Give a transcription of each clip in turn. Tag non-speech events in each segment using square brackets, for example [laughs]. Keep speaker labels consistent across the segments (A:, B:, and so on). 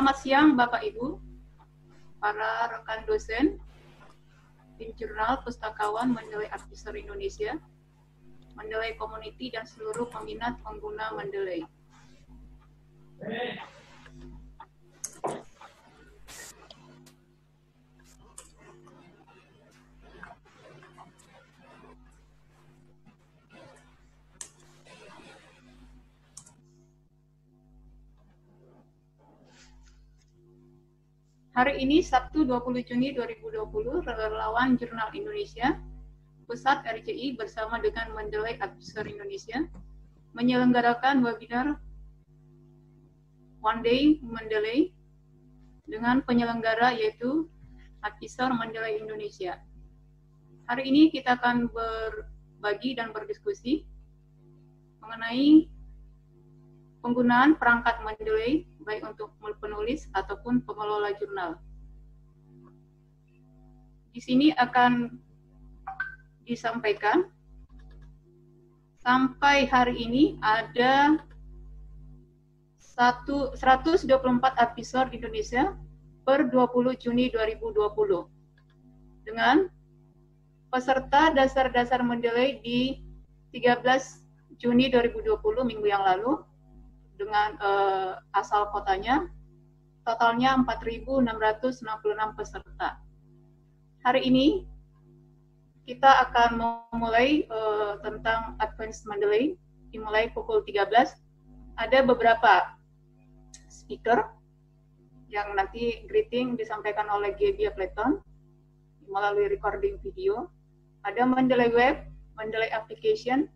A: Selamat siang Bapak Ibu, para rekan dosen, tim jurnal pustakawan Mendeley Advisor Indonesia, Mendeley Community dan seluruh peminat pengguna Mendeley. Hari ini Sabtu 20 Juni 2020, relawan Jurnal Indonesia, Pusat RCI bersama dengan Mendeley Advisor Indonesia, menyelenggarakan webinar One Day Mendeley dengan penyelenggara yaitu Advisor Mendeley Indonesia. Hari ini kita akan berbagi dan berdiskusi mengenai penggunaan perangkat Mendeley baik untuk penulis ataupun pengelola jurnal. Di sini akan disampaikan sampai hari ini ada 1, 124 advisor di Indonesia per 20 Juni 2020 dengan peserta dasar-dasar mendelai di 13 Juni 2020 minggu yang lalu dengan uh, asal kotanya. Totalnya 4.666 peserta. Hari ini kita akan memulai uh, tentang Advanced Mandalay dimulai pukul 13. Ada beberapa speaker yang nanti greeting disampaikan oleh Gebia Platon melalui recording video. Ada Mandalay Web, Mandalay Application,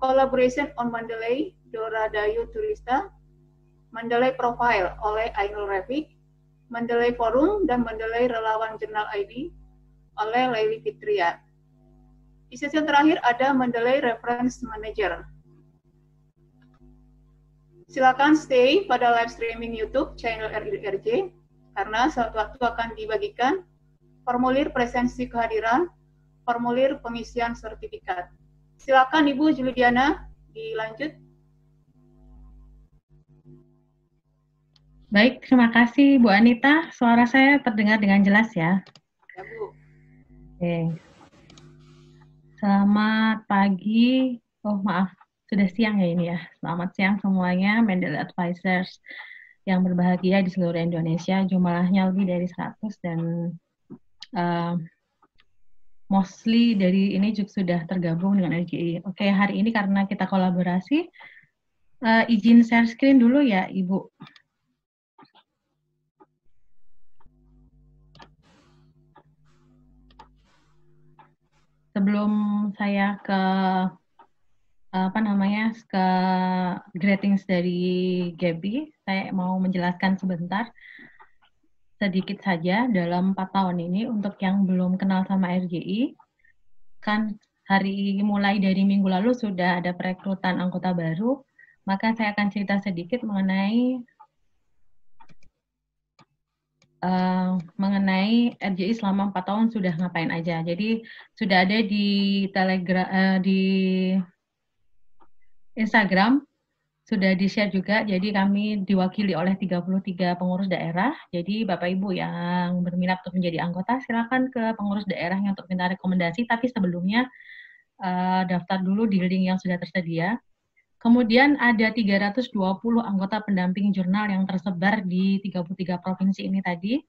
A: Collaboration on Mandalay, Dora Dayu Turista, Mendeley Profile oleh Ainul Refik, Mendeley Forum, dan Mendeley Relawan Jurnal ID oleh Lely Fitria. Di sesi yang terakhir ada Mendeley Reference Manager. Silakan stay pada live streaming YouTube channel RIRJ karena suatu waktu akan dibagikan formulir presensi kehadiran, formulir pengisian sertifikat. Silakan Ibu Juliana dilanjut.
B: Baik, terima kasih Bu Anita. Suara saya terdengar dengan jelas ya? Ya, Bu. Oke. Selamat pagi. Oh, maaf. Sudah siang ya ini ya. Selamat siang semuanya, Mendel Advisors yang berbahagia di seluruh Indonesia. Jumlahnya lebih dari 100 dan uh, mostly dari ini juga sudah tergabung dengan RGI. Oke, hari ini karena kita kolaborasi, uh, izin share screen dulu ya, Ibu. sebelum saya ke eh, apa namanya ke greetings dari Gabby, saya mau menjelaskan sebentar sedikit saja dalam empat tahun ini untuk yang belum kenal sama RJI kan hari mulai dari minggu lalu sudah ada perekrutan anggota baru maka saya akan cerita sedikit mengenai Eh, mengenai RJI selama empat tahun sudah ngapain aja. Jadi sudah ada di Telegram, uh, eh, di Instagram sudah di share juga. Jadi kami diwakili oleh 33 pengurus daerah. Jadi Bapak Ibu yang berminat untuk menjadi anggota silakan ke pengurus daerahnya untuk minta rekomendasi. Tapi sebelumnya uh, daftar dulu di link yang sudah tersedia. Kemudian ada 320 anggota pendamping jurnal yang tersebar di 33 provinsi ini tadi.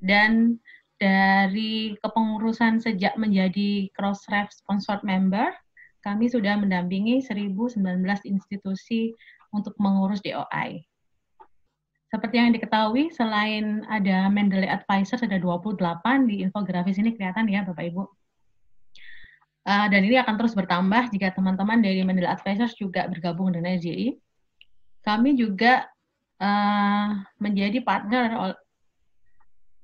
B: Dan dari kepengurusan sejak menjadi Crossref Sponsored Member, kami sudah mendampingi 1019 institusi untuk mengurus DOI. Seperti yang diketahui, selain ada Mendeley Advisor ada 28, di infografis ini kelihatan ya Bapak-Ibu. Uh, dan ini akan terus bertambah jika teman-teman dari Mandela Advisors juga bergabung dengan SJI. Kami juga uh, menjadi partner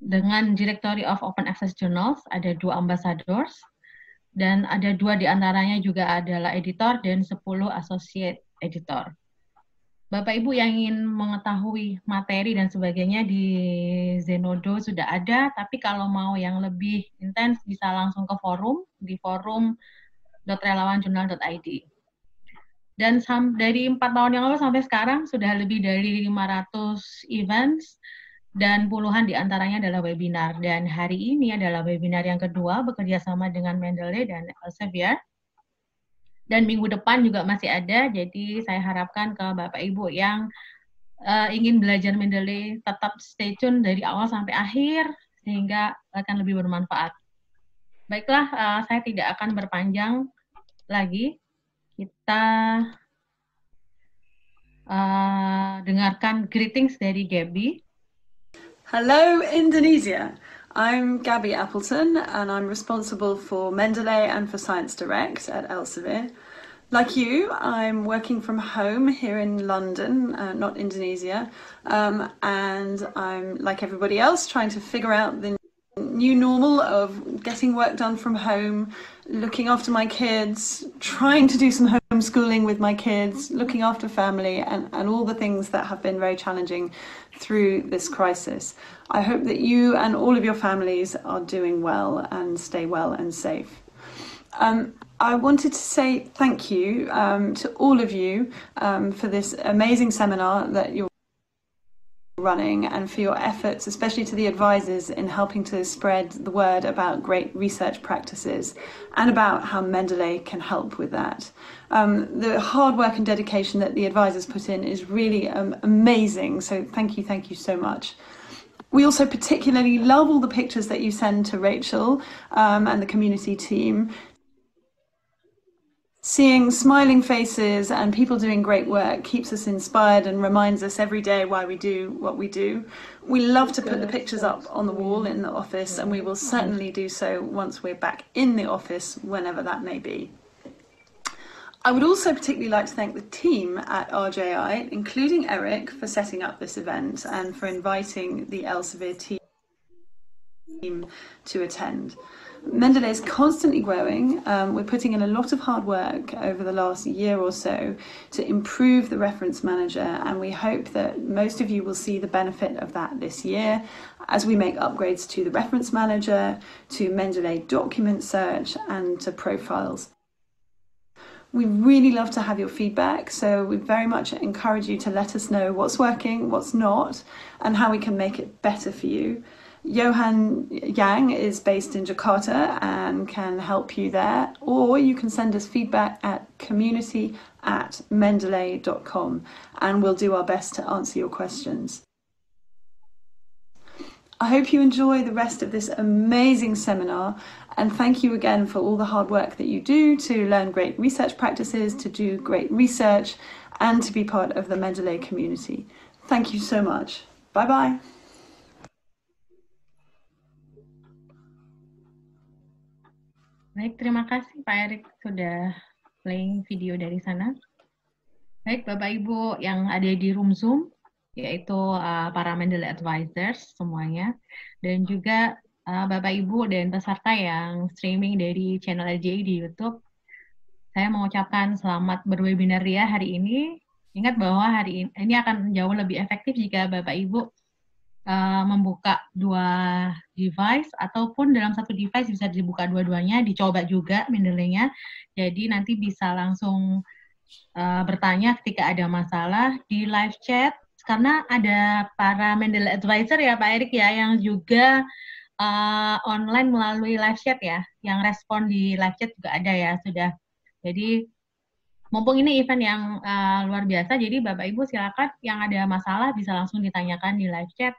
B: dengan Directory of Open Access Journals, ada dua ambassadors, dan ada dua di antaranya juga adalah editor dan sepuluh associate editor. Bapak Ibu yang ingin mengetahui materi dan sebagainya di Zenodo sudah ada, tapi kalau mau yang lebih intens bisa langsung ke forum di forum.relawanjurnal.id. Dan dari empat tahun yang lalu sampai sekarang sudah lebih dari 500 events dan puluhan diantaranya adalah webinar. Dan hari ini adalah webinar yang kedua bekerja sama dengan Mendeley dan Elsevier dan minggu depan juga masih ada. Jadi saya harapkan ke Bapak Ibu yang uh, ingin belajar Mendeley tetap stay tune dari awal sampai akhir sehingga akan lebih bermanfaat. Baiklah, uh, saya tidak akan berpanjang lagi. Kita uh, dengarkan greetings dari Gabby.
C: Hello Indonesia. I'm Gabby Appleton and I'm responsible for Mendeley and for Science Direct at Elsevier. Like you, I'm working from home here in London, uh, not Indonesia, um, and I'm, like everybody else, trying to figure out the new normal of getting work done from home, looking after my kids, trying to do some home from schooling with my kids, looking after family, and, and all the things that have been very challenging through this crisis. I hope that you and all of your families are doing well and stay well and safe. Um, I wanted to say thank you um, to all of you um, for this amazing seminar that you're running and for your efforts, especially to the advisors in helping to spread the word about great research practices and about how Mendeley can help with that. Um, the hard work and dedication that the advisors put in is really um, amazing. So thank you, thank you so much. We also particularly love all the pictures that you send to Rachel um, and the community team seeing smiling faces and people doing great work keeps us inspired and reminds us every day why we do what we do. We love to put the pictures up on the wall in the office, and we will certainly do so once we're back in the office, whenever that may be. I would also particularly like to thank the team at RJI, including Eric, for setting up this event and for inviting the Elsevier team to attend. Mendeley is constantly growing. Um, we're putting in a lot of hard work over the last year or so to improve the reference manager, and we hope that most of you will see the benefit of that this year as we make upgrades to the reference manager, to Mendeley document search, and to profiles. We really love to have your feedback, so we very much encourage you to let us know what's working, what's not, and how we can make it better for you. Johan Yang is based in Jakarta and can help you there, or you can send us feedback at community at mendeley.com and we'll do our best to answer your questions. I hope you enjoy the rest of this amazing seminar and thank you again for all the hard work that you do to learn great research practices, to do great research, and to be part of the Mendeley community. Thank you so much. Bye bye.
B: Baik, terima kasih Pak Erik sudah playing video dari sana. Baik, Bapak Ibu yang ada di room Zoom, yaitu uh, para Mendele Advisors semuanya, dan juga uh, Bapak Ibu dan peserta yang streaming dari channel LJI di YouTube. Saya mengucapkan selamat berwebinar ya hari ini. Ingat bahwa hari ini, ini akan jauh lebih efektif jika Bapak Ibu Eh, membuka dua device ataupun dalam satu device bisa dibuka dua-duanya, dicoba juga Mendeley-nya. Jadi nanti bisa langsung uh, bertanya ketika ada masalah di live chat karena ada para Mendel Advisor ya Pak Erik ya yang juga uh, online melalui live chat ya, yang respon di live chat juga ada ya sudah. Jadi mumpung ini event yang uh, luar biasa, jadi Bapak Ibu silakan yang ada masalah bisa langsung ditanyakan di live chat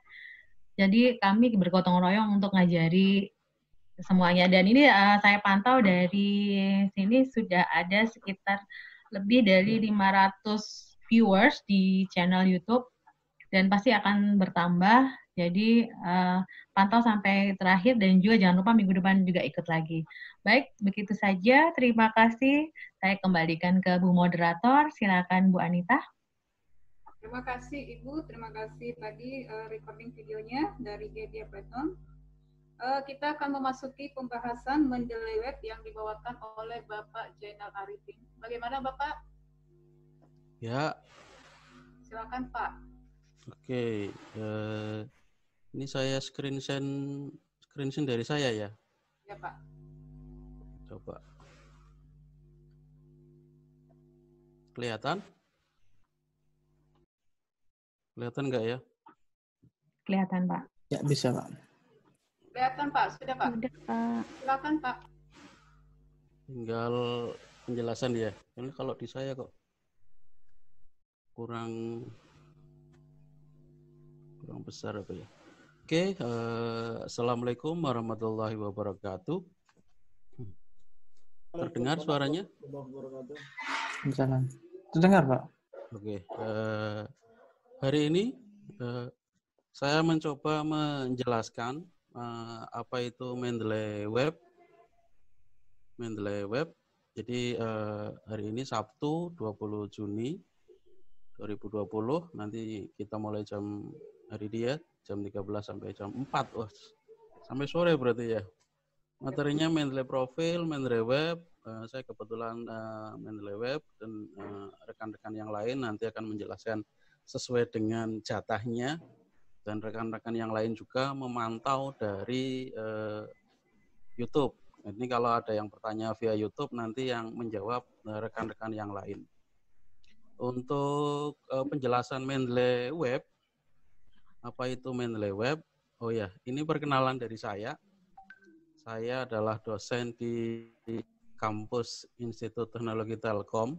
B: jadi kami bergotong royong untuk ngajari semuanya. Dan ini uh, saya pantau dari sini sudah ada sekitar lebih dari 500 viewers di channel YouTube dan pasti akan bertambah. Jadi uh, pantau sampai terakhir dan juga jangan lupa minggu depan juga ikut lagi. Baik, begitu saja. Terima kasih. Saya kembalikan ke Bu moderator. Silakan Bu Anita.
A: Terima kasih Ibu, terima kasih tadi uh, recording videonya dari Gedia Breton. Uh, eh, kita akan memasuki pembahasan menjelewet yang dibawakan oleh Bapak Jainal Arifin. Bagaimana Bapak? Ya. Silakan Pak.
D: Oke, okay. uh, eh, ini saya screen send screen send dari saya ya. Ya Pak. Coba. Kelihatan? Kelihatan nggak ya?
B: Kelihatan, Pak. Ya, bisa, Pak.
A: Kelihatan, Pak. Sudah, Pak. Sudah, Pak. Silakan, Pak.
D: Tinggal penjelasan ya. Ini kalau di saya kok kurang kurang besar apa ya. Oke, uh, Assalamualaikum warahmatullahi wabarakatuh.
E: Terdengar suaranya?
D: Salam. Terdengar, Pak. Oke. Uh, Hari ini eh, saya mencoba menjelaskan eh, apa itu Mendeley Web. Mendeley Web. Jadi eh, hari ini Sabtu 20 Juni 2020. Nanti kita mulai jam hari dia jam 13 sampai jam 4. Oh, sampai sore berarti ya. Materinya Mendeley Profil, Mendeley Web, Uh, saya kebetulan uh, Mendeley Web dan rekan-rekan uh, yang lain nanti akan menjelaskan sesuai dengan jatahnya dan rekan-rekan yang lain juga memantau dari uh, YouTube. Ini kalau ada yang bertanya via YouTube nanti yang menjawab eh, rekan-rekan yang lain. Untuk uh, penjelasan Mendeley Web, apa itu Mendeley Web? Oh ya, ini perkenalan dari saya. Saya adalah dosen di kampus Institut Teknologi Telkom.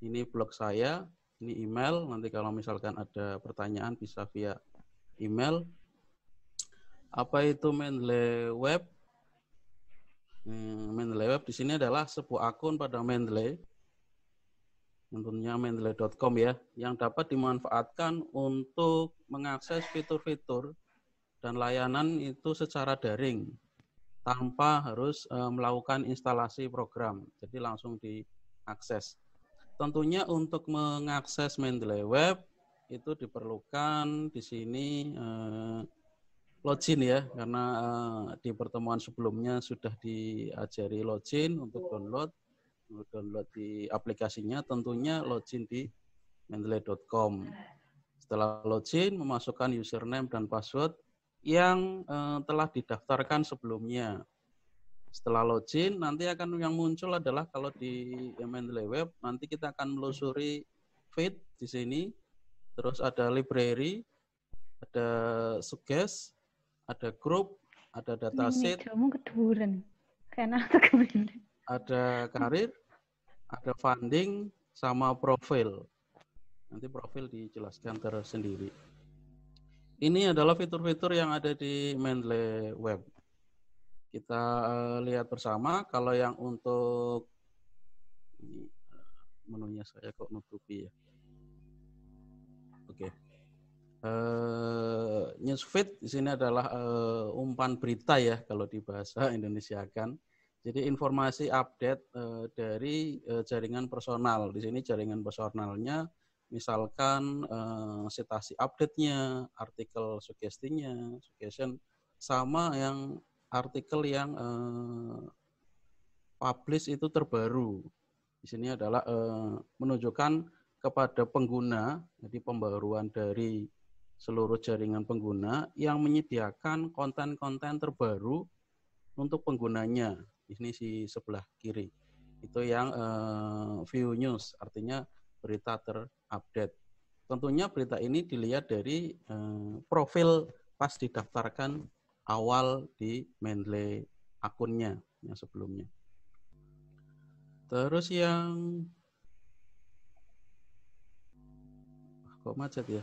D: Ini blog saya ini email. Nanti kalau misalkan ada pertanyaan bisa via email. Apa itu Mendeley Web? Hmm, Web di sini adalah sebuah akun pada Mendeley. Tentunya mendeley.com ya, yang dapat dimanfaatkan untuk mengakses fitur-fitur dan layanan itu secara daring tanpa harus eh, melakukan instalasi program. Jadi langsung diakses. Tentunya untuk mengakses Mendeley Web itu diperlukan di sini eh, login ya karena eh, di pertemuan sebelumnya sudah diajari login untuk download download di aplikasinya tentunya login di mendeley.com. Setelah login memasukkan username dan password yang eh, telah didaftarkan sebelumnya setelah login, nanti akan yang muncul adalah kalau di Mendeley Web, nanti kita akan melusuri feed di sini. Terus ada library, ada suggest, ada grup ada dataset.
F: set
D: Ada karir, ada funding, sama profil. Nanti profil dijelaskan tersendiri. Ini adalah fitur-fitur yang ada di Mendeley Web. Kita eh, lihat bersama kalau yang untuk ini eh, menunya saya kok nutupi ya. Oke. Okay. Uh, eh, newsfeed di sini adalah uh, umpan berita ya kalau di bahasa [laughs] Indonesia kan. Jadi informasi update uh, dari uh, jaringan personal. Di sini jaringan personalnya misalkan uh, citasi update-nya, artikel sugestinya, suggestion sama yang artikel yang uh, publish itu terbaru. Di sini adalah uh, menunjukkan kepada pengguna, jadi pembaruan dari seluruh jaringan pengguna yang menyediakan konten-konten terbaru untuk penggunanya. Ini si sebelah kiri. Itu yang uh, view news, artinya berita terupdate. Tentunya berita ini dilihat dari uh, profil pas didaftarkan awal di mainly akunnya yang sebelumnya. Terus yang ah, kok macet ya?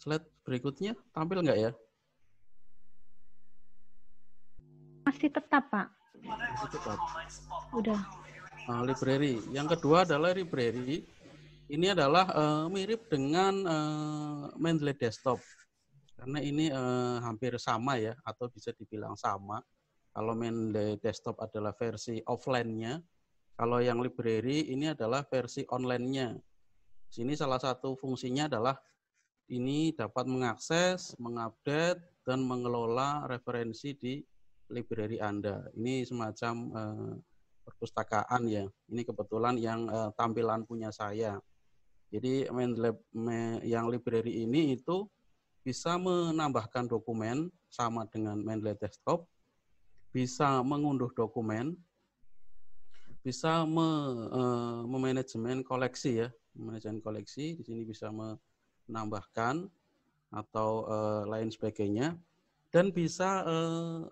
D: Slide berikutnya tampil nggak ya?
F: Masih tetap pak. Masih tetap. Udah.
D: Nah, library. Yang kedua adalah library. Ini adalah uh, mirip dengan uh, eh, Mendeley Desktop karena ini eh, hampir sama ya, atau bisa dibilang sama. Kalau Mendeley Desktop adalah versi offline-nya, kalau yang library ini adalah versi online-nya. Sini salah satu fungsinya adalah ini dapat mengakses, mengupdate, dan mengelola referensi di library Anda. Ini semacam eh, perpustakaan ya. Ini kebetulan yang eh, tampilan punya saya. Jadi yang library ini itu bisa menambahkan dokumen sama dengan Mendeley Desktop, bisa mengunduh dokumen, bisa me, uh, memanajemen koleksi ya, manajemen koleksi di sini bisa menambahkan atau eh, lain sebagainya dan bisa uh,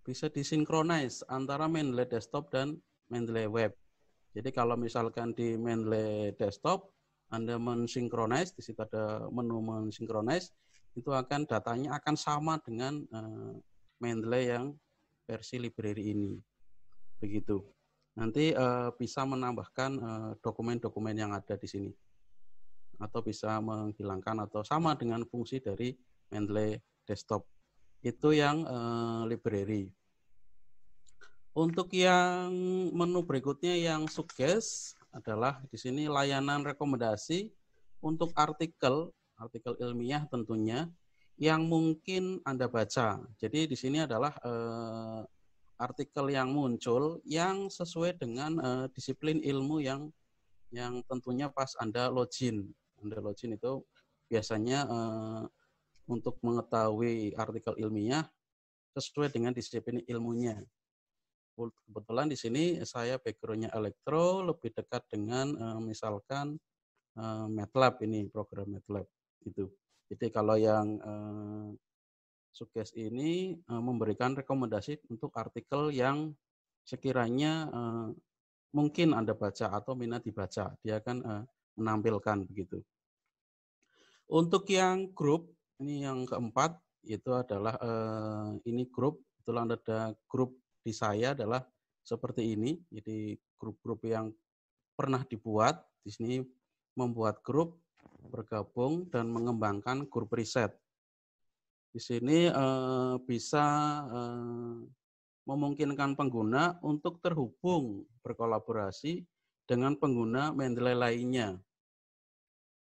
D: bisa disinkronis antara Mendeley Desktop dan Mendeley Web. Jadi kalau misalkan di Mendeley Desktop anda mensinkronize, di situ ada menu mensinkronize, itu akan datanya akan sama dengan uh, Mendeley yang versi library ini. Begitu. Nanti uh, bisa menambahkan eh, dokumen-dokumen uh, yang ada di sini. Atau bisa menghilangkan atau sama dengan fungsi dari Mendeley desktop. Itu yang uh, library. Untuk yang menu berikutnya yang suggest adalah di sini layanan rekomendasi untuk artikel, artikel ilmiah tentunya yang mungkin Anda baca. Jadi di sini adalah eh, artikel yang muncul yang sesuai dengan eh, disiplin ilmu yang yang tentunya pas Anda login. Anda login itu biasanya eh, untuk mengetahui artikel ilmiah sesuai dengan disiplin ilmunya kebetulan di sini saya backgroundnya elektro lebih dekat dengan eh, misalkan eh, MATLAB ini program MATLAB itu. Jadi kalau yang uh, eh, Sukses ini memberikan rekomendasi untuk artikel yang sekiranya mungkin Anda baca atau minat dibaca. Dia akan menampilkan begitu. Untuk yang grup, ini yang keempat, itu adalah ini grup, itulah ada grup di saya adalah seperti ini. Jadi grup-grup yang pernah dibuat di sini membuat grup bergabung dan mengembangkan grup riset. Di sini eh, bisa eh, memungkinkan pengguna untuk terhubung berkolaborasi dengan pengguna Mendeley lainnya.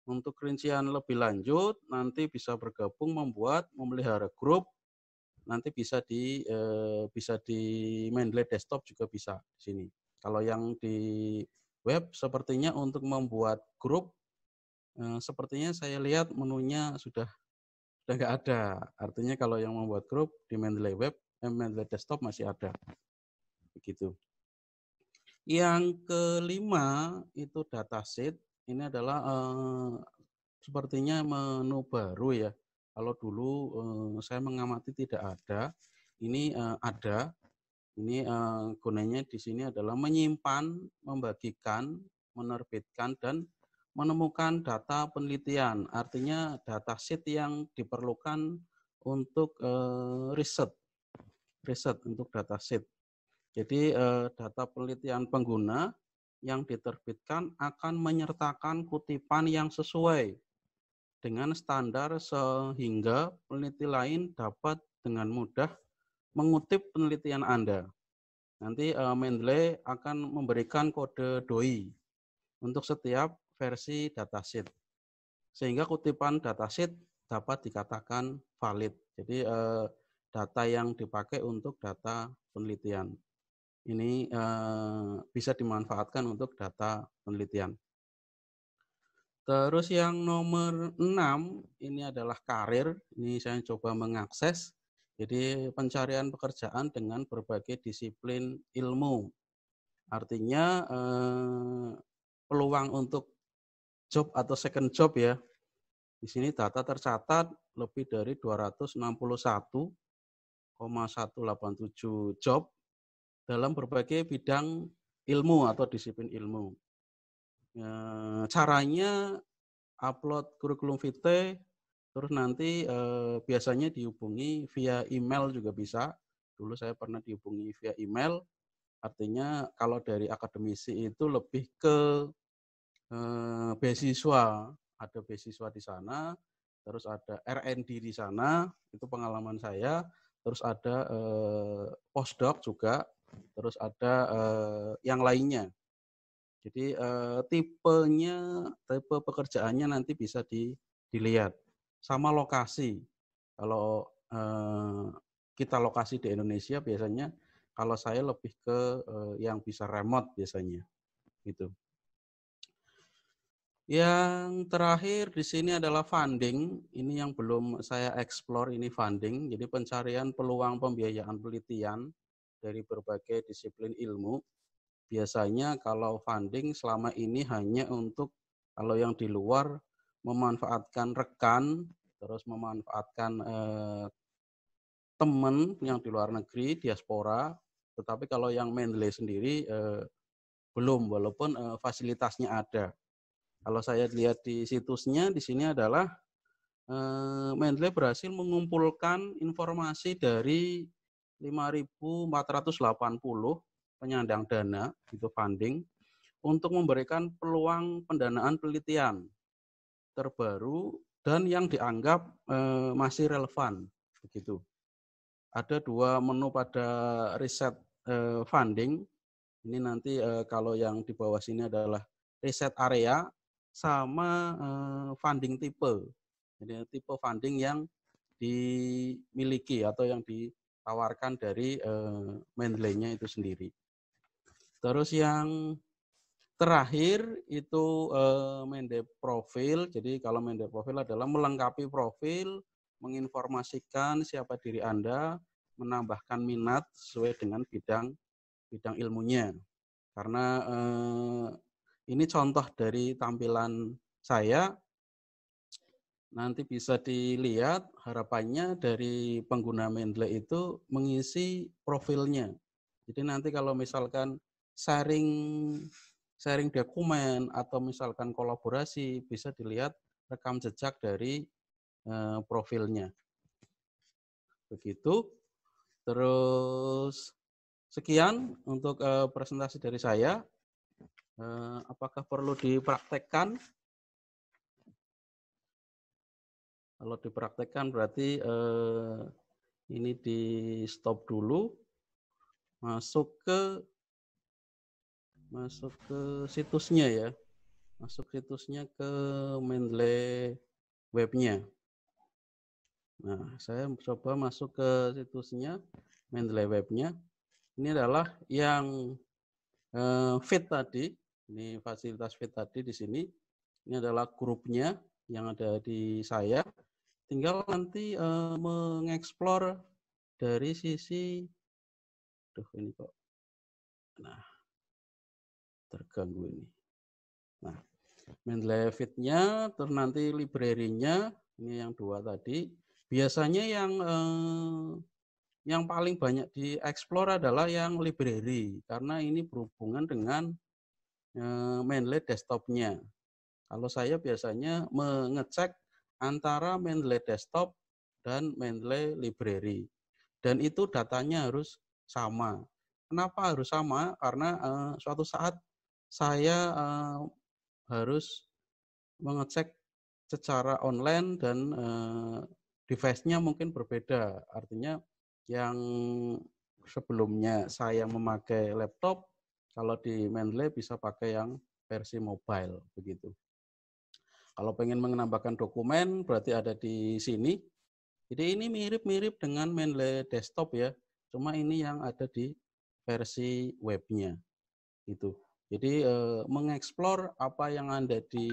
D: Untuk rincian lebih lanjut, nanti bisa bergabung membuat, memelihara grup, nanti bisa di eh, bisa di mainlet desktop juga bisa di sini. Kalau yang di web sepertinya untuk membuat grup eh, sepertinya saya lihat menunya sudah sudah nggak ada. Artinya kalau yang membuat grup di mainlet web eh, Mendeley desktop masih ada. Begitu. Yang kelima itu data sheet. Ini adalah eh, sepertinya menu baru ya kalau dulu eh, saya mengamati tidak ada, ini eh, ada. Ini eh, gunanya di sini adalah menyimpan, membagikan, menerbitkan dan menemukan data penelitian. Artinya data set yang diperlukan untuk riset, riset untuk data set. Jadi data penelitian pengguna yang diterbitkan akan menyertakan kutipan yang sesuai dengan standar sehingga peneliti lain dapat dengan mudah mengutip penelitian Anda. Nanti uh, eh, Mendeley akan memberikan kode DOI untuk setiap versi dataset. Sehingga kutipan dataset dapat dikatakan valid. Jadi uh, data yang dipakai untuk data penelitian. Ini uh, bisa dimanfaatkan untuk data penelitian. Terus yang nomor 6 ini adalah karir. Ini saya coba mengakses. Jadi pencarian pekerjaan dengan berbagai disiplin ilmu. Artinya eh, peluang untuk job atau second job ya. Di sini data tercatat lebih dari 261,187 job dalam berbagai bidang ilmu atau disiplin ilmu caranya upload kurikulum vitae terus nanti eh, biasanya dihubungi via email juga bisa. Dulu saya pernah dihubungi via email. Artinya kalau dari akademisi itu lebih ke eh, beasiswa, ada beasiswa di sana, terus ada RND di sana, itu pengalaman saya, terus ada eh, postdoc juga, terus ada eh, yang lainnya. Jadi uh, tipenya, tipe pekerjaannya nanti bisa di, dilihat. Sama lokasi. Kalau uh, kita lokasi di Indonesia biasanya, kalau saya lebih ke uh, yang bisa remote biasanya, gitu. Yang terakhir di sini adalah funding. Ini yang belum saya explore ini funding. Jadi pencarian peluang pembiayaan penelitian dari berbagai disiplin ilmu biasanya kalau funding selama ini hanya untuk kalau yang di luar memanfaatkan rekan, terus memanfaatkan eh, teman yang di luar negeri, diaspora. Tetapi kalau yang mainly sendiri eh, belum, walaupun eh, fasilitasnya ada. Kalau saya lihat di situsnya, di sini adalah eh, Mendeley berhasil mengumpulkan informasi dari 5.480 penyandang dana itu funding untuk memberikan peluang pendanaan penelitian terbaru dan yang dianggap eh, masih relevan begitu. Ada dua menu pada riset eh, funding. Ini nanti eh, kalau yang di bawah sini adalah riset area sama funding tipe. Jadi tipe funding yang dimiliki atau yang ditawarkan dari e, nya itu sendiri. Terus yang terakhir itu eh, mende profil. Jadi kalau mende profil adalah melengkapi profil, menginformasikan siapa diri Anda, menambahkan minat sesuai dengan bidang bidang ilmunya. Karena eh, ini contoh dari tampilan saya. Nanti bisa dilihat harapannya dari pengguna Mendeley itu mengisi profilnya. Jadi nanti kalau misalkan sharing sharing dokumen atau misalkan kolaborasi bisa dilihat rekam jejak dari eh, profilnya. Begitu. Terus sekian untuk eh, presentasi dari saya. Eh, apakah perlu dipraktekkan? Kalau dipraktekkan berarti eh, ini di stop dulu. Masuk ke masuk ke situsnya ya masuk situsnya ke Mendeley webnya nah saya coba masuk ke situsnya Mendeley webnya ini adalah yang eh, fit tadi ini fasilitas fit tadi di sini ini adalah grupnya yang ada di saya tinggal nanti eh, mengeksplor dari sisi Duh, ini kok. Nah, terganggu ini. Nah, Mendeleevitnya, terus nanti library ini yang dua tadi. Biasanya yang eh, yang paling banyak dieksplor adalah yang library, karena ini berhubungan dengan eh, mainlet desktopnya. Kalau saya biasanya mengecek antara mainlet desktop dan mainlet library. Dan itu datanya harus sama. Kenapa harus sama? Karena eh, suatu saat saya uh, harus mengecek secara online dan uh, device-nya mungkin berbeda. Artinya yang sebelumnya saya memakai laptop, kalau di Mendeley bisa pakai yang versi mobile begitu. Kalau pengen menambahkan dokumen berarti ada di sini. Jadi ini mirip-mirip dengan Mendeley desktop ya, cuma ini yang ada di versi webnya. Itu. Jadi eh, mengeksplor apa yang ada di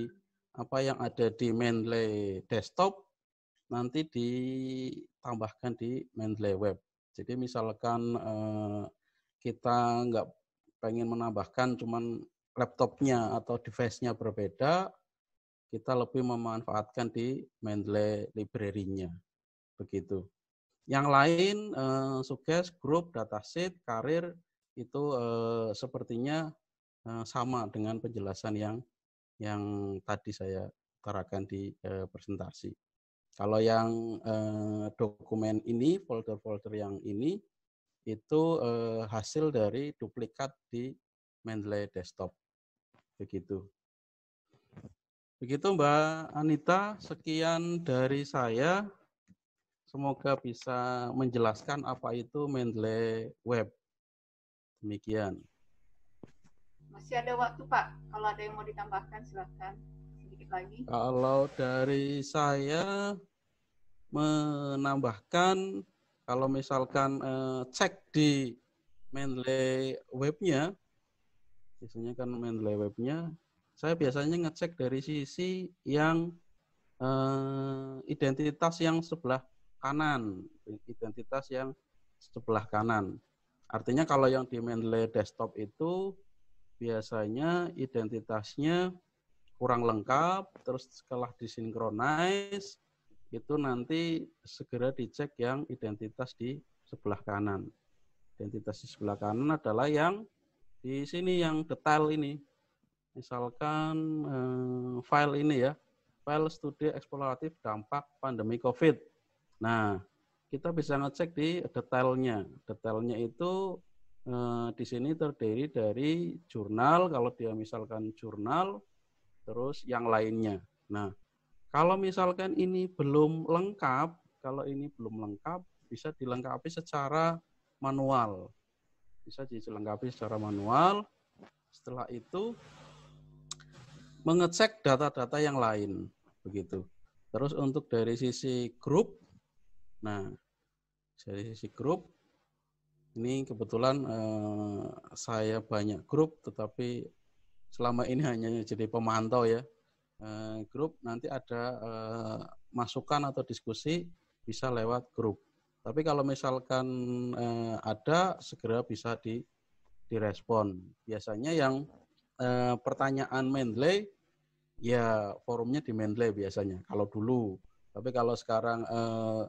D: apa yang ada di mainly desktop nanti ditambahkan di mainly web. Jadi misalkan eh, kita nggak pengen menambahkan cuman laptopnya atau device-nya berbeda, kita lebih memanfaatkan di mainly library-nya. Begitu. Yang lain, eh, suggest, grup, dataset, karir, itu eh, sepertinya Eh, sama dengan penjelasan yang yang tadi saya utarakan di eh, presentasi. Kalau yang eh, dokumen ini, folder-folder yang ini itu eh, hasil dari duplikat di Mendeley Desktop. Begitu. Begitu Mbak Anita, sekian dari saya. Semoga bisa menjelaskan apa itu Mendeley Web. Demikian.
A: Masih ada waktu Pak, kalau ada yang mau ditambahkan silakan sedikit lagi.
D: Kalau dari saya menambahkan kalau misalkan eh, cek di mainlay webnya, biasanya kan mainlay webnya, saya biasanya ngecek dari sisi yang eh, identitas yang sebelah kanan, identitas yang sebelah kanan. Artinya kalau yang di mainlay desktop itu biasanya identitasnya kurang lengkap, terus setelah disinkronize, itu nanti segera dicek yang identitas di sebelah kanan. Identitas di sebelah kanan adalah yang di sini yang detail ini. Misalkan eh, file ini ya, file studi eksploratif dampak pandemi COVID. Nah, kita bisa ngecek di detailnya. Detailnya itu Eh, di sini terdiri dari jurnal, kalau dia misalkan jurnal, terus yang lainnya. Nah, kalau misalkan ini belum lengkap, kalau ini belum lengkap, bisa dilengkapi secara manual. Bisa dilengkapi secara manual. Setelah itu, mengecek data-data yang lain. Begitu. Terus untuk dari sisi grup, nah, dari sisi grup, ini kebetulan eh, saya banyak grup, tetapi selama ini hanya jadi pemantau ya. Eh, grup nanti ada eh, masukan atau diskusi bisa lewat grup. Tapi kalau misalkan eh, ada, segera bisa di direspon. Biasanya yang eh, pertanyaan Mendeley, ya forumnya di Mendeley biasanya. Kalau dulu, tapi kalau sekarang eh,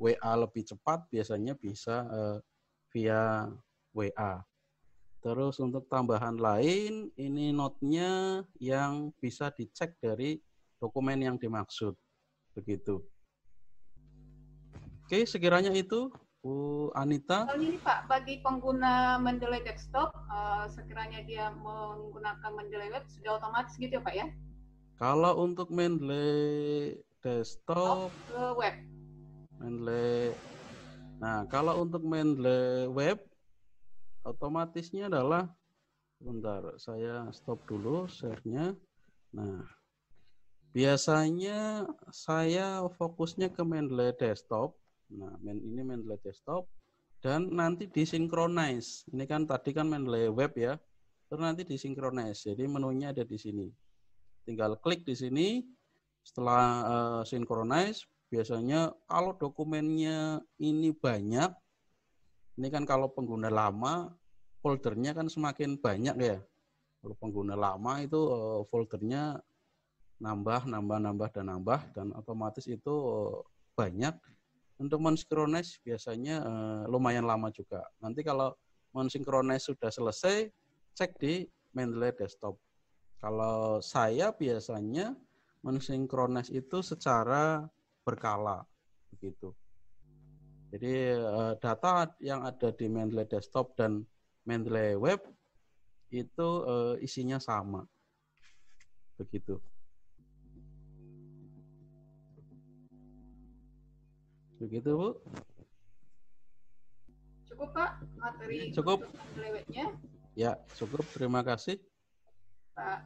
D: WA lebih cepat, biasanya bisa eh, via WA. Terus untuk tambahan lain, ini notnya yang bisa dicek dari dokumen yang dimaksud. Begitu. Oke, sekiranya itu Bu Anita. Kalau
A: ini Pak, bagi pengguna Mendeley Desktop, uh, sekiranya dia menggunakan Mendeley Web, sudah otomatis gitu ya Pak ya?
D: Kalau untuk Mendeley Desktop,
A: Top, Web.
D: Mendeley Nah, kalau untuk main web otomatisnya adalah sebentar saya stop dulu share-nya. Nah, biasanya saya fokusnya ke Mendeley desktop. Nah, main ini Mendeley desktop dan nanti disinkronize. Ini kan tadi kan Mendeley web ya. Terus nanti disinkronize. Jadi menunya ada di sini. Tinggal klik di sini setelah uh, eh, synchronize biasanya kalau dokumennya ini banyak, ini kan kalau pengguna lama foldernya kan semakin banyak ya. Kalau pengguna lama itu eh, foldernya nambah, nambah, nambah dan nambah dan otomatis itu eh, banyak. Untuk mensinkronis biasanya eh, lumayan lama juga. Nanti kalau mensinkronis sudah selesai, cek di Mendeley Desktop. Kalau saya biasanya mensinkronis itu secara berkala begitu. Jadi eh, data yang ada di Mendeley desktop dan Mendeley web itu eh, isinya sama. Begitu. Begitu, Bu.
A: Cukup, Pak, materi cukup.
D: Ya, cukup. Terima kasih. Pak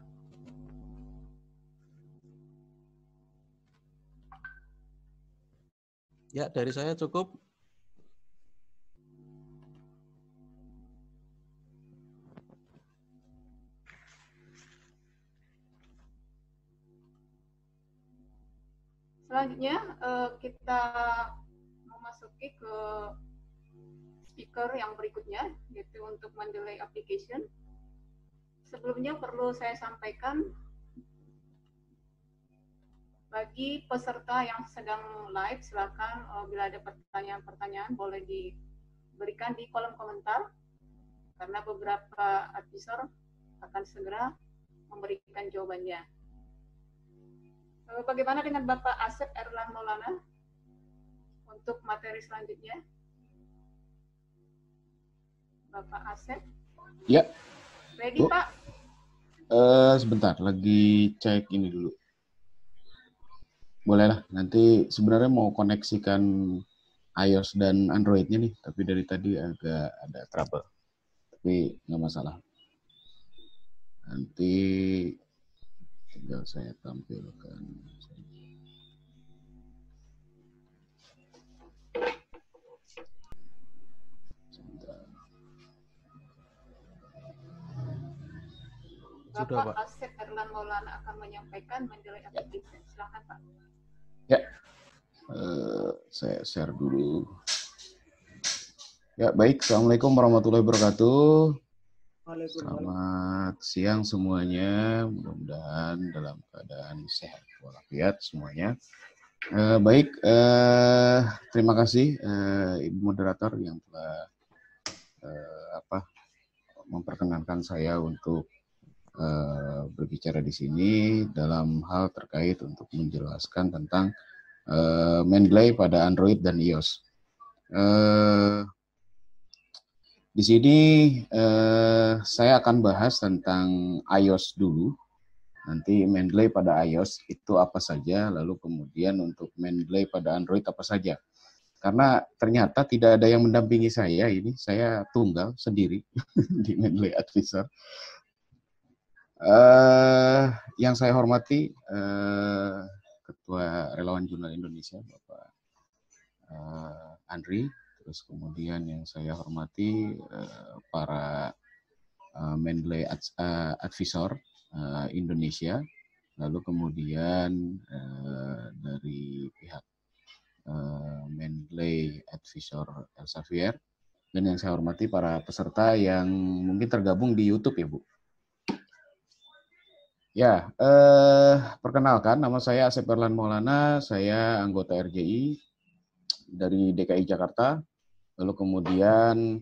D: Ya, dari saya cukup.
A: Selanjutnya eh, kita memasuki ke speaker yang berikutnya yaitu untuk mendelay application. Sebelumnya perlu saya sampaikan bagi peserta yang sedang live, silakan uh, bila ada pertanyaan-pertanyaan boleh diberikan di kolom komentar karena beberapa advisor akan segera memberikan jawabannya. Uh, bagaimana dengan Bapak Asep Erlang Maulana untuk materi selanjutnya? Bapak Asep? Ya. Ready, Bu. Pak?
G: Uh, sebentar, lagi cek ini dulu. Boleh lah, nanti sebenarnya mau koneksikan iOS dan Androidnya nih, tapi dari tadi agak ada trouble. Tapi nggak masalah. Nanti tinggal saya tampilkan.
D: Bapak Sudah, Pak.
A: Asep Erlan Maulana akan menyampaikan menilai aktivitas. Silakan, Pak.
G: Ya, uh, saya share dulu. Ya, baik. Assalamualaikum warahmatullahi wabarakatuh. Selamat siang semuanya. Mudah-mudahan dalam keadaan sehat walafiat semuanya. Uh, baik, uh, terima kasih uh, Ibu moderator yang telah uh, apa memperkenankan saya untuk Eh, berbicara di sini dalam hal terkait untuk menjelaskan tentang uh, eh, Mendeley pada Android dan iOS. Uh, di sini uh, saya akan bahas tentang iOS dulu. Nanti Mendeley pada iOS itu apa saja, lalu kemudian untuk Mendeley pada Android apa saja. Karena ternyata tidak ada yang mendampingi saya ini, saya tunggal sendiri [laughs] di Mendeley Advisor. Uh, yang saya hormati uh, Ketua Relawan Jurnal Indonesia Bapak uh, Andri, terus kemudian yang saya hormati uh, para uh, Mendeley Ad, uh, Advisor uh, Indonesia, lalu kemudian uh, dari pihak uh, Mendeley Advisor Elsevier, dan yang saya hormati para peserta yang mungkin tergabung di YouTube ya Bu. Ya, eh, perkenalkan nama saya Asep Erlan Maulana, saya anggota RJI dari DKI Jakarta. Lalu kemudian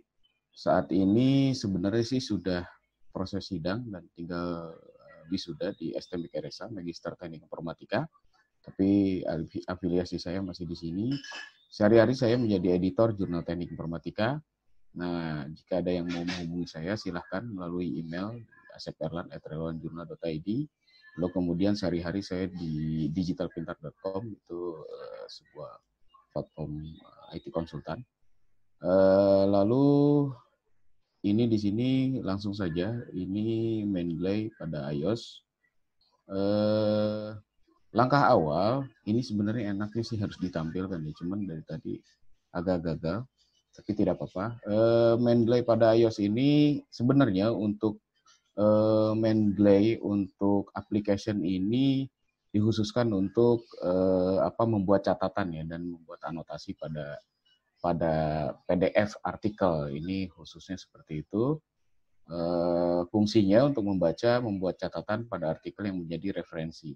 G: saat ini sebenarnya sih sudah proses sidang dan tinggal eh, wisuda di STM Keresa, Magister Teknik Informatika. Tapi afiliasi saya masih di sini. Sehari-hari saya menjadi editor Jurnal Teknik Informatika. Nah, jika ada yang mau menghubungi saya, silahkan melalui email asperlan@relawanjurna.id lalu kemudian sehari-hari saya di digitalpintar.com itu eh, sebuah platform eh, IT konsultan eh, lalu ini di sini langsung saja ini play pada iOS langkah awal ini sebenarnya enaknya sih harus ditampilkan ya cuman dari tadi agak gagal tapi tidak apa-apa eh, pada iOS ini sebenarnya untuk uh, eh, Mendeley untuk application ini dikhususkan untuk uh, apa membuat catatan ya dan membuat anotasi pada pada PDF artikel ini khususnya seperti itu uh, fungsinya untuk membaca membuat catatan pada artikel yang menjadi referensi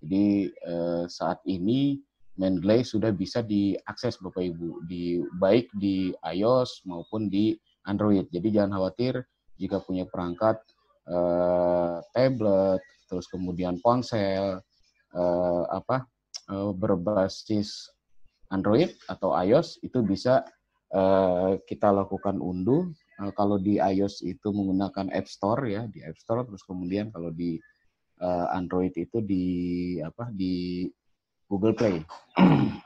G: jadi uh, saat ini Mendeley sudah bisa diakses Bapak Ibu di baik di iOS maupun di Android jadi jangan khawatir jika punya perangkat eh, tablet, terus kemudian ponsel, eh, apa eh, berbasis Android atau iOS itu bisa eh, kita lakukan unduh. Eh, kalau di iOS itu menggunakan App Store ya di App Store, terus kemudian kalau di eh, Android itu di apa di Google Play. [clears throat]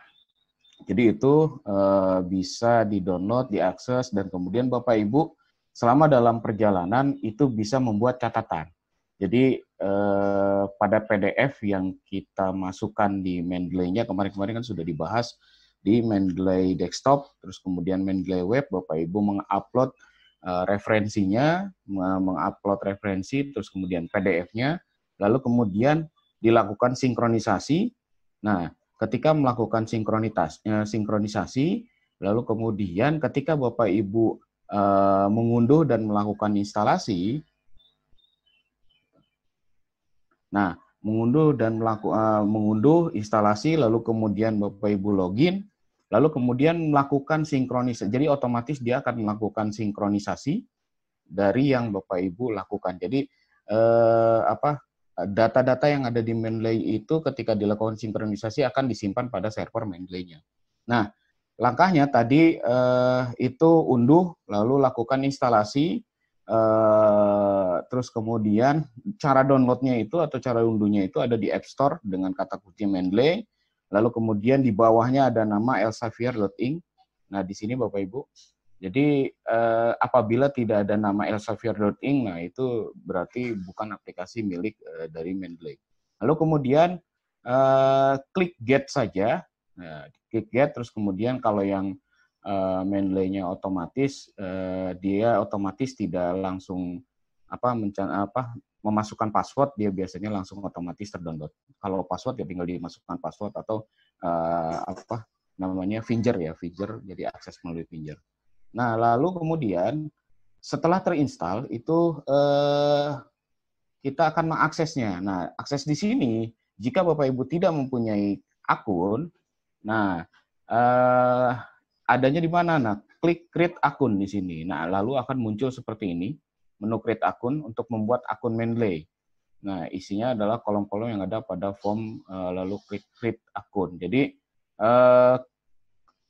G: Jadi itu uh, bisa di-download, diakses, dan kemudian Bapak Ibu selama dalam perjalanan itu bisa membuat catatan. Jadi eh, pada PDF yang kita masukkan di Mendeley-nya kemarin-kemarin kan sudah dibahas di Mendeley desktop, terus kemudian Mendeley web, Bapak Ibu mengupload eh, referensinya, mengupload referensi, terus kemudian PDF-nya, lalu kemudian dilakukan sinkronisasi. Nah, ketika melakukan sinkronitas, eh, sinkronisasi, lalu kemudian ketika Bapak Ibu Eh, mengunduh dan melakukan instalasi. Nah, mengunduh dan melakukan eh, mengunduh instalasi lalu kemudian Bapak Ibu login, lalu kemudian melakukan sinkronisasi. Jadi otomatis dia akan melakukan sinkronisasi dari yang Bapak Ibu lakukan. Jadi eh, apa data-data yang ada di Mendeley itu ketika dilakukan sinkronisasi akan disimpan pada server Mendeley-nya. Nah, Langkahnya tadi eh, itu unduh, lalu lakukan instalasi, eh, terus kemudian cara downloadnya itu atau cara unduhnya itu ada di App Store dengan kata kunci Mendeley, lalu kemudian di bawahnya ada nama elsevier.ing. Nah di sini Bapak Ibu, jadi eh, apabila tidak ada nama elsevier.ing, nah itu berarti bukan aplikasi milik eh, dari Mendeley. Lalu kemudian eh, klik get saja get nah, ya, terus kemudian kalau yang uh, eh, mainlay-nya otomatis uh, dia otomatis tidak langsung apa mencan apa memasukkan password dia biasanya langsung otomatis terdownload. Kalau password ya tinggal dimasukkan password atau uh, apa namanya finger ya finger jadi akses melalui finger. Nah lalu kemudian setelah terinstall itu uh, kita akan mengaksesnya. Nah akses di sini jika bapak ibu tidak mempunyai akun Nah, uh, adanya di mana? Nah, klik create akun di sini. Nah, lalu akan muncul seperti ini, menu create akun untuk membuat akun Mendeley. Nah, isinya adalah kolom-kolom yang ada pada form uh, lalu klik create akun. Jadi uh,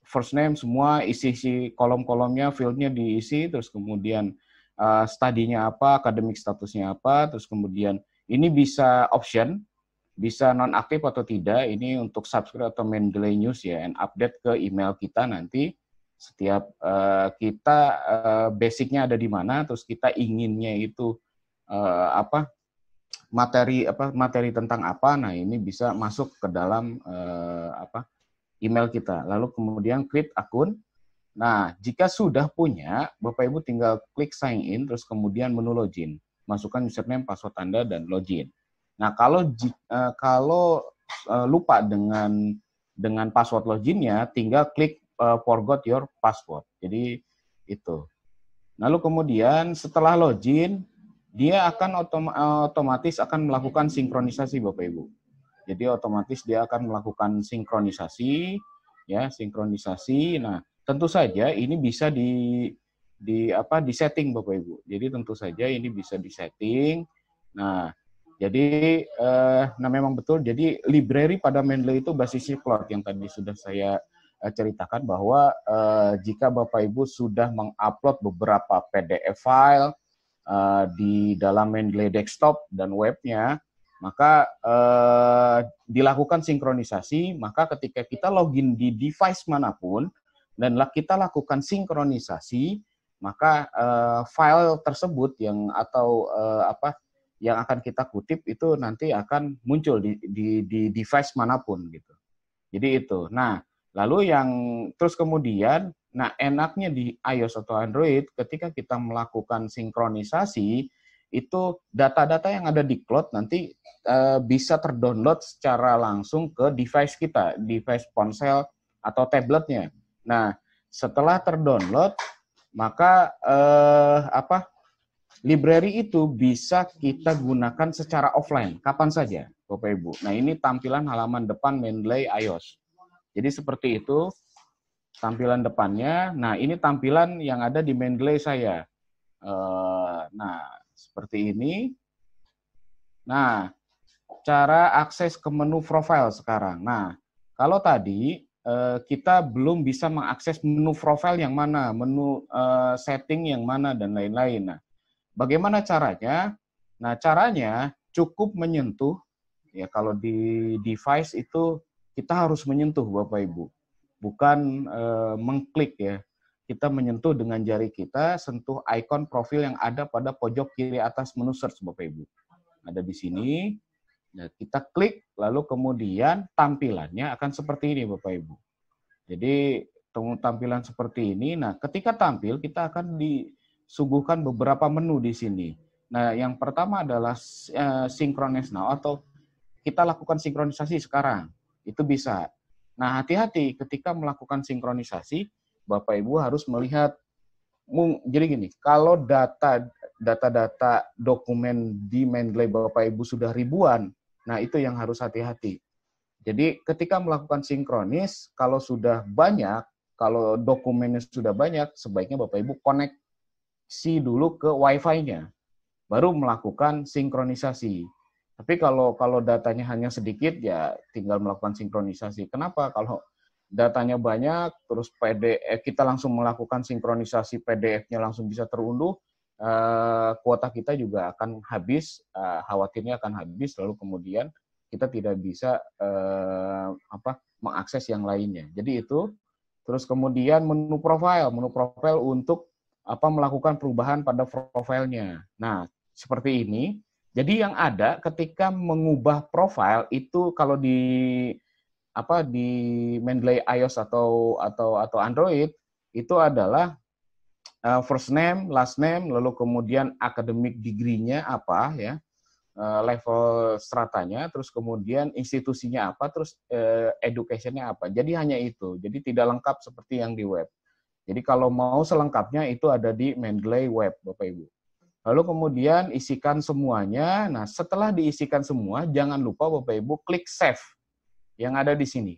G: first name semua isi si kolom-kolomnya, fieldnya diisi, terus kemudian uh, studinya apa, akademik statusnya apa, terus kemudian ini bisa option bisa nonaktif atau tidak ini untuk subscribe atau main delay news ya and update ke email kita nanti setiap uh, kita uh, basicnya ada di mana terus kita inginnya itu uh, apa materi apa materi tentang apa nah ini bisa masuk ke dalam uh, apa email kita lalu kemudian create akun nah jika sudah punya bapak ibu tinggal klik sign in terus kemudian menu login masukkan username password anda dan login Nah, kalau eh, kalau eh, lupa dengan dengan password loginnya, tinggal klik eh, forgot your password. Jadi itu. Lalu kemudian setelah login, dia akan otomatis akan melakukan sinkronisasi Bapak Ibu. Jadi otomatis dia akan melakukan sinkronisasi ya, sinkronisasi. Nah, tentu saja ini bisa di di apa di setting Bapak Ibu. Jadi tentu saja ini bisa di setting. Nah, jadi, eh, nah memang betul. Jadi, library pada Mendeley itu basisnya plot yang tadi sudah saya eh, ceritakan bahwa eh, jika Bapak Ibu sudah mengupload beberapa PDF file eh, di dalam Mendeley desktop dan webnya, maka eh, dilakukan sinkronisasi. Maka ketika kita login di device manapun dan kita lakukan sinkronisasi, maka eh, file tersebut yang atau eh, apa yang akan kita kutip itu nanti akan muncul di, di, di device manapun gitu. Jadi itu. Nah, lalu yang terus kemudian, nah enaknya di iOS atau Android ketika kita melakukan sinkronisasi itu data-data yang ada di cloud nanti e, bisa terdownload secara langsung ke device kita, device ponsel atau tabletnya. Nah, setelah terdownload maka eh, apa Library itu bisa kita gunakan secara offline, kapan saja, Bapak Ibu. Nah, ini tampilan halaman depan Mendeley iOS. Jadi seperti itu tampilan depannya. Nah, ini tampilan yang ada di Mendeley saya. Eh, nah, seperti ini. Nah, cara akses ke menu profile sekarang. Nah, kalau tadi eh, kita belum bisa mengakses menu profile yang mana, menu eh, setting yang mana, dan lain-lain. Nah, Bagaimana caranya? Nah, caranya cukup menyentuh ya kalau di device itu kita harus menyentuh Bapak Ibu. Bukan e, mengklik ya. Kita menyentuh dengan jari kita, sentuh ikon profil yang ada pada pojok kiri atas menu search Bapak Ibu. Ada di sini. Nah, kita klik lalu kemudian tampilannya akan seperti ini Bapak Ibu. Jadi tampilan seperti ini. Nah, ketika tampil kita akan di suguhkan beberapa menu di sini. Nah, yang pertama adalah eh, sinkronis Nah, atau kita lakukan sinkronisasi sekarang. Itu bisa. Nah, hati-hati ketika melakukan sinkronisasi, Bapak Ibu harus melihat jadi gini, kalau data data-data dokumen di Mendeley Bapak Ibu sudah ribuan, nah itu yang harus hati-hati. Jadi ketika melakukan sinkronis, kalau sudah banyak, kalau dokumennya sudah banyak, sebaiknya Bapak Ibu connect si dulu ke WiFi-nya, baru melakukan sinkronisasi. Tapi kalau kalau datanya hanya sedikit ya tinggal melakukan sinkronisasi. Kenapa? Kalau datanya banyak terus PDF eh, kita langsung melakukan sinkronisasi PDF-nya langsung bisa terunduh, eh, kuota kita juga akan habis, eh, khawatirnya akan habis lalu kemudian kita tidak bisa apa mengakses yang lainnya. Jadi itu terus kemudian menu profile, menu profile untuk apa melakukan perubahan pada profilnya. Nah, seperti ini. Jadi yang ada ketika mengubah profil itu kalau di apa di Mendeley iOS atau atau atau Android itu adalah uh, first name, last name, lalu kemudian academic degree-nya apa ya, uh, level stratanya, terus kemudian institusinya apa, terus uh, education-nya apa. Jadi hanya itu. Jadi tidak lengkap seperti yang di web. Jadi kalau mau selengkapnya itu ada di Mendeley Web, Bapak Ibu. Lalu kemudian isikan semuanya. Nah, setelah diisikan semua, jangan lupa Bapak Ibu klik save yang ada di sini.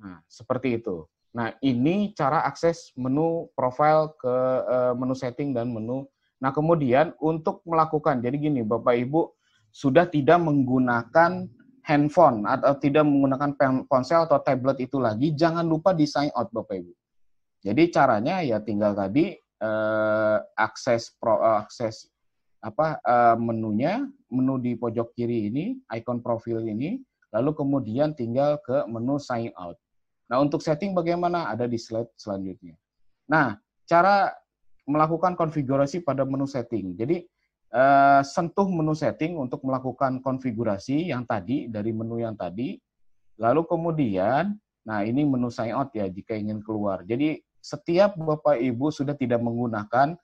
G: Nah, seperti itu. Nah, ini cara akses menu profile ke eh, menu setting dan menu. Nah, kemudian untuk melakukan, jadi gini Bapak Ibu, sudah tidak menggunakan handphone atau tidak menggunakan ponsel atau tablet itu lagi, jangan lupa di sign out Bapak Ibu. Jadi caranya ya tinggal tadi eh, akses pro, eh, akses apa eh, menunya, menu di pojok kiri ini, ikon profil ini, lalu kemudian tinggal ke menu sign out. Nah, untuk setting bagaimana ada di slide selanjutnya. Nah, cara melakukan konfigurasi pada menu setting. Jadi eh, sentuh menu setting untuk melakukan konfigurasi yang tadi dari menu yang tadi. Lalu kemudian, nah ini menu sign out ya jika ingin keluar. Jadi setiap Bapak Ibu sudah tidak menggunakan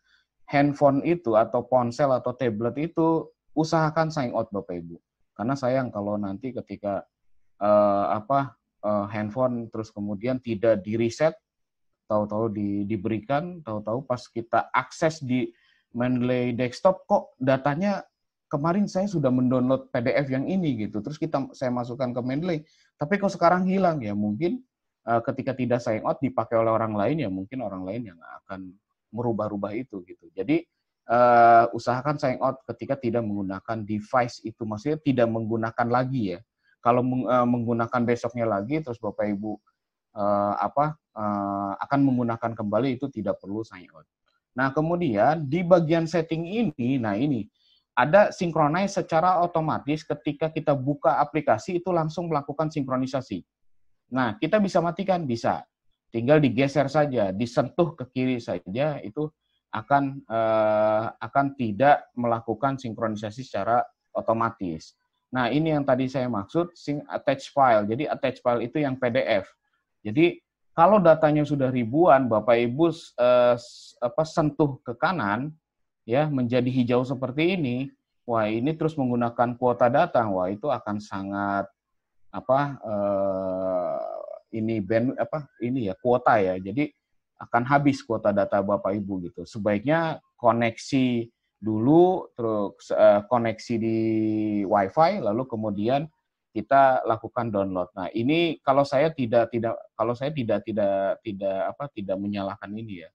G: handphone itu atau ponsel atau tablet itu, usahakan sign out Bapak Ibu. Karena sayang kalau nanti ketika uh, apa uh, handphone terus kemudian tidak di reset, tahu-tahu di, diberikan, tahu-tahu pas kita akses di Mendeley desktop kok datanya kemarin saya sudah mendownload PDF yang ini gitu. Terus kita saya masukkan ke Mendeley, tapi kok sekarang hilang ya mungkin Eh, ketika tidak sign out dipakai oleh orang lain ya mungkin orang lain yang akan merubah-rubah itu gitu. Jadi uh, usahakan sign out ketika tidak menggunakan device itu maksudnya tidak menggunakan lagi ya. Kalau meng, eh, menggunakan besoknya lagi terus Bapak Ibu uh, apa uh, akan menggunakan kembali itu tidak perlu sign out. Nah, kemudian di bagian setting ini, nah ini ada sinkronize secara otomatis ketika kita buka aplikasi itu langsung melakukan sinkronisasi. Nah, kita bisa matikan? Bisa. Tinggal digeser saja, disentuh ke kiri saja, itu akan eh, akan tidak melakukan sinkronisasi secara otomatis. Nah, ini yang tadi saya maksud, sing attach file. Jadi, attach file itu yang PDF. Jadi, kalau datanya sudah ribuan, Bapak Ibu eh, apa, sentuh ke kanan, ya menjadi hijau seperti ini, wah ini terus menggunakan kuota data, wah itu akan sangat apa eh, ini band apa ini ya kuota ya. Jadi akan habis kuota data Bapak Ibu gitu. Sebaiknya koneksi dulu terus uh, koneksi di WiFi lalu kemudian kita lakukan download. Nah, ini kalau saya tidak tidak kalau saya tidak tidak tidak apa tidak menyalahkan ini ya.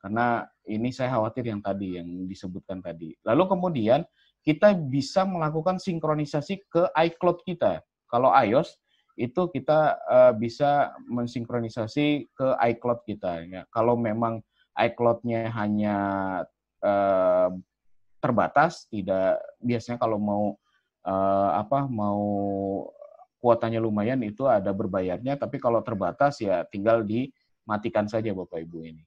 G: Karena ini saya khawatir yang tadi yang disebutkan tadi. Lalu kemudian kita bisa melakukan sinkronisasi ke iCloud kita. Kalau iOS itu kita uh, bisa mensinkronisasi ke iCloud kita. Ya. Kalau memang iCloud-nya hanya uh, terbatas, tidak biasanya kalau mau uh, apa mau kuotanya lumayan itu ada berbayarnya, tapi kalau terbatas ya tinggal dimatikan saja Bapak Ibu ini.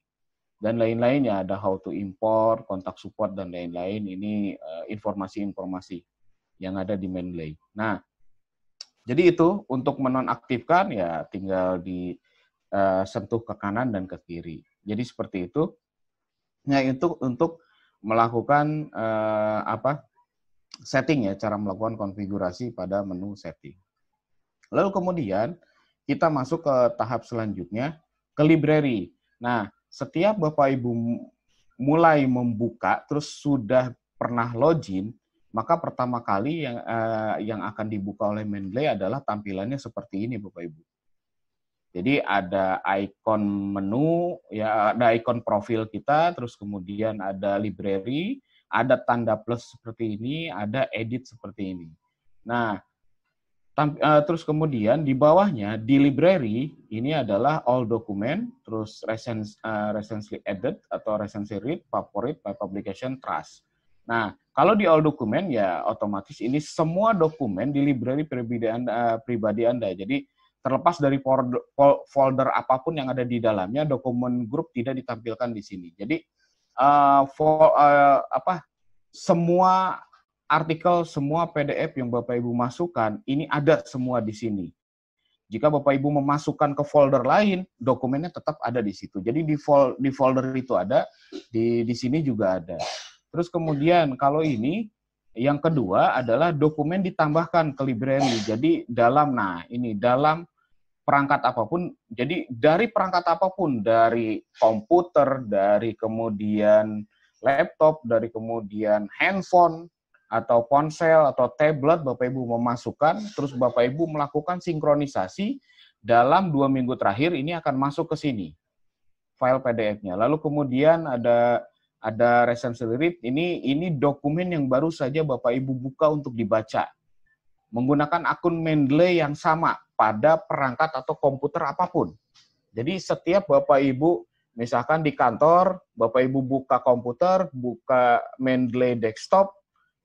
G: Dan lain lainnya ada how to import, kontak support dan lain-lain ini informasi-informasi uh, yang ada di Mendeley. Nah, jadi itu untuk menonaktifkan ya tinggal di eh, sentuh ke kanan dan ke kiri. Jadi seperti itu. Ya itu untuk melakukan uh, apa setting ya cara melakukan konfigurasi pada menu setting. Lalu kemudian kita masuk ke tahap selanjutnya ke library. Nah setiap bapak ibu mulai membuka terus sudah pernah login maka pertama kali yang eh, yang akan dibuka oleh Mendeley adalah tampilannya seperti ini Bapak Ibu. Jadi ada ikon menu, ya ada ikon profil kita, terus kemudian ada library, ada tanda plus seperti ini, ada edit seperti ini. Nah, tam, uh, terus kemudian di bawahnya di library ini adalah all document, terus recently, uh, eh, recently added atau recently read, favorite, by publication, trust. Nah, kalau di all dokumen ya otomatis ini semua dokumen di library pribadi Anda, eh, pribadi Anda. Jadi terlepas dari folder apapun yang ada di dalamnya, dokumen grup tidak ditampilkan di sini. Jadi uh, eh, for, uh, eh, apa semua artikel, semua PDF yang Bapak Ibu masukkan ini ada semua di sini. Jika Bapak Ibu memasukkan ke folder lain, dokumennya tetap ada di situ. Jadi di, di folder itu ada, di di sini juga ada. Terus kemudian kalau ini yang kedua adalah dokumen ditambahkan ke library. Jadi dalam nah ini dalam perangkat apapun. Jadi dari perangkat apapun dari komputer, dari kemudian laptop, dari kemudian handphone atau ponsel atau tablet Bapak Ibu memasukkan terus Bapak Ibu melakukan sinkronisasi dalam dua minggu terakhir ini akan masuk ke sini file PDF-nya. Lalu kemudian ada ada resen lirik ini ini dokumen yang baru saja Bapak Ibu buka untuk dibaca menggunakan akun Mendeley yang sama pada perangkat atau komputer apapun. Jadi setiap Bapak Ibu misalkan di kantor Bapak Ibu buka komputer, buka Mendeley desktop,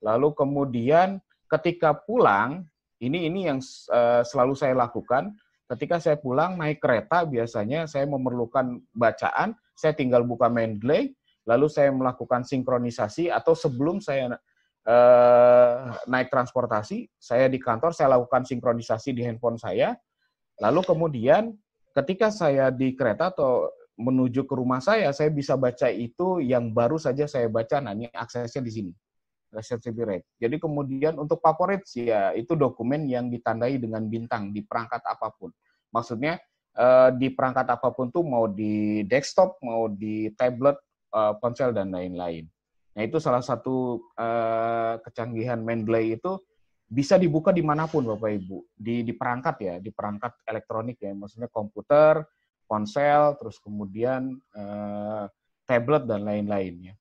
G: lalu kemudian ketika pulang ini ini yang eh, selalu saya lakukan ketika saya pulang naik kereta biasanya saya memerlukan bacaan, saya tinggal buka Mendeley lalu saya melakukan sinkronisasi atau sebelum saya eh, naik transportasi, saya di kantor saya lakukan sinkronisasi di handphone saya. Lalu kemudian ketika saya di kereta atau menuju ke rumah saya, saya bisa baca itu yang baru saja saya baca. Nah, aksesnya di sini. Receptivity rate. Jadi kemudian untuk favorit ya itu dokumen yang ditandai dengan bintang di perangkat apapun. Maksudnya eh, di perangkat apapun tuh mau di desktop, mau di tablet, uh, ponsel dan lain-lain. Nah itu salah satu uh, kecanggihan Mendeley itu bisa dibuka dimanapun Bapak Ibu di di perangkat ya di perangkat elektronik ya maksudnya komputer, ponsel, terus kemudian uh, tablet dan lain lain ya.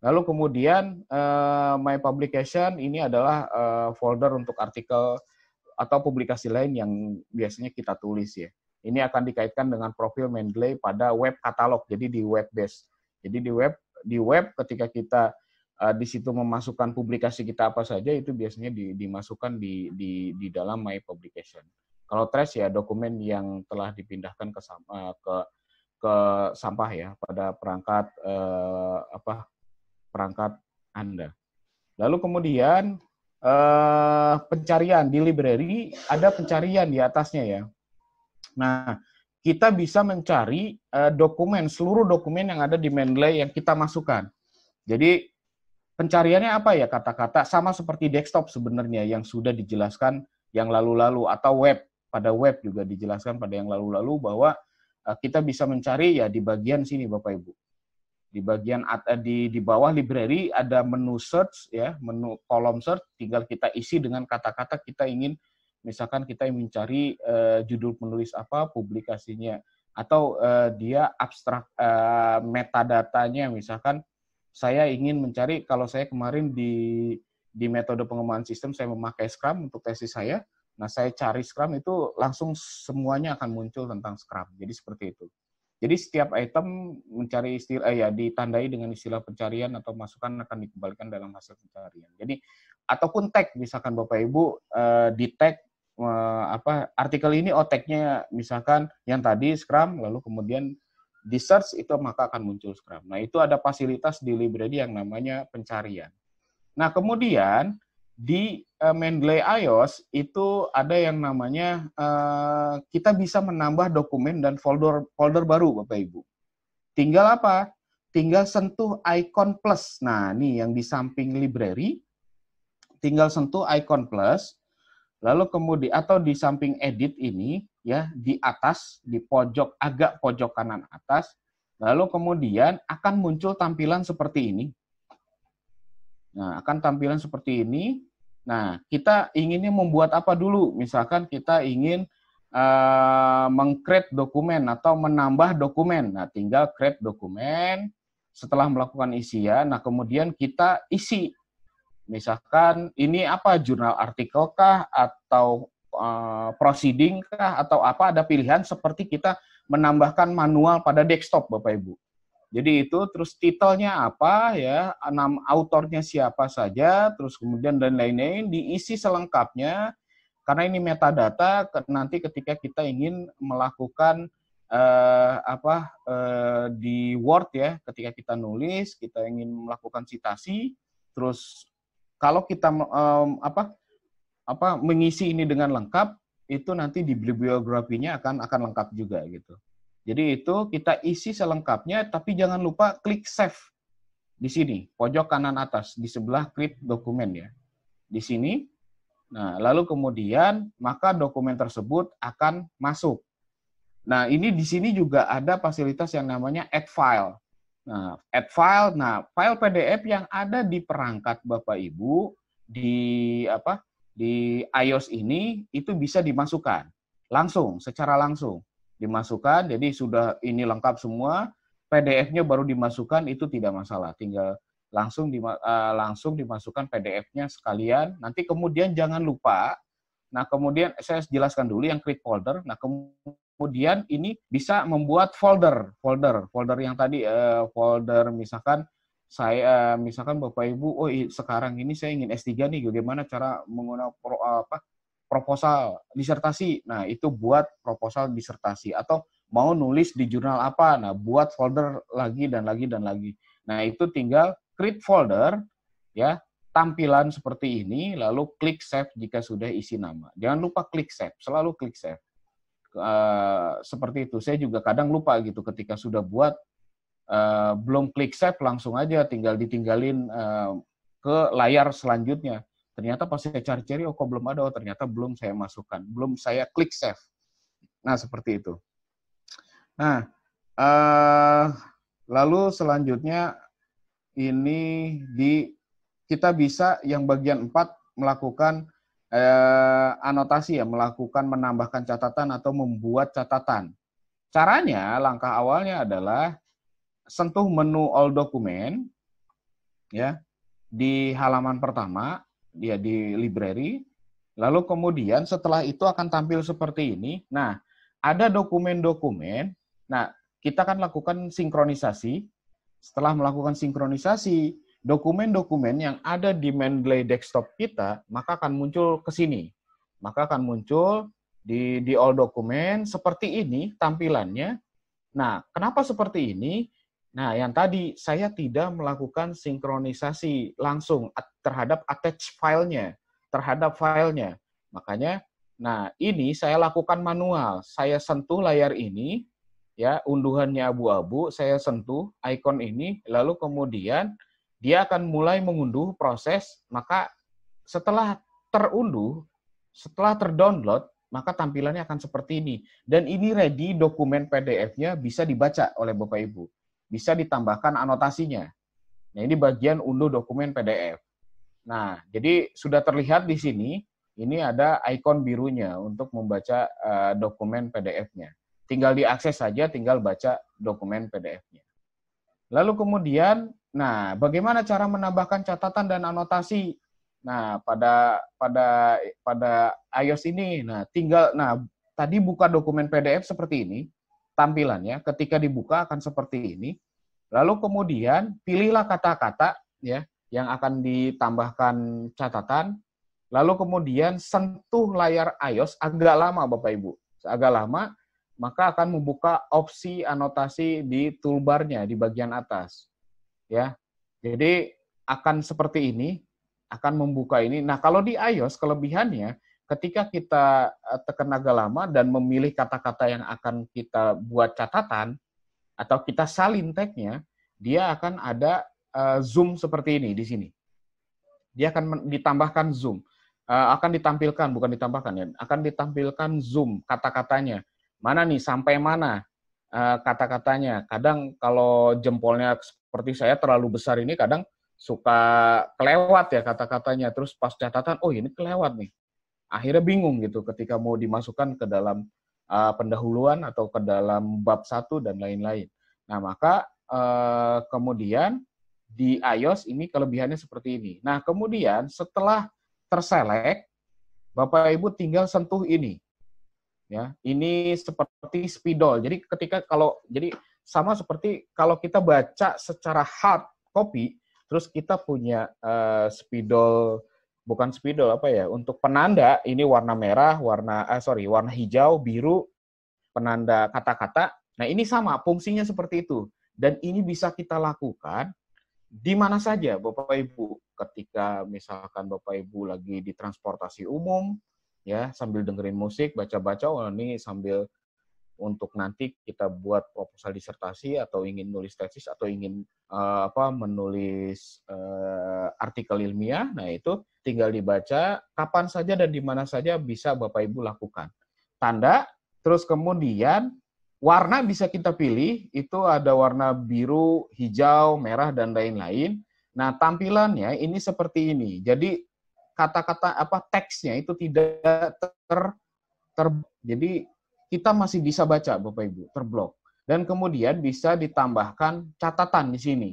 G: Lalu kemudian uh, my publication ini adalah uh, folder untuk artikel atau publikasi lain yang biasanya kita tulis ya. Ini akan dikaitkan dengan profil Mendeley pada web katalog, jadi di web base. Jadi di web di web ketika kita uh, di situ memasukkan publikasi kita apa saja itu biasanya di, dimasukkan di, di di dalam my publication. Kalau trash ya dokumen yang telah dipindahkan ke uh, ke ke sampah ya pada perangkat uh, apa perangkat Anda. Lalu kemudian uh, pencarian di library ada pencarian di atasnya ya. Nah, kita bisa mencari uh, dokumen seluruh dokumen yang ada di Mendeley yang kita masukkan. Jadi pencariannya apa ya kata-kata sama seperti desktop sebenarnya yang sudah dijelaskan yang lalu-lalu atau web pada web juga dijelaskan pada yang lalu-lalu bahwa uh, kita bisa mencari ya di bagian sini Bapak Ibu. Di bagian eh, di di bawah library ada menu search ya, menu kolom search tinggal kita isi dengan kata-kata kita ingin misalkan kita ingin mencari uh, judul penulis apa publikasinya atau uh, dia abstrak uh, metadatanya misalkan saya ingin mencari kalau saya kemarin di di metode pengembangan sistem saya memakai Scrum untuk tesis saya nah saya cari Scrum itu langsung semuanya akan muncul tentang Scrum jadi seperti itu jadi setiap item mencari istilah ya ditandai dengan istilah pencarian atau masukan akan dikembalikan dalam hasil pencarian. Jadi ataupun tag misalkan Bapak Ibu eh, di tag Eh, apa artikel ini oteknya misalkan yang tadi Scrum lalu kemudian di search itu maka akan muncul Scrum. Nah, itu ada fasilitas di library yang namanya pencarian. Nah, kemudian di uh, Mendeley iOS itu ada yang namanya uh, kita bisa menambah dokumen dan folder folder baru Bapak Ibu. Tinggal apa? Tinggal sentuh icon plus. Nah, ini yang di samping library tinggal sentuh icon plus Lalu kemudian atau di samping edit ini ya di atas di pojok agak pojok kanan atas lalu kemudian akan muncul tampilan seperti ini. Nah, akan tampilan seperti ini. Nah, kita inginnya membuat apa dulu? Misalkan kita ingin uh, mengcreate dokumen atau menambah dokumen. Nah, tinggal create dokumen setelah melakukan isian. Nah, kemudian kita isi Misalkan ini apa jurnal artikel kah atau e, proceeding kah atau apa ada pilihan seperti kita menambahkan manual pada desktop Bapak Ibu. Jadi itu terus titelnya apa ya, enam autornya siapa saja, terus kemudian dan lain-lain diisi selengkapnya karena ini metadata nanti ketika kita ingin melakukan eh, apa eh, di Word ya, ketika kita nulis kita ingin melakukan citasi, terus kalau kita um, apa apa mengisi ini dengan lengkap itu nanti di bibliografinya akan akan lengkap juga gitu. Jadi itu kita isi selengkapnya tapi jangan lupa klik save di sini pojok kanan atas di sebelah create dokumen ya. Di sini. Nah, lalu kemudian maka dokumen tersebut akan masuk. Nah, ini di sini juga ada fasilitas yang namanya add file. Nah, add file. Nah, file PDF yang ada di perangkat Bapak Ibu di apa? di iOS ini itu bisa dimasukkan langsung secara langsung dimasukkan. Jadi sudah ini lengkap semua, PDF-nya baru dimasukkan itu tidak masalah. Tinggal langsung di, uh, eh, langsung dimasukkan PDF-nya sekalian. Nanti kemudian jangan lupa Nah, kemudian saya jelaskan dulu yang create folder. Nah, kemudian kemudian ini bisa membuat folder, folder, folder yang tadi eh, folder misalkan saya eh, misalkan Bapak Ibu, oh sekarang ini saya ingin S3 nih, bagaimana cara menggunakan pro, eh, apa proposal disertasi. Nah, itu buat proposal disertasi atau mau nulis di jurnal apa. Nah, buat folder lagi dan lagi dan lagi. Nah, itu tinggal create folder ya, tampilan seperti ini lalu klik save jika sudah isi nama. Jangan lupa klik save, selalu klik save uh, seperti itu. Saya juga kadang lupa gitu ketika sudah buat uh, belum klik save langsung aja tinggal ditinggalin uh, ke layar selanjutnya. Ternyata pas saya cari-cari oh kok belum ada, oh ternyata belum saya masukkan, belum saya klik save. Nah, seperti itu. Nah, uh, lalu selanjutnya ini di kita bisa yang bagian 4 melakukan eh, anotasi ya, melakukan menambahkan catatan atau membuat catatan. Caranya, langkah awalnya adalah sentuh menu all dokumen ya di halaman pertama dia ya, di library lalu kemudian setelah itu akan tampil seperti ini nah ada dokumen-dokumen nah kita akan lakukan sinkronisasi setelah melakukan sinkronisasi dokumen-dokumen yang ada di Mendeley desktop kita, maka akan muncul ke sini. Maka akan muncul di, di all dokumen seperti ini tampilannya. Nah, kenapa seperti ini? Nah, yang tadi saya tidak melakukan sinkronisasi langsung terhadap attach filenya, terhadap filenya. Makanya, nah ini saya lakukan manual. Saya sentuh layar ini, ya unduhannya abu-abu. Saya sentuh icon ini, lalu kemudian dia akan mulai mengunduh proses, maka setelah terunduh, setelah terdownload, maka tampilannya akan seperti ini. Dan ini ready dokumen PDF-nya bisa dibaca oleh Bapak Ibu. Bisa ditambahkan anotasinya. Nah, ini bagian unduh dokumen PDF. Nah, jadi sudah terlihat di sini, ini ada ikon birunya untuk membaca uh, dokumen PDF-nya. Tinggal diakses saja, tinggal baca dokumen PDF-nya. Lalu kemudian Nah, bagaimana cara menambahkan catatan dan anotasi? Nah, pada pada pada iOS ini, nah tinggal nah tadi buka dokumen PDF seperti ini tampilannya ketika dibuka akan seperti ini. Lalu kemudian pilihlah kata-kata ya yang akan ditambahkan catatan. Lalu kemudian sentuh layar iOS agak lama Bapak Ibu. Agak lama maka akan membuka opsi anotasi di toolbarnya di bagian atas ya. Jadi akan seperti ini, akan membuka ini. Nah, kalau di iOS kelebihannya ketika kita eh, tekan naga lama dan memilih kata-kata yang akan kita buat catatan atau kita salin tag-nya, dia akan ada eh, zoom seperti ini di sini. Dia akan ditambahkan zoom. Eh, akan ditampilkan bukan ditambahkan ya, akan ditampilkan zoom kata-katanya. Mana nih sampai mana kata-katanya. Kadang kalau jempolnya seperti saya terlalu besar ini kadang suka kelewat ya kata-katanya. Terus pas catatan, oh ini kelewat nih. Akhirnya bingung gitu ketika mau dimasukkan ke dalam uh, pendahuluan atau ke dalam bab satu dan lain-lain. Nah maka uh, kemudian di iOS ini kelebihannya seperti ini. Nah kemudian setelah terselek, Bapak Ibu tinggal sentuh ini. Ya, ini seperti spidol. Jadi ketika kalau jadi sama seperti kalau kita baca secara hard copy, terus kita punya uh, spidol bukan spidol apa ya untuk penanda ini warna merah, warna eh, sorry warna hijau, biru penanda kata-kata. Nah ini sama fungsinya seperti itu dan ini bisa kita lakukan di mana saja Bapak Ibu ketika misalkan Bapak Ibu lagi di transportasi umum ya sambil dengerin musik baca-baca oh ini sambil untuk nanti kita buat proposal disertasi atau ingin nulis tesis atau ingin uh, apa menulis uh, artikel ilmiah nah itu tinggal dibaca kapan saja dan di mana saja bisa Bapak Ibu lakukan tanda terus kemudian warna bisa kita pilih itu ada warna biru hijau merah dan lain-lain nah tampilannya ini seperti ini jadi kata-kata apa teksnya itu tidak ter, ter jadi kita masih bisa baca Bapak Ibu, terblok. Dan kemudian bisa ditambahkan catatan di sini.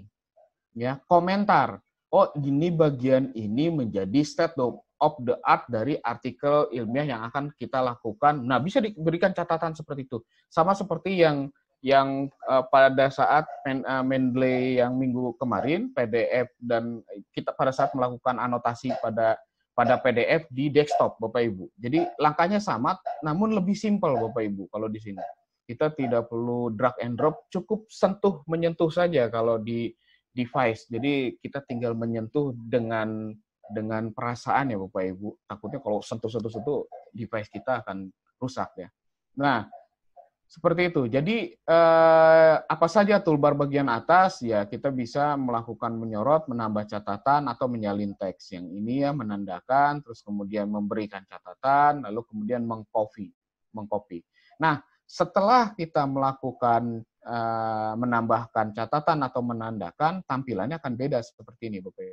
G: Ya, komentar. Oh, ini bagian ini menjadi state of the art dari artikel ilmiah yang akan kita lakukan. Nah, bisa diberikan catatan seperti itu. Sama seperti yang yang uh, pada saat men, uh, eh, Mendeley yang minggu kemarin PDF dan kita pada saat melakukan anotasi pada pada PDF di desktop, Bapak Ibu. Jadi langkahnya sama, namun lebih simpel, Bapak Ibu. Kalau di sini kita tidak perlu drag and drop, cukup sentuh menyentuh saja kalau di device. Jadi kita tinggal menyentuh dengan dengan perasaan ya Bapak Ibu. Takutnya kalau sentuh-sentuh-sentuh device kita akan rusak ya. Nah, seperti itu. Jadi eh, apa saja toolbar bagian atas ya kita bisa melakukan menyorot, menambah catatan atau menyalin teks yang ini ya menandakan, terus kemudian memberikan catatan, lalu kemudian mengcopy, mengcopy. Nah setelah kita melakukan eh, menambahkan catatan atau menandakan, tampilannya akan beda seperti ini, Bapak.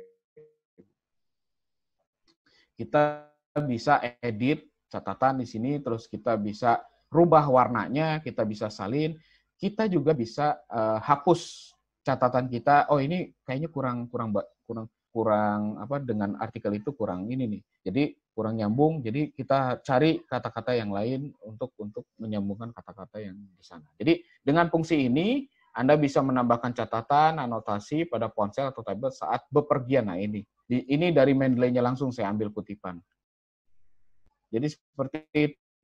G: Kita bisa edit catatan di sini, terus kita bisa rubah warnanya, kita bisa salin, kita juga bisa uh, hapus catatan kita. Oh ini kayaknya kurang kurang kurang kurang apa dengan artikel itu kurang ini nih. Jadi kurang nyambung. Jadi kita cari kata-kata yang lain untuk untuk menyambungkan kata-kata yang di sana. Jadi dengan fungsi ini Anda bisa menambahkan catatan, anotasi pada ponsel atau tablet saat bepergian. Nah ini ini dari Mendeley-nya langsung saya ambil kutipan. Jadi seperti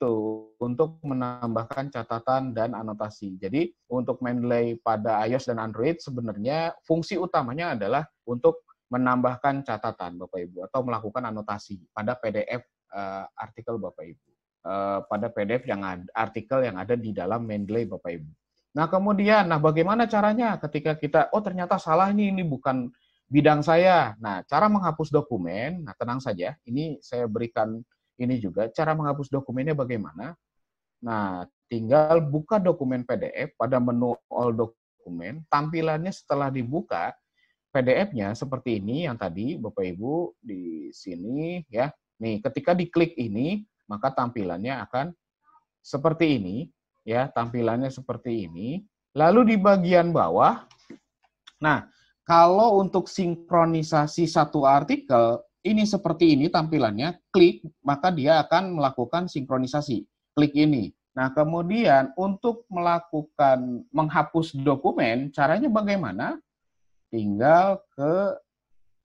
G: itu untuk menambahkan catatan dan anotasi. Jadi untuk Mendeley pada iOS dan Android sebenarnya fungsi utamanya adalah untuk menambahkan catatan Bapak Ibu atau melakukan anotasi pada PDF uh, eh, artikel Bapak Ibu. Uh, pada PDF yang ada, artikel yang ada di dalam Mendeley Bapak Ibu. Nah, kemudian nah bagaimana caranya ketika kita oh ternyata salah ini ini bukan bidang saya. Nah, cara menghapus dokumen, nah tenang saja, ini saya berikan ini juga cara menghapus dokumennya bagaimana. Nah, tinggal buka dokumen PDF pada menu All Dokumen. Tampilannya setelah dibuka, PDF-nya seperti ini yang tadi Bapak Ibu di sini ya. Nih, ketika diklik ini, maka tampilannya akan seperti ini ya, tampilannya seperti ini. Lalu di bagian bawah nah, kalau untuk sinkronisasi satu artikel ini seperti ini tampilannya, klik, maka dia akan melakukan sinkronisasi. Klik ini. Nah, kemudian untuk melakukan menghapus dokumen, caranya bagaimana? Tinggal ke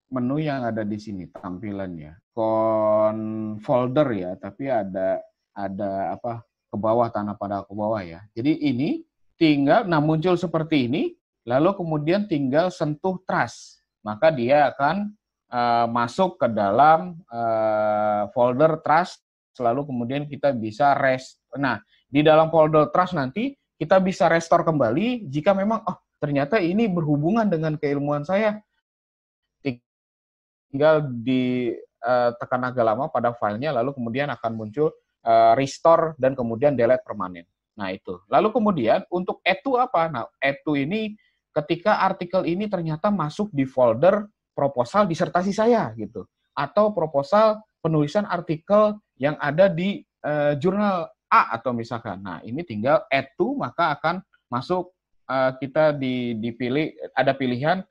G: menu yang ada di sini tampilannya. Kon folder ya, tapi ada ada apa ke bawah tanah pada ke bawah ya. Jadi ini tinggal nah muncul seperti ini, lalu kemudian tinggal sentuh trust. Maka dia akan uh, masuk ke dalam uh, folder trust, selalu kemudian kita bisa rest. Nah, di dalam folder trust nanti kita bisa restore kembali jika memang oh ternyata ini berhubungan dengan keilmuan saya. Tinggal di uh, tekan agak lama pada filenya, lalu kemudian akan muncul uh, restore dan kemudian delete permanen. Nah itu. Lalu kemudian untuk etu apa? Nah etu ini ketika artikel ini ternyata masuk di folder proposal disertasi saya gitu atau proposal penulisan artikel yang ada di uh, jurnal A atau misalkan. Nah, ini tinggal add to maka akan masuk uh, kita di dipilih ada pilihan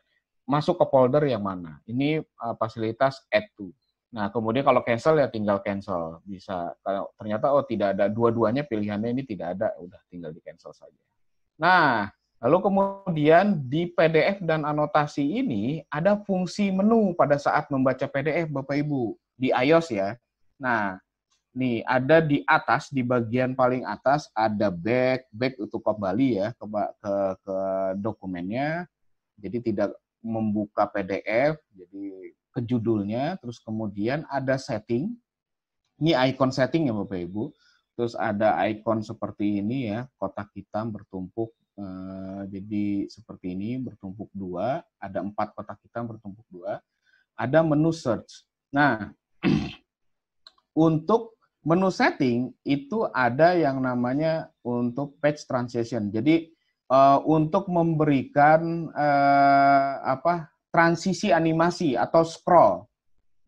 G: masuk ke folder yang mana. Ini uh, fasilitas add to. Nah, kemudian kalau cancel ya tinggal cancel. Bisa kalau ternyata oh tidak ada dua-duanya pilihannya ini tidak ada, udah tinggal di cancel saja. Nah, Lalu kemudian di PDF dan anotasi ini ada fungsi menu pada saat membaca PDF Bapak Ibu di iOS ya. Nah, nih ada di atas di bagian paling atas ada back, back untuk kembali ya ke ke, ke dokumennya. Jadi tidak membuka PDF, jadi ke judulnya, terus kemudian ada setting. Ini icon setting ya Bapak Ibu. Terus ada icon seperti ini ya, kotak hitam bertumpuk Eh, jadi seperti ini bertumpuk dua, ada empat kotak hitam bertumpuk dua, ada menu search. Nah, [clears throat] untuk menu setting itu ada yang namanya untuk page transition. Jadi uh, untuk memberikan uh, apa transisi animasi atau scroll.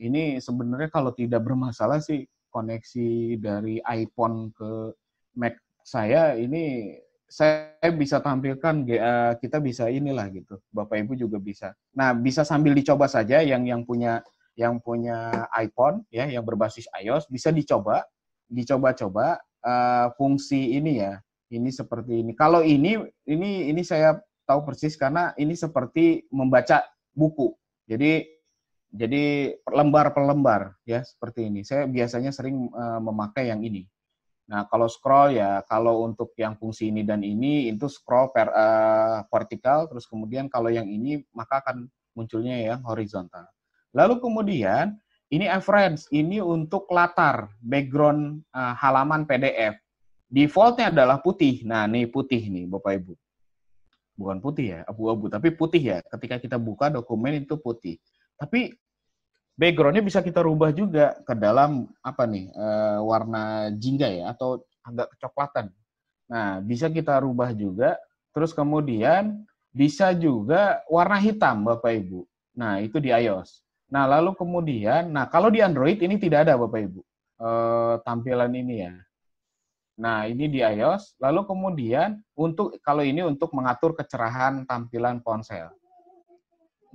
G: Ini sebenarnya kalau tidak bermasalah sih koneksi dari iPhone ke Mac saya ini saya bisa tampilkan eh, kita bisa inilah gitu bapak ibu juga bisa nah bisa sambil dicoba saja yang yang punya yang punya iPhone ya yang berbasis iOS bisa dicoba dicoba-coba uh, fungsi ini ya ini seperti ini kalau ini ini ini saya tahu persis karena ini seperti membaca buku jadi jadi lembar lembar ya seperti ini saya biasanya sering uh, memakai yang ini Nah, kalau scroll ya, kalau untuk yang fungsi ini dan ini, itu scroll per, uh, vertikal, terus kemudian kalau yang ini, maka akan munculnya yang horizontal. Lalu kemudian, ini reference, ini untuk latar, background uh, halaman PDF. Defaultnya adalah putih. Nah, ini putih nih, Bapak-Ibu. Bukan putih ya, abu-abu, tapi putih ya. Ketika kita buka dokumen itu putih. Tapi backgroundnya bisa kita rubah juga ke dalam apa nih uh, warna jingga ya atau agak kecoklatan. Nah bisa kita rubah juga. Terus kemudian bisa juga warna hitam bapak ibu. Nah itu di iOS. Nah lalu kemudian, nah kalau di Android ini tidak ada bapak ibu uh, tampilan ini ya. Nah, ini di iOS. Lalu kemudian untuk kalau ini untuk mengatur kecerahan tampilan ponsel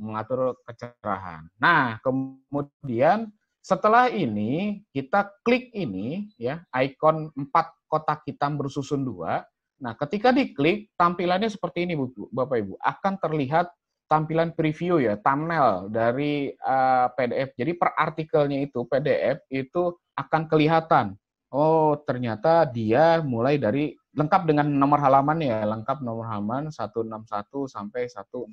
G: mengatur kecerahan. Nah, kemudian setelah ini kita klik ini ya, ikon empat kotak hitam bersusun dua. Nah, ketika diklik tampilannya seperti ini Bu, Bapak Ibu, akan terlihat tampilan preview ya, thumbnail dari uh, eh, PDF. Jadi per artikelnya itu PDF itu akan kelihatan. Oh, ternyata dia mulai dari lengkap dengan nomor halamannya, ya. lengkap nomor halaman 161 sampai 166.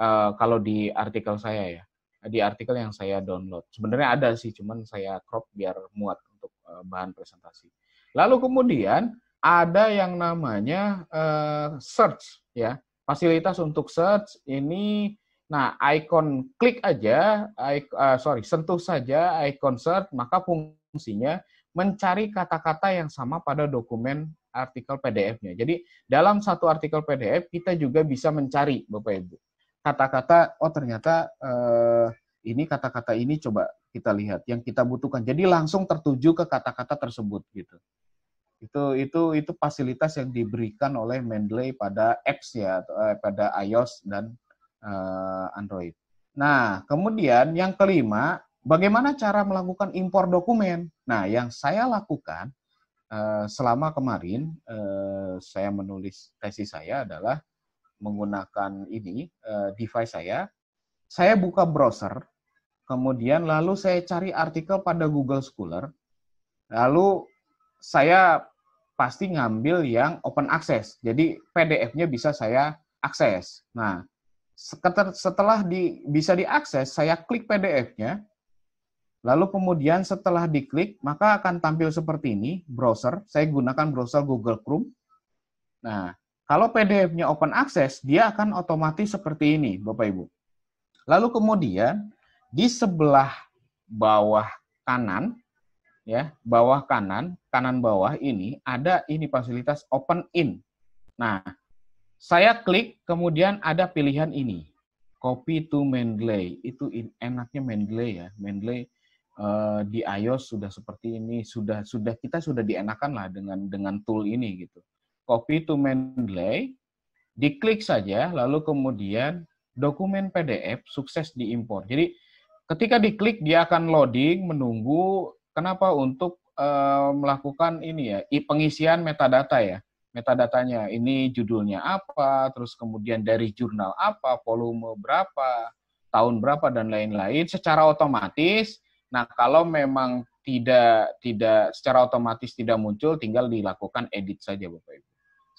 G: Eh, kalau di artikel saya ya di artikel yang saya download. Sebenarnya ada sih, cuman saya crop biar muat untuk uh, bahan presentasi. Lalu kemudian ada yang namanya uh, search ya. Fasilitas untuk search ini nah icon klik aja icon, uh, sorry sentuh saja icon search maka fungsinya mencari kata-kata yang sama pada dokumen artikel PDF-nya. Jadi dalam satu artikel PDF kita juga bisa mencari Bapak Ibu kata-kata oh ternyata eh, ini kata-kata ini coba kita lihat yang kita butuhkan. Jadi langsung tertuju ke kata-kata tersebut gitu. Itu itu itu fasilitas yang diberikan oleh Mendeley pada apps ya eh, pada iOS dan eh, Android. Nah, kemudian yang kelima, bagaimana cara melakukan impor dokumen? Nah, yang saya lakukan eh, selama kemarin eh, saya menulis tesis saya adalah menggunakan ini uh, device saya, saya buka browser, kemudian lalu saya cari artikel pada Google Scholar, lalu saya pasti ngambil yang open access. Jadi PDF-nya bisa saya akses. Nah, setelah di, bisa diakses, saya klik PDF-nya, Lalu kemudian setelah diklik, maka akan tampil seperti ini, browser. Saya gunakan browser Google Chrome. Nah, kalau PDF-nya open access, dia akan otomatis seperti ini, Bapak Ibu. Lalu kemudian di sebelah bawah kanan ya, bawah kanan, kanan bawah ini ada ini fasilitas open in. Nah, saya klik kemudian ada pilihan ini. Copy to Mendeley. Itu in, enaknya Mendeley ya. Mendeley uh, di iOS sudah seperti ini, sudah sudah kita sudah dienakan lah dengan dengan tool ini gitu copy to Mendeley, diklik saja, lalu kemudian dokumen PDF sukses diimpor. Jadi ketika diklik dia akan loading, menunggu. Kenapa untuk e, melakukan ini ya pengisian metadata ya? Metadatanya ini judulnya apa, terus kemudian dari jurnal apa, volume berapa, tahun berapa dan lain-lain. Secara otomatis. Nah kalau memang tidak tidak secara otomatis tidak muncul, tinggal dilakukan edit saja, Bapak Ibu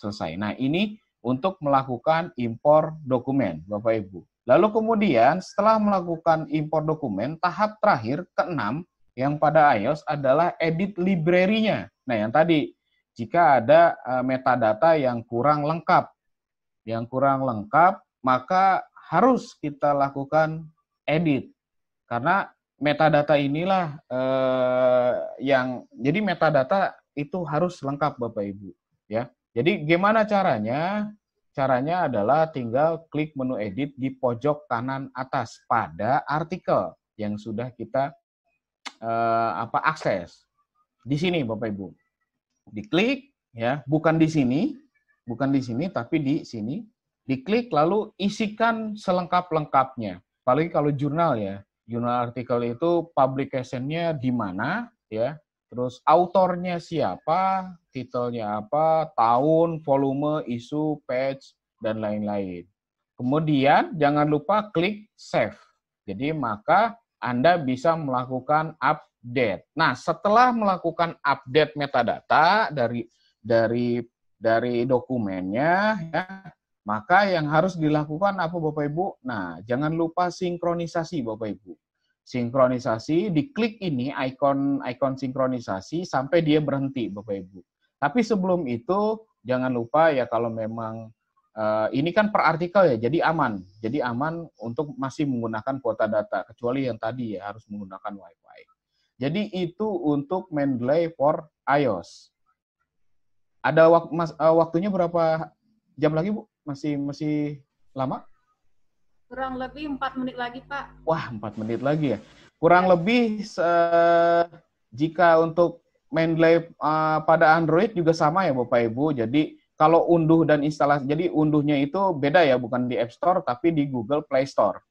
G: selesai. Nah, ini untuk melakukan impor dokumen, Bapak Ibu. Lalu kemudian setelah melakukan impor dokumen, tahap terakhir keenam yang pada iOS adalah edit library-nya. Nah, yang tadi jika ada e, metadata yang kurang lengkap, yang kurang lengkap, maka harus kita lakukan edit. Karena metadata inilah e, yang jadi metadata itu harus lengkap Bapak Ibu, ya. Jadi gimana caranya? Caranya adalah tinggal klik menu edit di pojok kanan atas pada artikel yang sudah kita eh, apa akses. Di sini Bapak Ibu. Diklik ya, bukan di sini, bukan di sini tapi di sini. Diklik lalu isikan selengkap-lengkapnya. Paling kalau jurnal ya. Jurnal artikel itu publication-nya di mana ya. Terus autornya siapa, titelnya apa, tahun, volume, isu, page, dan lain-lain. Kemudian jangan lupa klik save. Jadi maka Anda bisa melakukan update. Nah, setelah melakukan update metadata dari dari dari dokumennya ya, maka yang harus dilakukan apa Bapak Ibu? Nah, jangan lupa sinkronisasi Bapak Ibu sinkronisasi, diklik ini ikon ikon sinkronisasi sampai dia berhenti Bapak Ibu. Tapi sebelum itu jangan lupa ya kalau memang uh, ini kan per artikel ya, jadi aman. Jadi aman untuk masih menggunakan kuota data kecuali yang tadi ya harus menggunakan WiFi. Jadi itu untuk Mendeley for iOS. Ada wak mas, uh, waktunya berapa jam lagi Bu? Masih masih lama?
A: Kurang lebih 4 menit lagi, Pak.
G: Wah, 4 menit lagi ya. Kurang ya. lebih uh, jika untuk main uh, pada Android juga sama ya Bapak Ibu. Jadi kalau unduh dan instalasi, jadi unduhnya itu beda ya, bukan di App Store tapi di Google Play Store.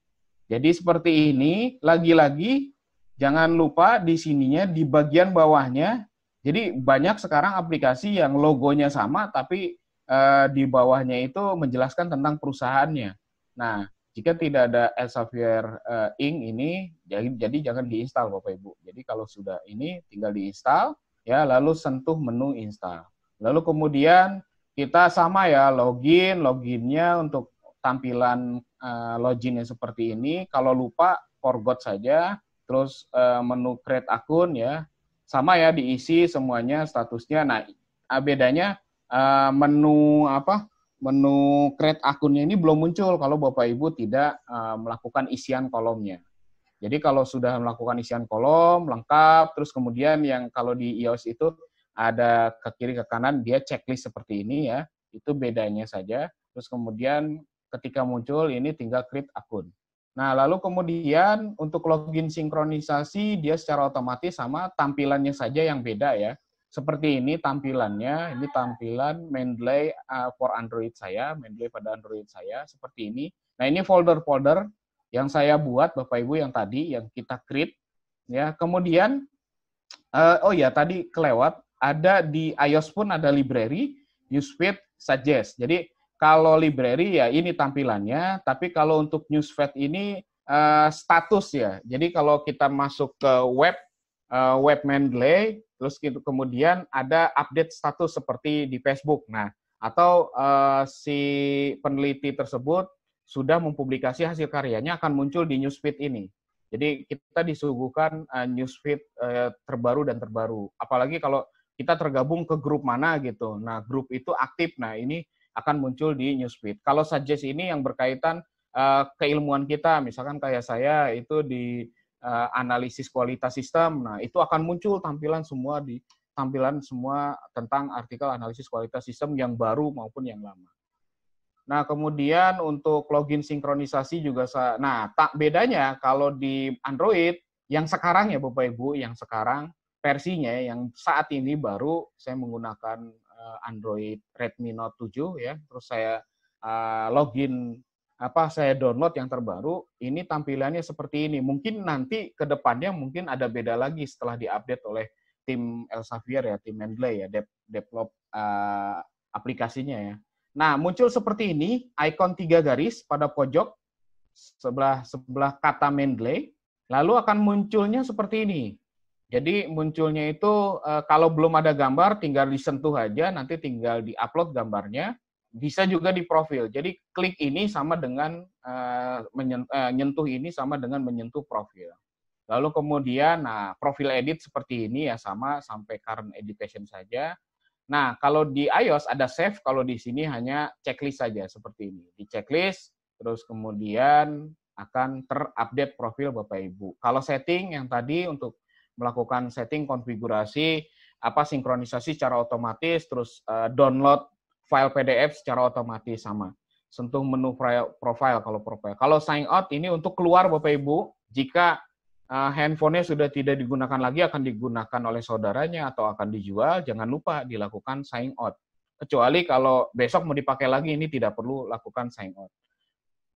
G: Jadi seperti ini, lagi-lagi jangan lupa di sininya di bagian bawahnya. Jadi banyak sekarang aplikasi yang logonya sama tapi uh, di bawahnya itu menjelaskan tentang perusahaannya. Nah, jika tidak ada Elsevier uh, eh, Ink ini, jadi, jadi jangan diinstal Bapak Ibu. Jadi kalau sudah ini tinggal diinstal, ya lalu sentuh menu install. Lalu kemudian kita sama ya login, loginnya untuk tampilan uh, yang seperti ini. Kalau lupa forgot saja, terus uh, menu create akun ya, sama ya diisi semuanya statusnya. Nah ah, bedanya uh, menu apa menu create akunnya ini belum muncul kalau Bapak Ibu tidak eh, melakukan isian kolomnya. Jadi kalau sudah melakukan isian kolom lengkap, terus kemudian yang kalau di iOS itu ada ke kiri ke kanan dia checklist seperti ini ya, itu bedanya saja. Terus kemudian ketika muncul ini tinggal create akun. Nah, lalu kemudian untuk login sinkronisasi dia secara otomatis sama tampilannya saja yang beda ya seperti ini tampilannya. Ini tampilan Mendeley uh, for Android saya, Mendeley pada Android saya seperti ini. Nah, ini folder-folder yang saya buat Bapak Ibu yang tadi yang kita create ya. Kemudian uh, oh ya tadi kelewat ada di iOS pun ada library newsfeed suggest. Jadi kalau library ya ini tampilannya, tapi kalau untuk newsfeed ini uh, status ya. Jadi kalau kita masuk ke web uh, web Mendeley Terus gitu kemudian ada update status seperti di Facebook. Nah, atau uh, si peneliti tersebut sudah mempublikasi hasil karyanya akan muncul di newsfeed ini. Jadi kita disuguhkan uh, newsfeed uh, terbaru dan terbaru. Apalagi kalau kita tergabung ke grup mana gitu. Nah, grup itu aktif. Nah, ini akan muncul di newsfeed. Kalau suggest ini yang berkaitan uh, keilmuan kita, misalkan kayak saya itu di uh, analisis kualitas sistem. Nah, itu akan muncul tampilan semua di tampilan semua tentang artikel analisis kualitas sistem yang baru maupun yang lama. Nah, kemudian untuk login sinkronisasi juga nah, tak bedanya kalau di Android yang sekarang ya Bapak Ibu, yang sekarang versinya yang saat ini baru saya menggunakan eh, Android Redmi Note 7 ya, terus saya eh, login apa saya download yang terbaru ini tampilannya seperti ini mungkin nanti ke depannya mungkin ada beda lagi setelah diupdate oleh tim Elsevier ya tim Mendeley ya develop uh, aplikasinya ya nah muncul seperti ini icon tiga garis pada pojok sebelah sebelah kata Mendeley lalu akan munculnya seperti ini jadi munculnya itu eh, kalau belum ada gambar tinggal disentuh aja nanti tinggal diupload gambarnya bisa juga di profil. Jadi klik ini sama dengan eh, menyentuh eh, ini sama dengan menyentuh profil. Lalu kemudian, nah profil edit seperti ini ya sama sampai current education saja. Nah kalau di iOS ada save, kalau di sini hanya checklist saja seperti ini. Di checklist, terus kemudian akan terupdate profil Bapak Ibu. Kalau setting yang tadi untuk melakukan setting konfigurasi apa sinkronisasi secara otomatis terus eh, download file PDF secara otomatis sama. Sentuh menu profile kalau profile. Kalau sign out ini untuk keluar Bapak Ibu, jika eh, handphonenya sudah tidak digunakan lagi akan digunakan oleh saudaranya atau akan dijual, jangan lupa dilakukan sign out. Kecuali kalau besok mau dipakai lagi ini tidak perlu lakukan sign out.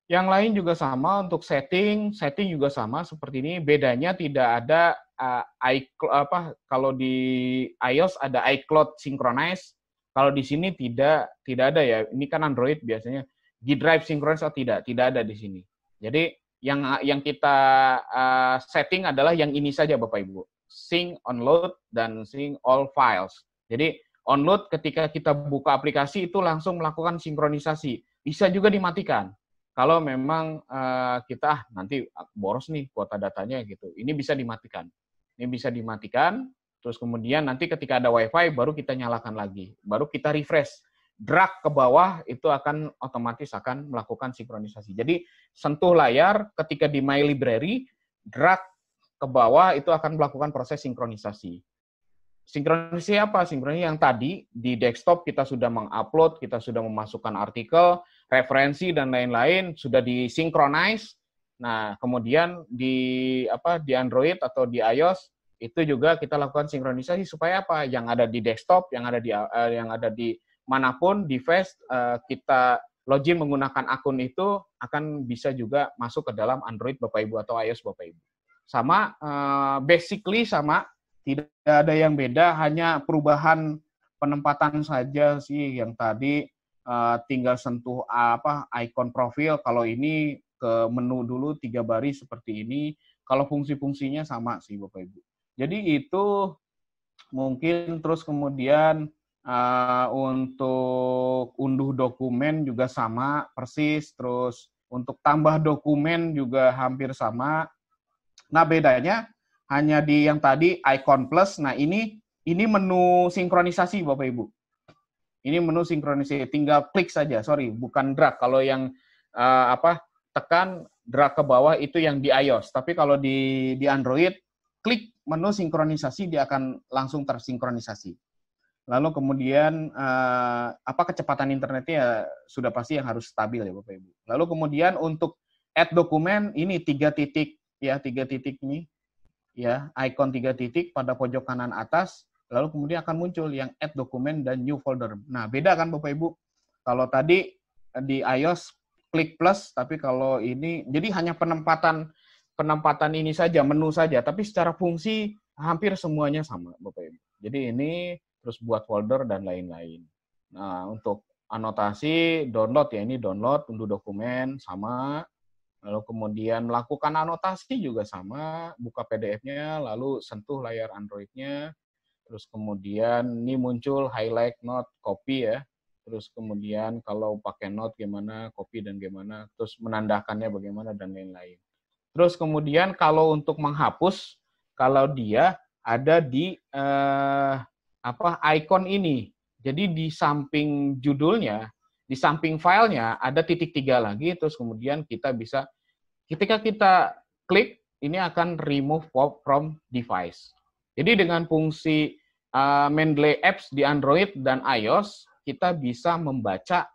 G: Yang lain juga sama untuk setting, setting juga sama seperti ini. Bedanya tidak ada uh, eh, iCloud apa kalau di iOS ada iCloud synchronize, kalau di sini tidak tidak ada ya. Ini kan Android biasanya di drive sinkronis atau tidak, tidak ada di sini. Jadi yang yang kita uh, setting adalah yang ini saja Bapak Ibu. Sync on load dan sync all files. Jadi on load ketika kita buka aplikasi itu langsung melakukan sinkronisasi. Bisa juga dimatikan kalau memang uh, kita ah, nanti boros nih kuota datanya gitu. Ini bisa dimatikan. Ini bisa dimatikan Terus kemudian nanti ketika ada WiFi baru kita nyalakan lagi, baru kita refresh. Drag ke bawah itu akan otomatis akan melakukan sinkronisasi. Jadi sentuh layar ketika di My Library, drag ke bawah itu akan melakukan proses sinkronisasi. Sinkronisasi apa? Sinkronisasi yang tadi di desktop kita sudah mengupload, kita sudah memasukkan artikel, referensi dan lain-lain sudah disinkronize. Nah, kemudian di apa di Android atau di iOS itu juga kita lakukan sinkronisasi supaya apa yang ada di desktop yang ada di uh, yang ada di manapun device uh, eh, kita login menggunakan akun itu akan bisa juga masuk ke dalam Android Bapak Ibu atau iOS Bapak Ibu sama uh, basically sama tidak ada yang beda hanya perubahan penempatan saja sih yang tadi uh, tinggal sentuh apa ikon profil kalau ini ke menu dulu tiga baris seperti ini kalau fungsi-fungsinya sama sih Bapak Ibu. Jadi itu mungkin terus kemudian uh, untuk unduh dokumen juga sama persis, terus untuk tambah dokumen juga hampir sama. Nah bedanya hanya di yang tadi icon plus. Nah ini ini menu sinkronisasi Bapak Ibu. Ini menu sinkronisasi, tinggal klik saja. Sorry, bukan drag. Kalau yang uh, apa tekan drag ke bawah itu yang di iOS. Tapi kalau di di Android klik menu sinkronisasi dia akan langsung tersinkronisasi. Lalu kemudian uh, apa kecepatan internetnya ya, sudah pasti yang harus stabil ya Bapak Ibu. Lalu kemudian untuk add dokumen ini tiga titik ya tiga titik ini ya icon tiga titik pada pojok kanan atas. Lalu kemudian akan muncul yang add dokumen dan new folder. Nah beda kan Bapak Ibu. Kalau tadi di iOS klik plus, tapi kalau ini jadi hanya penempatan penempatan ini saja, menu saja, tapi secara fungsi hampir semuanya sama, Bapak Ibu. Jadi ini terus buat folder dan lain-lain. Nah, untuk anotasi, download ya ini download untuk dokumen sama. Lalu kemudian melakukan anotasi juga sama, buka PDF-nya, lalu sentuh layar Android-nya. Terus kemudian ini muncul highlight, note, copy ya. Terus kemudian kalau pakai note gimana, copy dan gimana, terus menandakannya bagaimana dan lain-lain. Terus kemudian kalau untuk menghapus, kalau dia ada di eh, apa icon ini. Jadi di samping judulnya, di samping filenya ada titik tiga lagi. Terus kemudian kita bisa, ketika kita klik, ini akan remove pop from device. Jadi dengan fungsi uh, eh, Mendeley apps di Android dan iOS, kita bisa membaca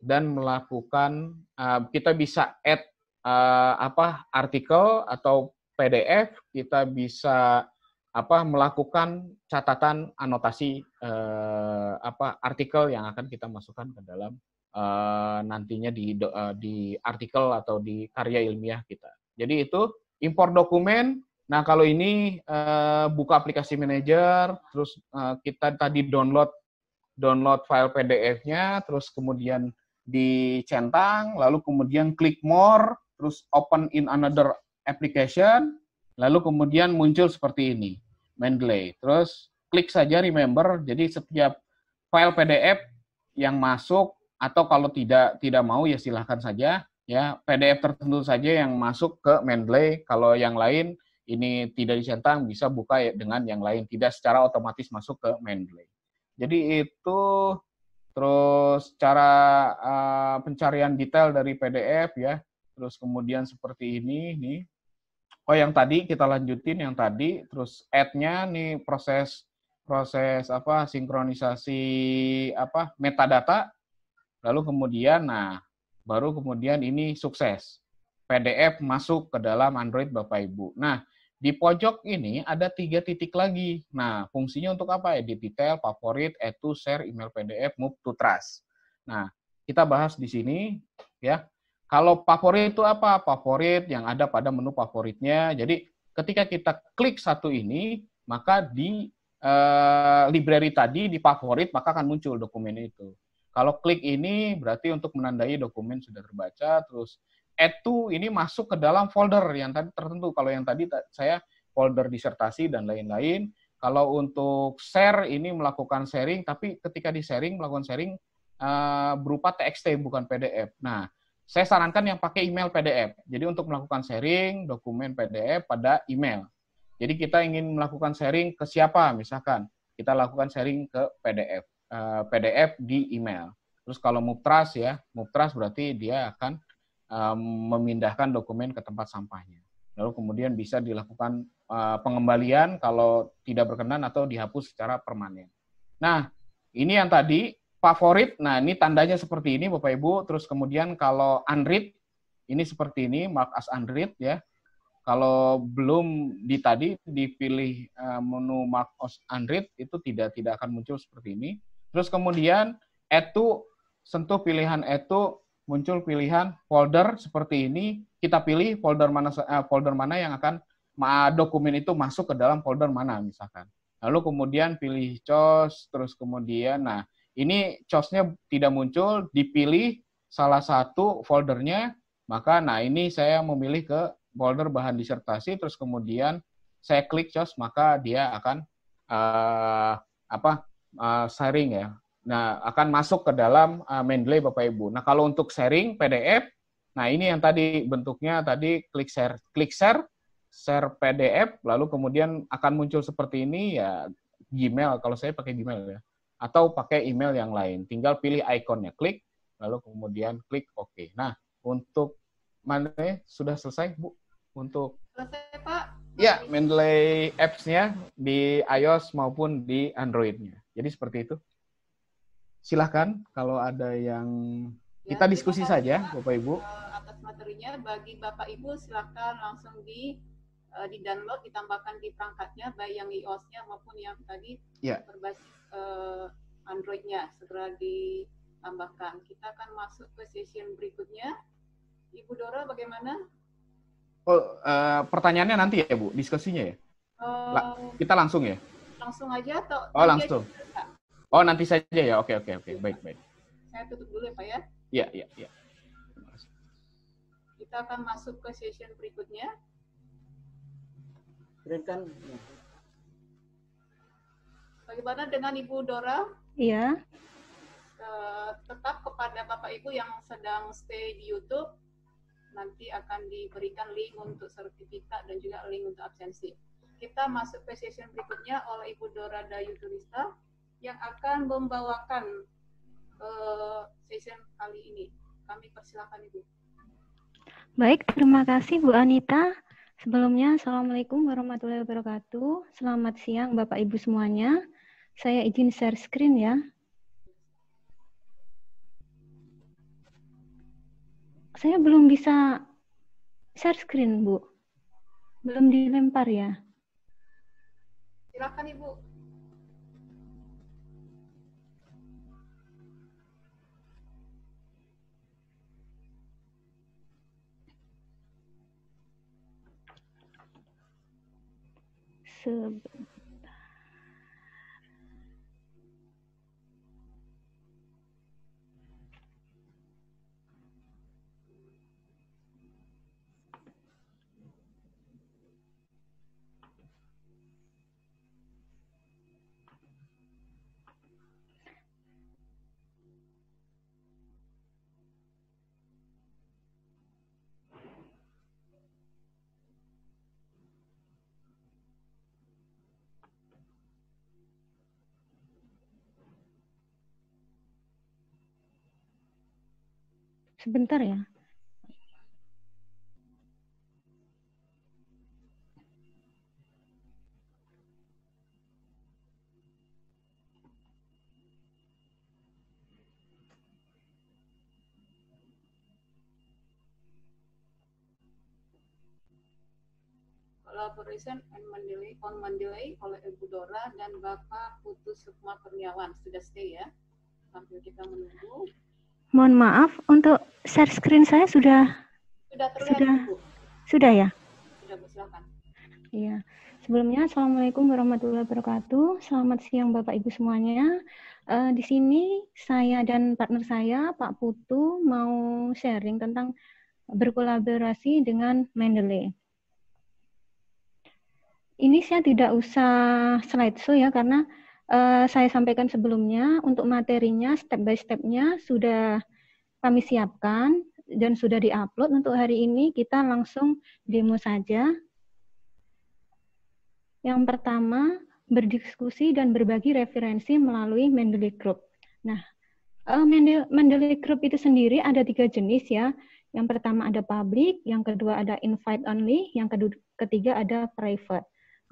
G: dan melakukan, uh, kita bisa add uh, apa artikel atau PDF, kita bisa apa melakukan catatan anotasi uh, apa artikel yang akan kita masukkan ke dalam uh, nantinya di uh, di artikel atau di karya ilmiah kita. Jadi itu impor dokumen. Nah kalau ini uh, buka aplikasi manager, terus uh, kita tadi download download file PDF-nya, terus kemudian dicentang, lalu kemudian klik more terus open in another application, lalu kemudian muncul seperti ini, Mendeley. Terus klik saja remember, jadi setiap file PDF yang masuk atau kalau tidak tidak mau ya silahkan saja ya PDF tertentu saja yang masuk ke Mendeley. Kalau yang lain ini tidak dicentang bisa buka ya dengan yang lain, tidak secara otomatis masuk ke Mendeley. Jadi itu terus cara uh, pencarian detail dari PDF ya terus kemudian seperti ini nih. Oh yang tadi kita lanjutin yang tadi, terus add-nya nih proses proses apa sinkronisasi apa metadata, lalu kemudian nah baru kemudian ini sukses. PDF masuk ke dalam Android Bapak Ibu. Nah, di pojok ini ada tiga titik lagi. Nah, fungsinya untuk apa? Edit detail, favorit, add to, share, email PDF, move to trust. Nah, kita bahas di sini ya. Kalau favorit itu apa? Favorit yang ada pada menu favoritnya. Jadi ketika kita klik satu ini, maka di eh, library tadi di favorit maka akan muncul dokumen itu. Kalau klik ini berarti untuk menandai dokumen sudah terbaca. Terus add to ini masuk ke dalam folder yang tadi tertentu. Kalau yang tadi saya folder disertasi dan lain-lain. Kalau untuk share ini melakukan sharing, tapi ketika di sharing melakukan sharing eh, berupa TXT bukan PDF. Nah, saya sarankan yang pakai email PDF. Jadi untuk melakukan sharing dokumen PDF pada email. Jadi kita ingin melakukan sharing ke siapa misalkan. Kita lakukan sharing ke PDF. Eh, PDF di email. Terus kalau move muptras ya, move muptras berarti dia akan eh, memindahkan dokumen ke tempat sampahnya. Lalu kemudian bisa dilakukan eh, pengembalian kalau tidak berkenan atau dihapus secara permanen. Nah, ini yang tadi favorit, nah ini tandanya seperti ini Bapak Ibu. Terus kemudian kalau unread, ini seperti ini, mark as unread ya. Kalau belum di tadi dipilih eh, menu mark as unread itu tidak tidak akan muncul seperti ini. Terus kemudian to sentuh pilihan to muncul pilihan folder seperti ini. Kita pilih folder mana eh, folder mana yang akan dokumen itu masuk ke dalam folder mana misalkan. Lalu kemudian pilih cos, terus kemudian nah ini chosnya tidak muncul, dipilih salah satu foldernya, maka nah ini saya memilih ke folder bahan disertasi, terus kemudian saya klik chos, maka dia akan uh, apa uh, sharing ya. Nah akan masuk ke dalam uh, Mendeley Bapak Ibu. Nah kalau untuk sharing PDF, nah ini yang tadi bentuknya tadi klik share, klik share, share PDF, lalu kemudian akan muncul seperti ini ya Gmail. Kalau saya pakai Gmail ya atau pakai email yang lain. Tinggal pilih ikonnya, klik, lalu kemudian klik OK. Nah, untuk mana sudah selesai, Bu? Untuk selesai, Pak. Ya, Mendeley apps-nya di iOS maupun di Android-nya. Jadi seperti itu. Silahkan kalau ada yang ya, kita diskusi saja, Bapak Ibu. Eh, atas
A: materinya bagi Bapak Ibu silahkan langsung di eh, di download ditambahkan di perangkatnya baik yang iOS-nya maupun yang tadi ya. berbasis uh, Androidnya segera ditambahkan. Kita akan masuk ke session berikutnya. Ibu Dora, bagaimana?
G: Oh, uh, pertanyaannya nanti ya, Bu, diskusinya ya?
A: Uh, kita langsung ya? Langsung aja atau? Oh, langsung. Aja,
G: oh, nanti saja ya. Oke, oke, oke. Baik, baik.
A: Saya tutup dulu ya, Pak ya? Iya, iya, iya. Kita akan masuk ke session berikutnya.
F: Terima Ya.
A: Bagaimana dengan Ibu Dora? Iya. Uh, tetap kepada Bapak Ibu yang sedang stay di YouTube, nanti akan diberikan link untuk sertifikat dan juga link untuk absensi. Kita masuk ke session berikutnya oleh Ibu Dora Dayu Turista yang akan membawakan uh, session kali ini. Kami persilakan Ibu.
F: Baik, terima kasih Bu Anita. Sebelumnya, Assalamualaikum warahmatullahi wabarakatuh. Selamat siang Bapak Ibu semuanya. Saya izin share screen ya. Saya belum bisa share screen, Bu. Belum dilempar ya. Silakan, Ibu. Sebentar. Sebentar ya.
A: Collaboration and Mandalay on Mandalay oleh Ibu Dora dan Bapak Putu Sukma Kurniawan. Sudah stay ya? Sambil kita menunggu
F: mohon maaf untuk share screen saya sudah
A: sudah terlihat, sudah Bu. sudah ya. Sudah
F: Iya. Sebelumnya, Assalamualaikum warahmatullahi wabarakatuh. Selamat siang Bapak Ibu semuanya. Uh, di sini saya dan partner saya, Pak Putu, mau sharing tentang berkolaborasi dengan Mendeley. Ini saya tidak usah slide show ya, karena uh, saya sampaikan sebelumnya, untuk materinya step by stepnya sudah kami siapkan dan sudah diupload. Untuk hari ini kita langsung demo saja. Yang pertama, berdiskusi dan berbagi referensi melalui Mendeley Group. Nah, uh, Mendeley Group itu sendiri ada tiga jenis ya. Yang pertama ada public, yang kedua ada invite only, yang ketiga ada private.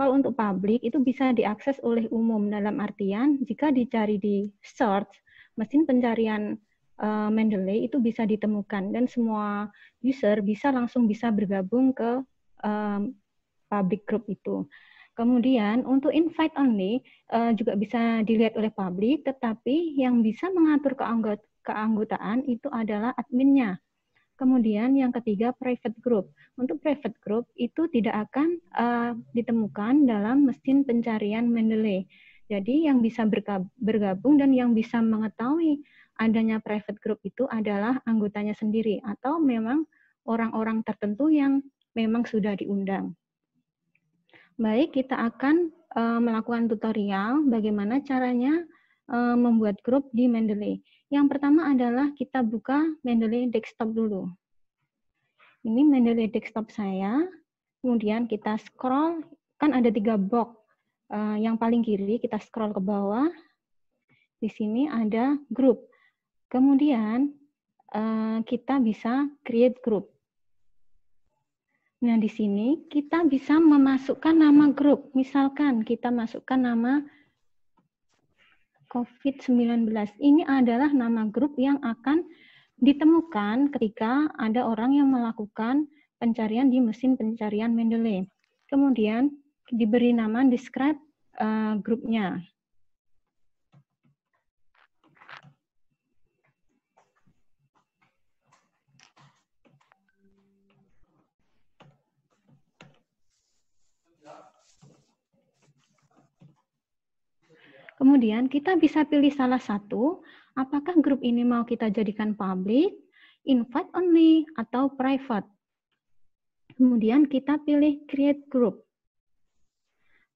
F: Kalau untuk publik itu bisa diakses oleh umum dalam artian jika dicari di search mesin pencarian uh, Mendeley itu bisa ditemukan dan semua user bisa langsung bisa bergabung ke um, public group itu. Kemudian untuk invite only uh, juga bisa dilihat oleh publik, tetapi yang bisa mengatur keanggot keanggotaan itu adalah adminnya. Kemudian yang ketiga private group. Untuk private group itu tidak akan uh, ditemukan dalam mesin pencarian Mendeley. Jadi yang bisa bergabung dan yang bisa mengetahui adanya private group itu adalah anggotanya sendiri atau memang orang-orang tertentu yang memang sudah diundang. Baik, kita akan uh, melakukan tutorial bagaimana caranya uh, membuat grup di Mendeley. Yang pertama adalah kita buka Mendeley Desktop dulu. Ini Mendeley Desktop saya. Kemudian kita scroll, kan ada tiga box. Eh, yang paling kiri kita scroll ke bawah. Di sini ada grup. Kemudian eh, kita bisa create grup. Nah, di sini kita bisa memasukkan nama grup. Misalkan kita masukkan nama COVID-19. Ini adalah nama grup yang akan ditemukan ketika ada orang yang melakukan pencarian di mesin pencarian Mendeley. Kemudian diberi nama describe uh, grupnya. Kemudian kita bisa pilih salah satu, apakah grup ini mau kita jadikan public, invite only, atau private. Kemudian kita pilih create group.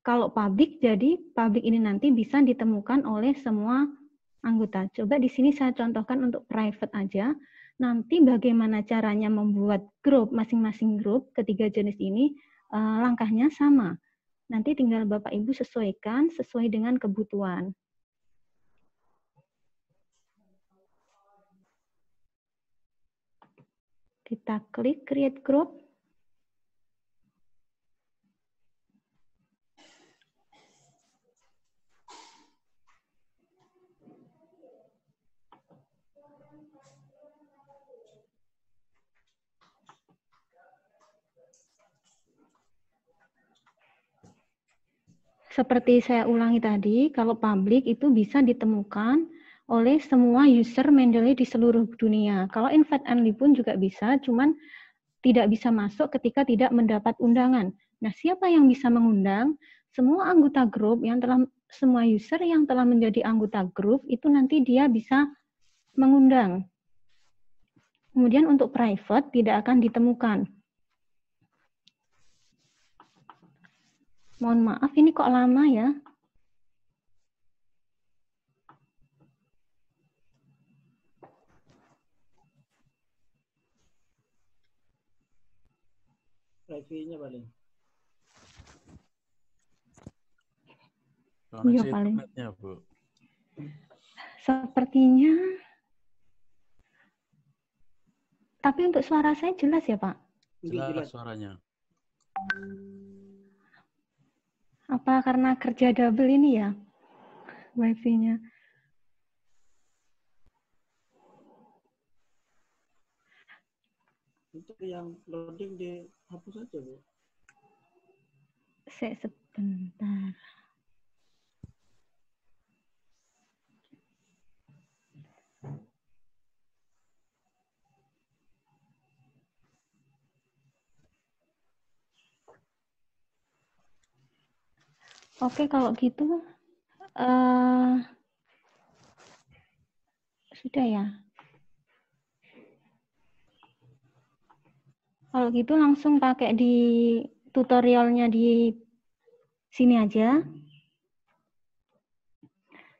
F: Kalau public, jadi public ini nanti bisa ditemukan oleh semua anggota. Coba di sini saya contohkan untuk private aja. Nanti bagaimana caranya membuat grup masing-masing grup ketiga jenis ini eh, langkahnya sama. Nanti tinggal Bapak Ibu sesuaikan sesuai dengan kebutuhan. Kita klik create group. Seperti saya ulangi tadi, kalau publik itu bisa ditemukan oleh semua user Mendeley di seluruh dunia. Kalau invite only pun juga bisa, cuman tidak bisa masuk ketika tidak mendapat undangan. Nah, siapa yang bisa mengundang? Semua anggota grup yang telah semua user yang telah menjadi anggota grup itu nanti dia bisa mengundang. Kemudian untuk private tidak akan ditemukan. Mohon maaf, ini kok lama ya?
E: Wifi-nya paling.
D: Iya paling. Bu.
F: Sepertinya. Tapi untuk suara saya jelas ya Pak.
D: Jelas suaranya.
F: Apa karena kerja double ini ya? Wifi-nya.
H: Untuk yang loading di hapus aja, Bu.
F: sebentar. Oke, kalau gitu uh, sudah ya. Kalau gitu langsung pakai di tutorialnya di sini aja.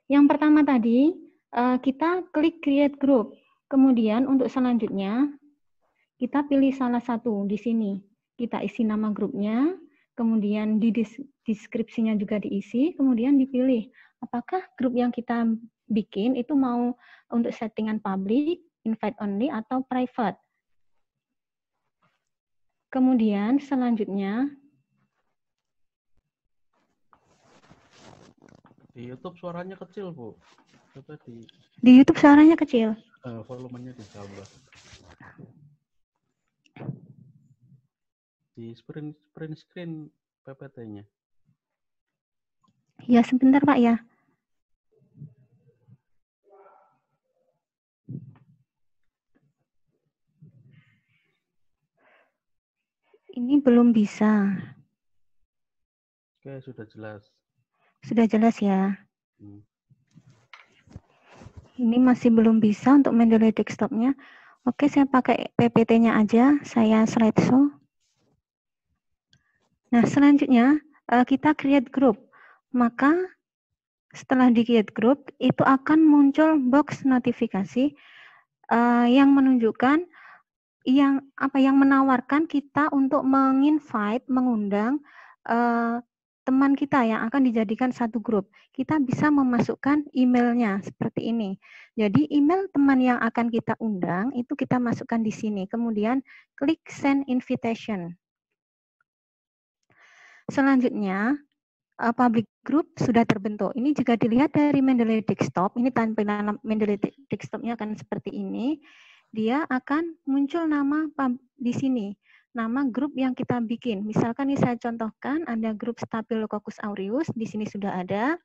F: Yang pertama tadi, uh, kita klik create group. Kemudian untuk selanjutnya, kita pilih salah satu di sini. Kita isi nama grupnya, kemudian di deskripsinya juga diisi, kemudian dipilih apakah grup yang kita bikin itu mau untuk settingan public, invite only, atau private. Kemudian selanjutnya
D: di YouTube suaranya kecil bu.
F: di, YouTube suaranya kecil.
D: Uh, volumenya ditambah. Di sprint, print screen PPT-nya.
F: Ya, sebentar Pak ya. Ini belum bisa.
D: Oke, sudah jelas.
F: Sudah jelas ya. Hmm. Ini masih belum bisa untuk mendownload desktopnya. Oke, saya pakai PPT-nya aja. Saya slideshow. Nah, selanjutnya eh, kita create group maka setelah di create group itu akan muncul box notifikasi uh, yang menunjukkan yang apa yang menawarkan kita untuk menginvite, mengundang uh, teman kita yang akan dijadikan satu grup. Kita bisa memasukkan emailnya seperti ini. Jadi email teman yang akan kita undang itu kita masukkan di sini. Kemudian klik send invitation. Selanjutnya uh, public group sudah terbentuk. Ini juga dilihat dari Mendeley Desktop, ini tampilan Mendeley Desktopnya akan seperti ini. Dia akan muncul nama di sini, nama grup yang kita bikin. Misalkan ini saya contohkan, ada grup Staphylococcus aureus, di sini sudah ada.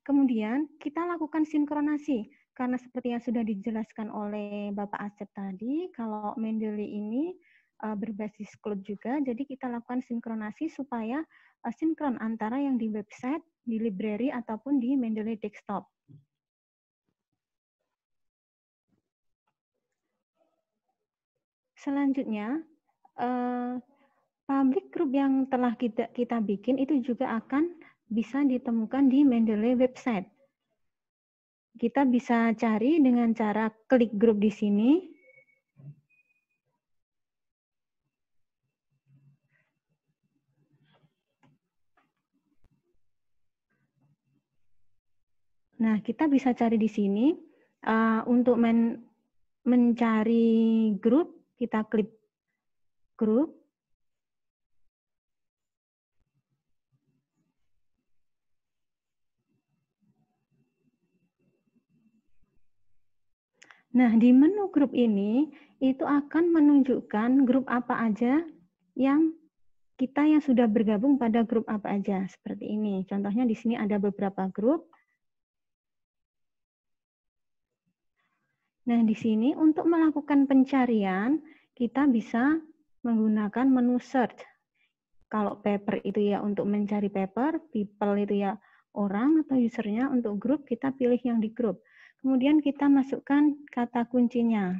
F: Kemudian kita lakukan sinkronasi karena seperti yang sudah dijelaskan oleh Bapak Asep tadi, kalau Mendeley ini uh, berbasis cloud juga. Jadi kita lakukan sinkronasi supaya uh, sinkron antara yang di website, di library ataupun di Mendeley desktop. Selanjutnya, uh, public group yang telah kita, kita bikin itu juga akan bisa ditemukan di Mendeley website. Kita bisa cari dengan cara klik grup di sini, Nah, kita bisa cari di sini uh, untuk men mencari grup, kita klik grup. Nah, di menu grup ini itu akan menunjukkan grup apa aja yang kita yang sudah bergabung pada grup apa aja seperti ini. Contohnya di sini ada beberapa grup Nah, di sini untuk melakukan pencarian, kita bisa menggunakan menu search. Kalau paper itu ya untuk mencari paper, people itu ya orang atau usernya, untuk grup kita pilih yang di grup. Kemudian kita masukkan kata kuncinya.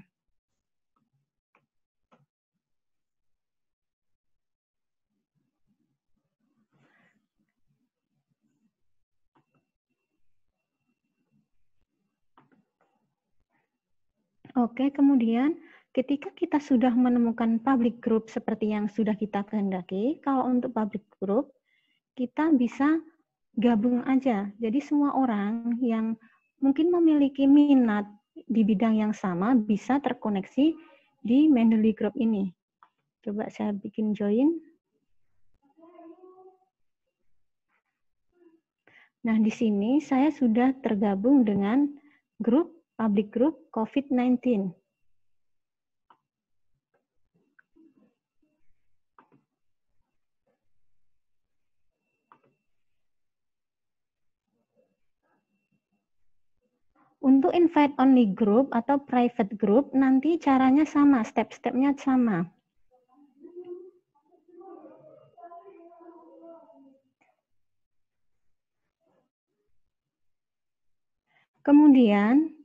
F: Oke, kemudian ketika kita sudah menemukan public group seperti yang sudah kita kehendaki, kalau untuk public group kita bisa gabung aja. Jadi semua orang yang mungkin memiliki minat di bidang yang sama bisa terkoneksi di Mendeley Group ini. Coba saya bikin join. Nah, di sini saya sudah tergabung dengan grup public group COVID-19. Untuk invite only group atau private group, nanti caranya sama, step-stepnya sama. Kemudian,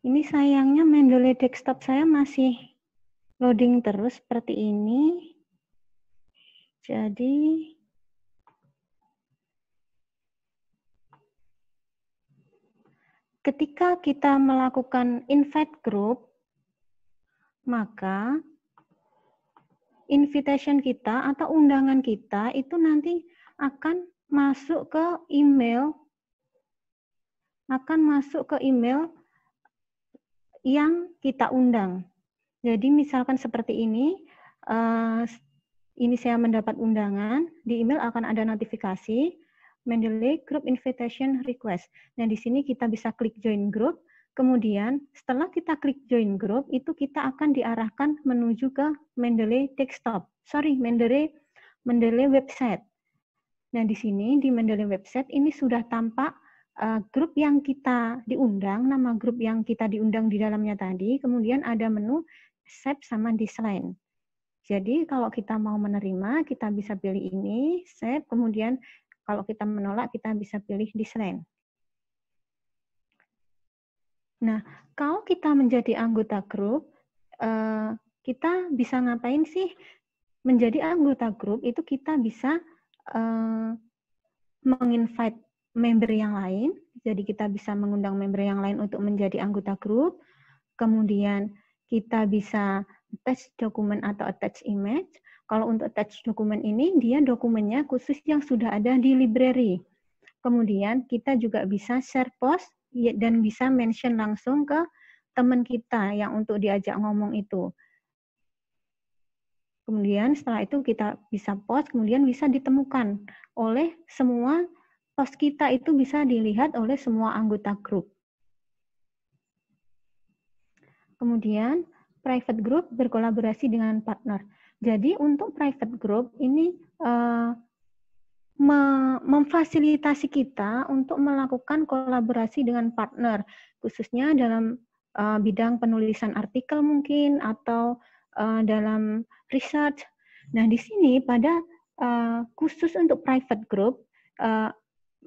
F: ini sayangnya Mendeley desktop saya masih loading terus seperti ini. Jadi ketika kita melakukan invite group maka invitation kita atau undangan kita itu nanti akan masuk ke email akan masuk ke email yang kita undang. Jadi misalkan seperti ini, eh, ini saya mendapat undangan, di email akan ada notifikasi, Mendeley Group Invitation Request. Nah, di sini kita bisa klik join group, kemudian setelah kita klik join group, itu kita akan diarahkan menuju ke Mendeley desktop, sorry, Mendeley, Mendeley website. Nah, di sini di Mendeley website ini sudah tampak uh, grup yang kita diundang, nama grup yang kita diundang di dalamnya tadi, kemudian ada menu accept sama decline. Jadi kalau kita mau menerima, kita bisa pilih ini, save, kemudian kalau kita menolak, kita bisa pilih decline. Nah, kalau kita menjadi anggota grup, eh, kita bisa ngapain sih? Menjadi anggota grup itu kita bisa eh, menginvite member yang lain. Jadi kita bisa mengundang member yang lain untuk menjadi anggota grup. Kemudian kita bisa attach dokumen atau attach image. Kalau untuk attach dokumen ini, dia dokumennya khusus yang sudah ada di library. Kemudian kita juga bisa share post ya, dan bisa mention langsung ke teman kita yang untuk diajak ngomong itu. Kemudian setelah itu kita bisa post, kemudian bisa ditemukan oleh semua pos kita itu bisa dilihat oleh semua anggota grup. Kemudian, private group berkolaborasi dengan partner. Jadi, untuk private group ini uh, memfasilitasi kita untuk melakukan kolaborasi dengan partner, khususnya dalam uh, bidang penulisan artikel mungkin atau uh, dalam research. Nah, di sini pada uh, khusus untuk private group, uh,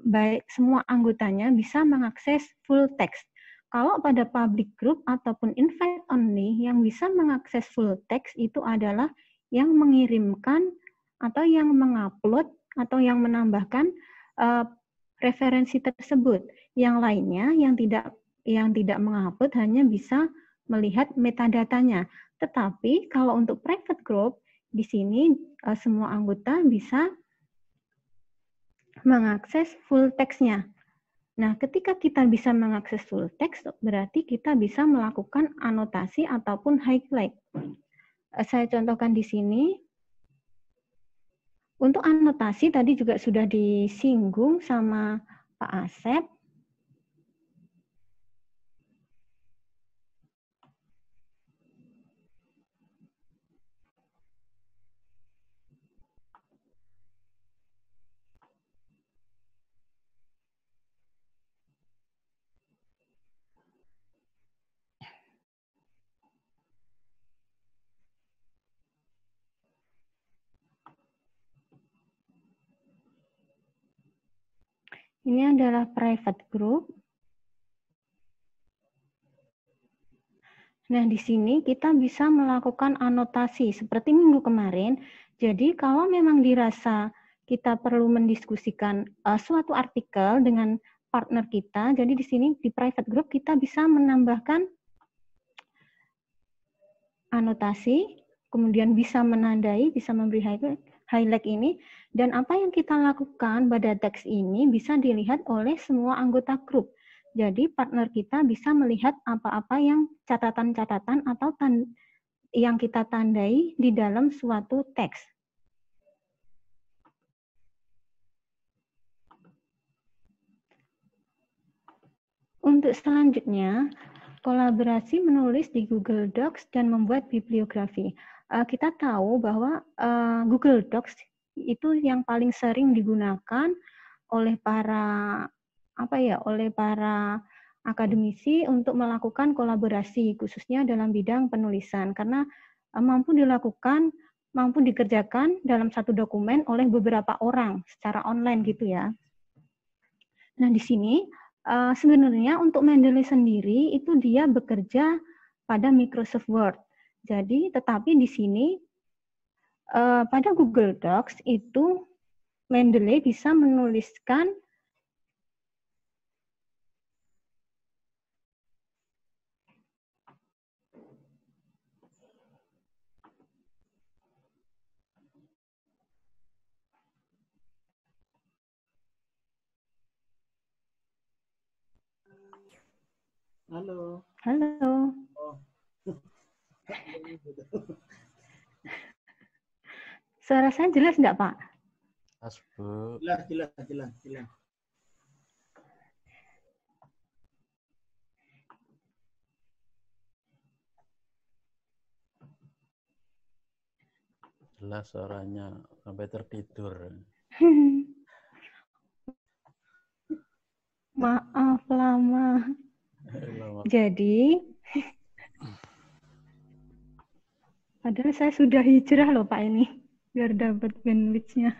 F: baik semua anggotanya bisa mengakses full text. Kalau pada public group ataupun invite only yang bisa mengakses full text itu adalah yang mengirimkan atau yang mengupload atau yang menambahkan uh, referensi tersebut. Yang lainnya yang tidak yang tidak mengupload hanya bisa melihat metadatanya. Tetapi kalau untuk private group di sini uh, semua anggota bisa mengakses full text-nya. Nah, ketika kita bisa mengakses full text, berarti kita bisa melakukan anotasi ataupun highlight. Eh, saya contohkan di sini. Untuk anotasi tadi juga sudah disinggung sama Pak Asep. Ini adalah private group. Nah, di sini kita bisa melakukan anotasi seperti minggu kemarin. Jadi, kalau memang dirasa kita perlu mendiskusikan uh, suatu artikel dengan partner kita, jadi di sini di private group kita bisa menambahkan anotasi, kemudian bisa menandai, bisa memberi highlight highlight ini dan apa yang kita lakukan pada teks ini bisa dilihat oleh semua anggota grup. Jadi partner kita bisa melihat apa-apa yang catatan-catatan atau tan yang kita tandai di dalam suatu teks. Untuk selanjutnya, kolaborasi menulis di Google Docs dan membuat bibliografi. Eh, kita tahu bahwa uh, Google Docs itu yang paling sering digunakan oleh para apa ya oleh para akademisi untuk melakukan kolaborasi khususnya dalam bidang penulisan karena eh, mampu dilakukan mampu dikerjakan dalam satu dokumen oleh beberapa orang secara online gitu ya. Nah di sini sebenarnya untuk Mendeley sendiri itu dia bekerja pada Microsoft Word jadi, tetapi di sini uh, pada Google Docs itu Mendeley bisa menuliskan Halo. Halo. Suara saya jelas enggak, Pak?
D: Jelas, Jelas,
E: jelas, jelas, jelas.
D: Jelas suaranya sampai tertidur.
F: [laughs] Maaf lama. lama. Jadi Padahal saya sudah hijrah loh Pak ini, biar dapat bandwidthnya.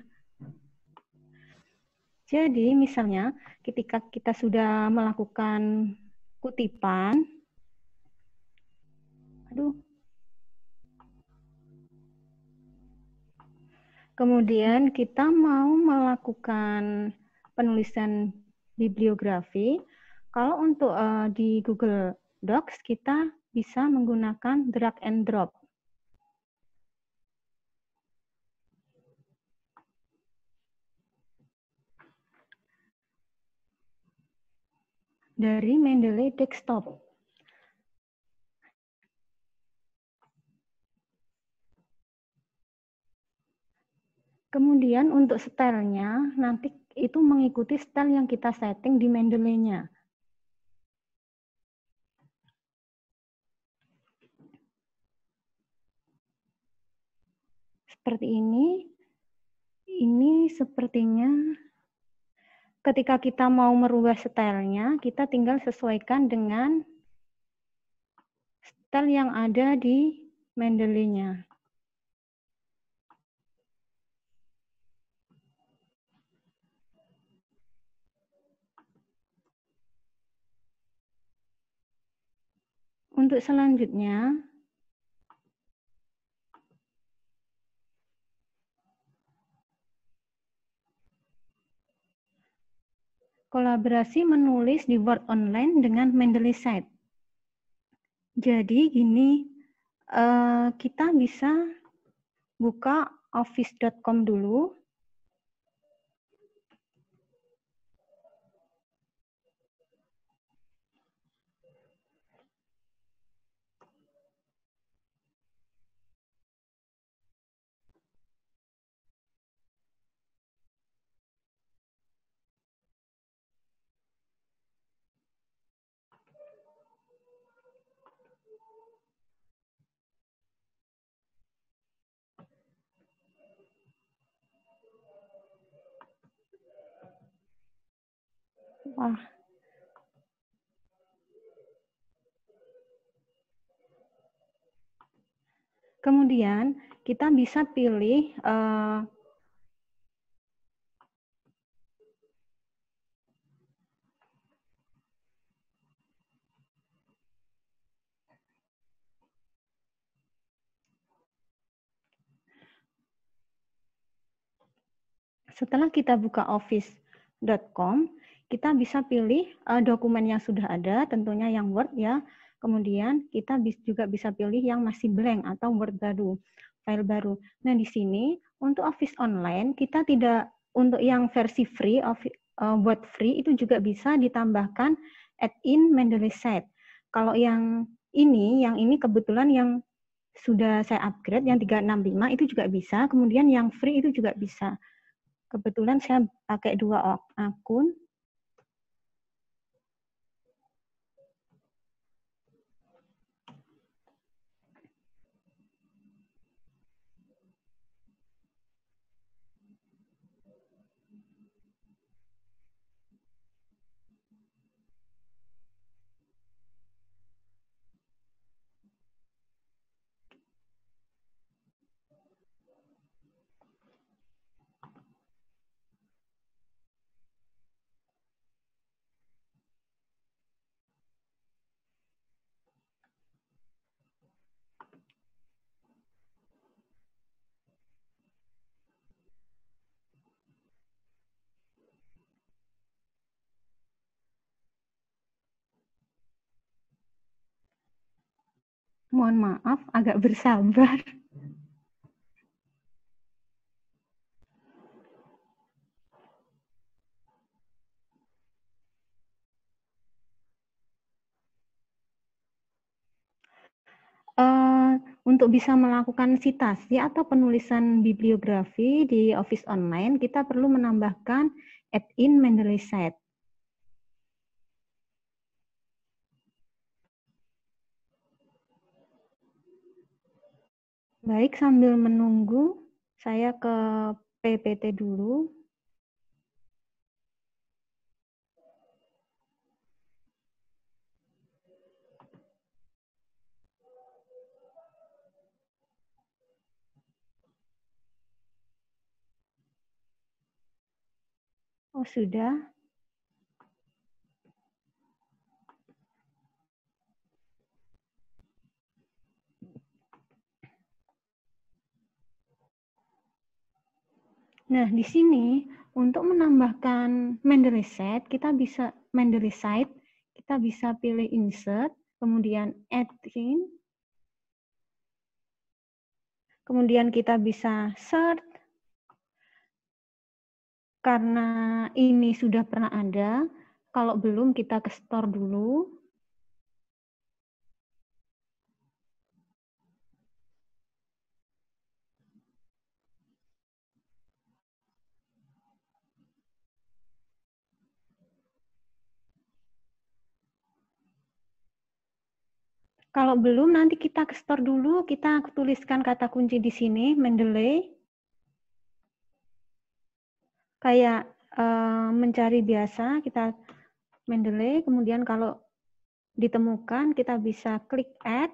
F: Jadi misalnya ketika kita sudah melakukan kutipan, aduh, kemudian kita mau melakukan penulisan bibliografi. Kalau untuk uh, di Google Docs kita bisa menggunakan drag and drop dari Mendeley Desktop. Kemudian untuk stylenya nanti itu mengikuti style yang kita setting di Mendeley-nya. Seperti ini. Ini sepertinya ketika kita mau merubah stylenya, kita tinggal sesuaikan dengan style yang ada di mendelinya. Untuk selanjutnya, kolaborasi menulis di Word Online dengan Mendeley Site. Jadi gini, eh, kita bisa buka office.com dulu. Ah. Kemudian kita bisa pilih uh, setelah kita buka office.com, kita bisa pilih uh, dokumen yang sudah ada, tentunya yang Word ya. Kemudian kita bis, juga bisa pilih yang masih blank atau Word baru, file baru. Nah, di sini untuk Office online kita tidak untuk yang versi free of uh, eh, Word free itu juga bisa ditambahkan add-in Mendeley set. Kalau yang ini, yang ini kebetulan yang sudah saya upgrade yang 365 itu juga bisa, kemudian yang free itu juga bisa. Kebetulan saya pakai dua akun, Mohon maaf, agak bersabar. Eh, untuk bisa melakukan sitasi atau penulisan bibliografi di Office Online, kita perlu menambahkan add-in Mendeley Set. Baik, sambil menunggu, saya ke PPT dulu. Oh, sudah. Nah, di sini untuk menambahkan Mendeley set, kita bisa Mendeley site, kita bisa pilih insert, kemudian add in. Kemudian kita bisa search. Karena ini sudah pernah ada, kalau belum kita ke store dulu. Kalau belum nanti kita ke store dulu, kita tuliskan kata kunci di sini, mendeley. Kayak uh, mencari biasa, kita mendeley. Kemudian kalau ditemukan, kita bisa klik add.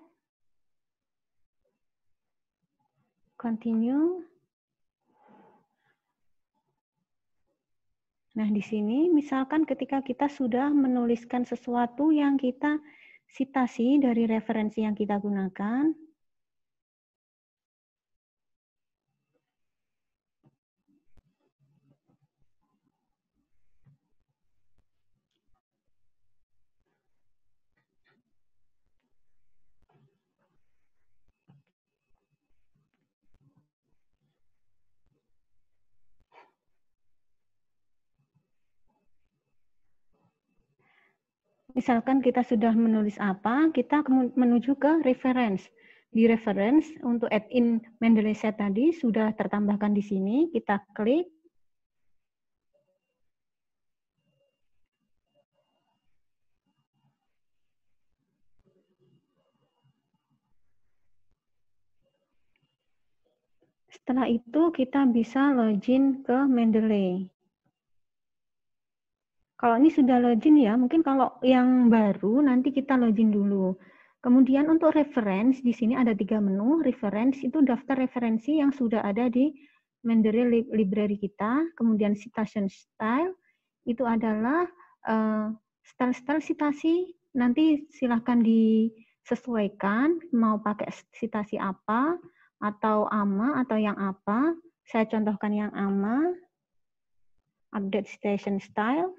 F: Continue. Nah, di sini misalkan ketika kita sudah menuliskan sesuatu yang kita sitasi dari referensi yang kita gunakan misalkan kita sudah menulis apa, kita menuju ke reference. Di reference untuk add-in Mendeley set tadi sudah tertambahkan di sini, kita klik. Setelah itu kita bisa login ke Mendeley. Kalau ini sudah login ya, mungkin kalau yang baru nanti kita login dulu. Kemudian untuk reference, di sini ada tiga menu. Reference itu daftar referensi yang sudah ada di Mandarin Library kita. Kemudian citation style, itu adalah uh, style-style citasi. Nanti silahkan disesuaikan mau pakai citasi apa, atau AMA, atau yang apa. Saya contohkan yang AMA, update citation style.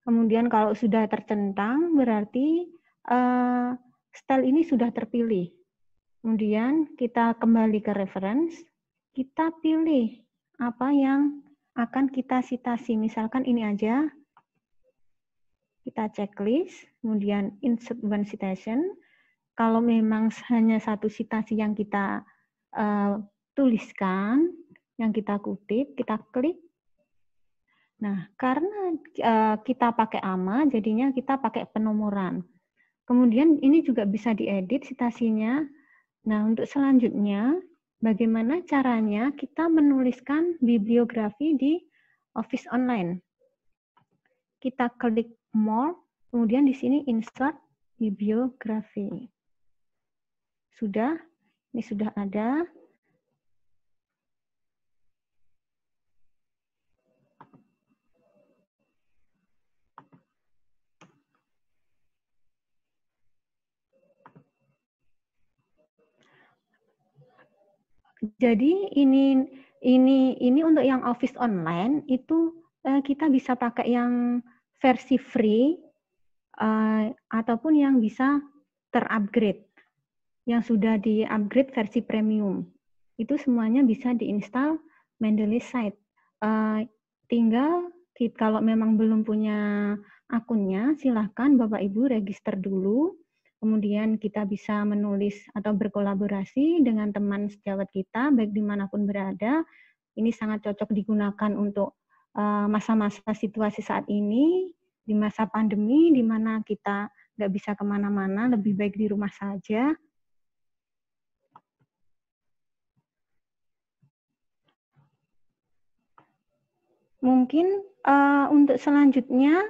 F: Kemudian kalau sudah tercentang berarti uh, style ini sudah terpilih. Kemudian kita kembali ke reference, kita pilih apa yang akan kita sitasi. Misalkan ini aja, kita checklist, kemudian insert one citation. Kalau memang hanya satu sitasi yang kita uh, tuliskan, yang kita kutip, kita klik, Nah, karena eh, kita pakai AMA, jadinya kita pakai penomoran. Kemudian ini juga bisa diedit citasinya. Nah, untuk selanjutnya, bagaimana caranya kita menuliskan bibliografi di Office Online. Kita klik More, kemudian di sini Insert Bibliografi. Sudah, ini sudah ada. Jadi ini ini ini untuk yang office online itu eh, kita bisa pakai yang versi free eh, ataupun yang bisa terupgrade yang sudah diupgrade versi premium itu semuanya bisa diinstal Mendeley site. uh, tinggal kalau memang belum punya akunnya silahkan Bapak Ibu register dulu Kemudian kita bisa menulis atau berkolaborasi dengan teman sejawat kita, baik dimanapun berada. Ini sangat cocok digunakan untuk eh, masa-masa situasi saat ini, di masa pandemi, di mana kita nggak bisa kemana-mana, lebih baik di rumah saja. mungkin uh, untuk selanjutnya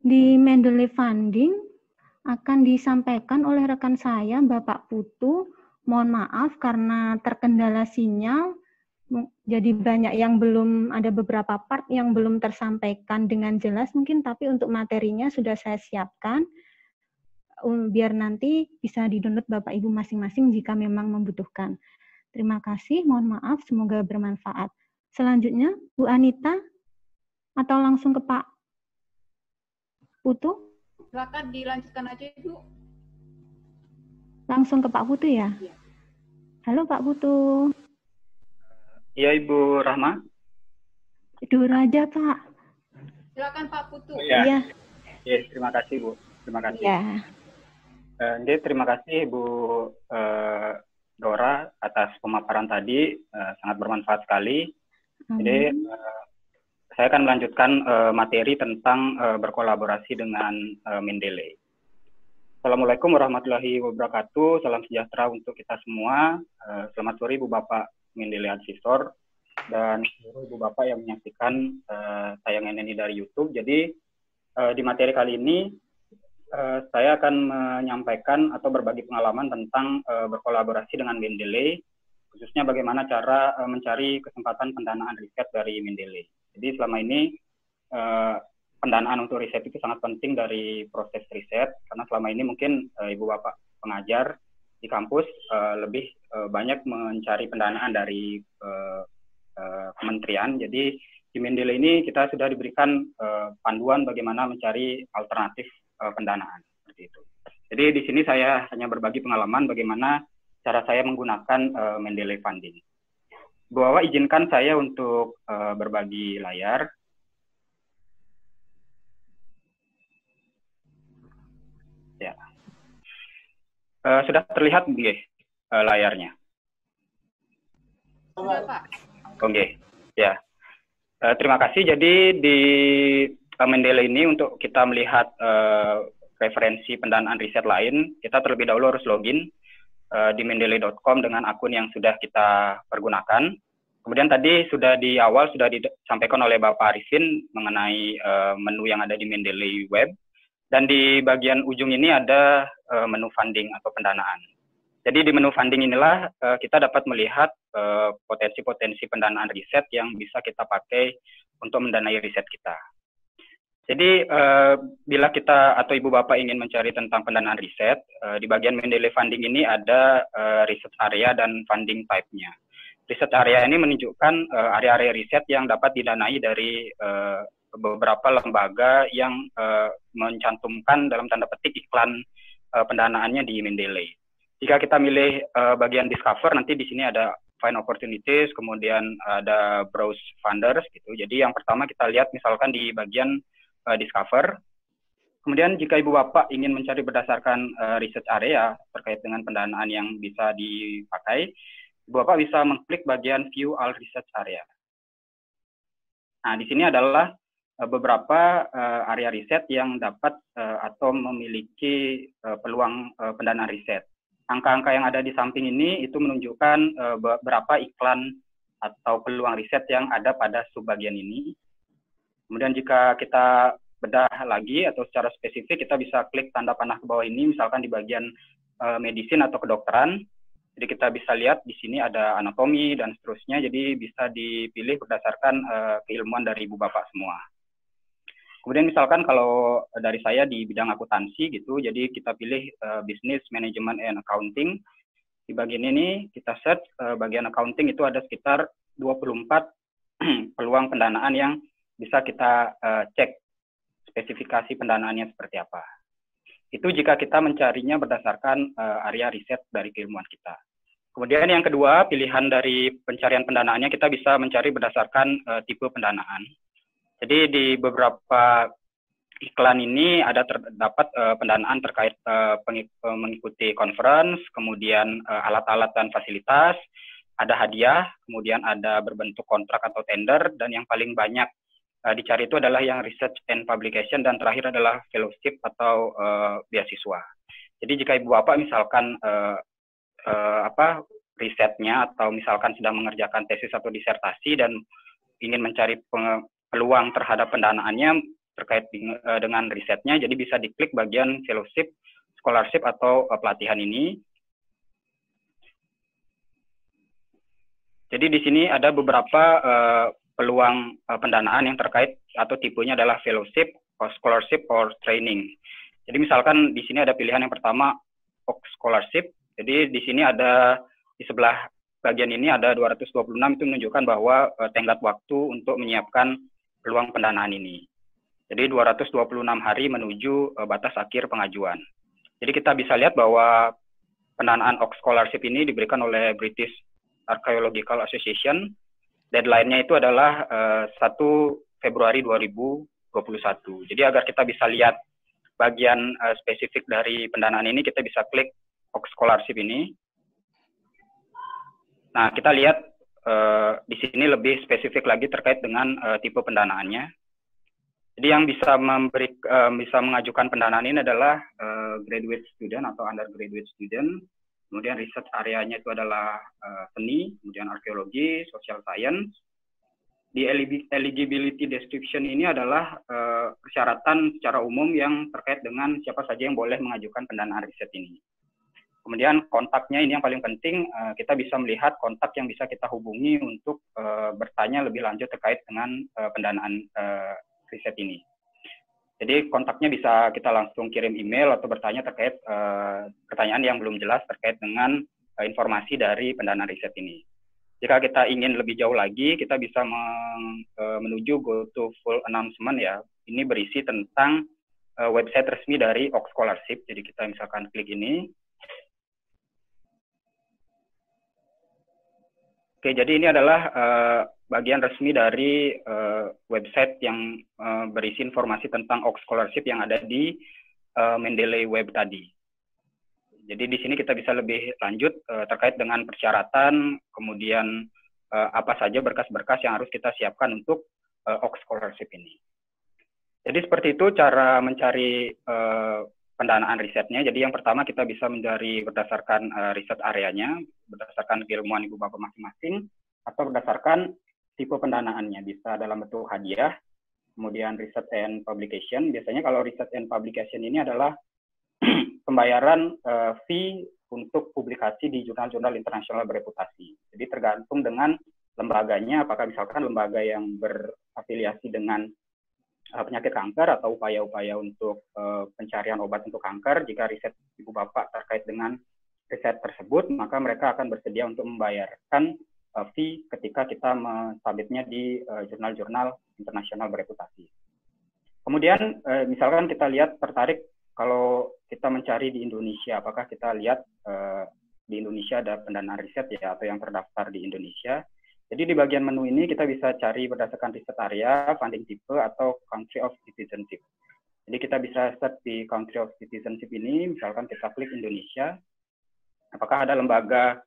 F: di Mendeley Funding akan disampaikan oleh rekan saya Bapak Putu. Mohon maaf karena terkendala sinyal, jadi banyak yang belum ada beberapa part yang belum tersampaikan dengan jelas mungkin, tapi untuk materinya sudah saya siapkan um, biar nanti bisa didownload Bapak Ibu masing-masing jika memang membutuhkan. Terima kasih, mohon maaf, semoga bermanfaat. Selanjutnya, Bu Anita, atau langsung ke Pak Putu?
A: Silakan dilanjutkan aja Ibu.
F: Langsung ke Pak Putu ya? ya. Halo Pak Putu.
I: Iya Ibu Rahma.
F: Tidur aja Pak.
A: Silakan Pak Putu. iya.
I: Ya, terima kasih Bu. Terima kasih. ya. Uh, terima kasih Bu eh, Dora atas pemaparan tadi eh, sangat bermanfaat sekali. Jadi saya akan melanjutkan uh, materi tentang uh, berkolaborasi dengan uh, Mendeley. Assalamualaikum warahmatullahi wabarakatuh. Salam sejahtera untuk kita semua. Uh, selamat sore Bu Bapak Mendeley Advisor dan seluruh Ibu Bapak yang menyaksikan uh, tayangan ini dari YouTube. Jadi uh, di materi kali ini uh, saya akan menyampaikan atau berbagi pengalaman tentang uh, berkolaborasi dengan Mendeley khususnya bagaimana cara mencari kesempatan pendanaan riset dari Mendeley. Jadi selama ini eh, pendanaan untuk riset itu sangat penting dari proses riset karena selama ini mungkin eh, ibu bapak pengajar di kampus eh, lebih eh, banyak mencari pendanaan dari eh, eh, kementerian. Jadi di Mendele ini kita sudah diberikan eh, panduan bagaimana mencari alternatif eh, pendanaan seperti itu. Jadi di sini saya hanya berbagi pengalaman bagaimana cara saya menggunakan uh, Mendele Funding. Bu Wawa izinkan saya untuk uh, berbagi layar. Ya. Uh, sudah terlihat Bu uh, eh, layarnya? Oke. Okay. Oh, ya. Uh, terima kasih. Jadi di uh, Mendele ini untuk kita melihat uh, referensi pendanaan riset lain, kita terlebih dahulu harus login uh, di mendeley.com dengan akun yang sudah kita pergunakan. Kemudian tadi sudah di awal sudah disampaikan oleh Bapak Arifin mengenai uh, menu yang ada di Mendeley Web. Dan di bagian ujung ini ada uh, menu funding atau pendanaan. Jadi di menu funding inilah uh, kita dapat melihat potensi -potensi pendanaan riset yang bisa kita pakai untuk mendanai riset kita. Jadi uh, bila kita atau ibu bapak ingin mencari tentang pendanaan riset, uh, di bagian Mendeley Funding ini ada uh, riset area dan funding type-nya. Riset area ini menunjukkan area-area riset yang dapat didanai dari uh, beberapa lembaga yang uh, mencantumkan dalam tanda petik iklan uh, pendanaannya di Mendeley. Jika kita milih uh, bagian discover, nanti di sini ada find opportunities, kemudian ada browse funders gitu. Jadi yang pertama kita lihat misalkan di bagian uh, Discover. Kemudian jika Ibu Bapak ingin mencari berdasarkan uh, research area terkait dengan pendanaan yang bisa dipakai, Ibu Bapak bisa mengklik bagian View All Research Area. Nah, di sini adalah uh, beberapa uh, area riset yang dapat uh, atau memiliki uh, peluang uh, pendanaan riset. Angka-angka yang ada di samping ini itu menunjukkan uh, berapa iklan atau peluang riset yang ada pada subbagian ini. Kemudian jika kita bedah lagi atau secara spesifik kita bisa klik tanda panah ke bawah ini misalkan di bagian e, eh, medicine atau kedokteran. Jadi kita bisa lihat di sini ada anatomi dan seterusnya. Jadi bisa dipilih berdasarkan e, keilmuan dari ibu bapak semua. Kemudian misalkan kalau dari saya di bidang akuntansi gitu, jadi kita pilih e, business management and accounting. Di bagian ini kita search e, bagian accounting itu ada sekitar 24 [clears throat] peluang pendanaan yang bisa kita uh, cek spesifikasi pendanaannya seperti apa. Itu jika kita mencarinya berdasarkan uh, area riset dari keilmuan kita. Kemudian yang kedua, pilihan dari pencarian pendanaannya kita bisa mencari berdasarkan uh, tipe pendanaan. Jadi di beberapa iklan ini ada terdapat uh, pendanaan terkait uh, mengikuti conference, kemudian alat alat uh, dan fasilitas, ada hadiah, kemudian ada berbentuk kontrak atau tender, dan yang paling banyak uh, dicari itu adalah yang research and publication dan terakhir adalah fellowship atau uh, beasiswa. Jadi jika ibu bapak misalkan uh, uh, apa risetnya atau misalkan sedang mengerjakan tesis atau disertasi dan ingin mencari peluang terhadap pendanaannya terkait dengan risetnya, jadi bisa diklik bagian fellowship, scholarship atau uh, pelatihan ini. Jadi di sini ada beberapa uh, peluang uh, pendanaan yang terkait atau tipenya adalah fellowship, or scholarship, or training. Jadi misalkan di sini ada pilihan yang pertama scholarship. Jadi di sini ada di sebelah bagian ini ada 226 itu menunjukkan bahwa uh, tenggat waktu untuk menyiapkan peluang pendanaan ini. Jadi 226 hari menuju uh, batas akhir pengajuan. Jadi kita bisa lihat bahwa pendanaan Ox Scholarship ini diberikan oleh British Archaeological Association deadline-nya itu adalah uh, eh, 1 Februari 2021. Jadi agar kita bisa lihat bagian uh, spesifik dari pendanaan ini, kita bisa klik Fox Scholarship ini. Nah, kita lihat uh, di sini lebih spesifik lagi terkait dengan uh, tipe pendanaannya. Jadi yang bisa memberi, uh, bisa mengajukan pendanaan ini adalah uh, graduate student atau undergraduate student, Kemudian riset areanya itu adalah eh, seni, kemudian arkeologi, social science. Di eligibility description ini adalah uh, persyaratan secara umum yang terkait dengan siapa saja yang boleh mengajukan pendanaan riset ini. Kemudian kontaknya ini yang paling penting, eh, kita bisa melihat kontak yang bisa kita hubungi untuk bertanya lebih lanjut terkait dengan pendanaan riset ini. Jadi kontaknya bisa kita langsung kirim email atau bertanya terkait uh, pertanyaan yang belum jelas terkait dengan uh, informasi dari pendana riset ini. Jika kita ingin lebih jauh lagi, kita bisa meng, uh, menuju go to full announcement ya. Ini berisi tentang uh, website resmi dari Ox Scholarship. Jadi kita misalkan klik ini, Oke, jadi ini adalah bagian resmi dari uh, website yang uh, berisi informasi tentang Ox Scholarship yang ada di uh, Mendeley Web tadi. Jadi di sini kita bisa lebih lanjut uh, terkait dengan persyaratan, kemudian uh, apa saja berkas-berkas yang harus kita siapkan untuk uh, Ox Scholarship ini. Jadi seperti itu cara mencari uh, pendanaan risetnya. Jadi yang pertama kita bisa mencari berdasarkan uh, riset areanya, berdasarkan keilmuan ibu bapak masing-masing, atau berdasarkan tipe pendanaannya bisa dalam bentuk hadiah, kemudian research and publication. Biasanya kalau research and publication ini adalah [clears throat] pembayaran uh, fee untuk publikasi di jurnal-jurnal internasional bereputasi. Jadi tergantung dengan lembaganya, apakah misalkan lembaga yang berafiliasi dengan uh, penyakit kanker atau upaya-upaya untuk uh, pencarian obat untuk kanker, jika riset ibu bapak terkait dengan riset tersebut, maka mereka akan bersedia untuk membayarkan uh, fee ketika kita mensubmitnya di eh, jurnal-jurnal uh, internasional bereputasi. Kemudian uh, misalkan kita lihat tertarik kalau kita mencari di Indonesia, apakah kita lihat uh, di Indonesia ada pendanaan riset ya atau yang terdaftar di Indonesia. Jadi di bagian menu ini kita bisa cari berdasarkan riset area, funding tipe, atau country of citizenship. Jadi kita bisa search di country of citizenship ini, misalkan kita klik Indonesia, apakah ada lembaga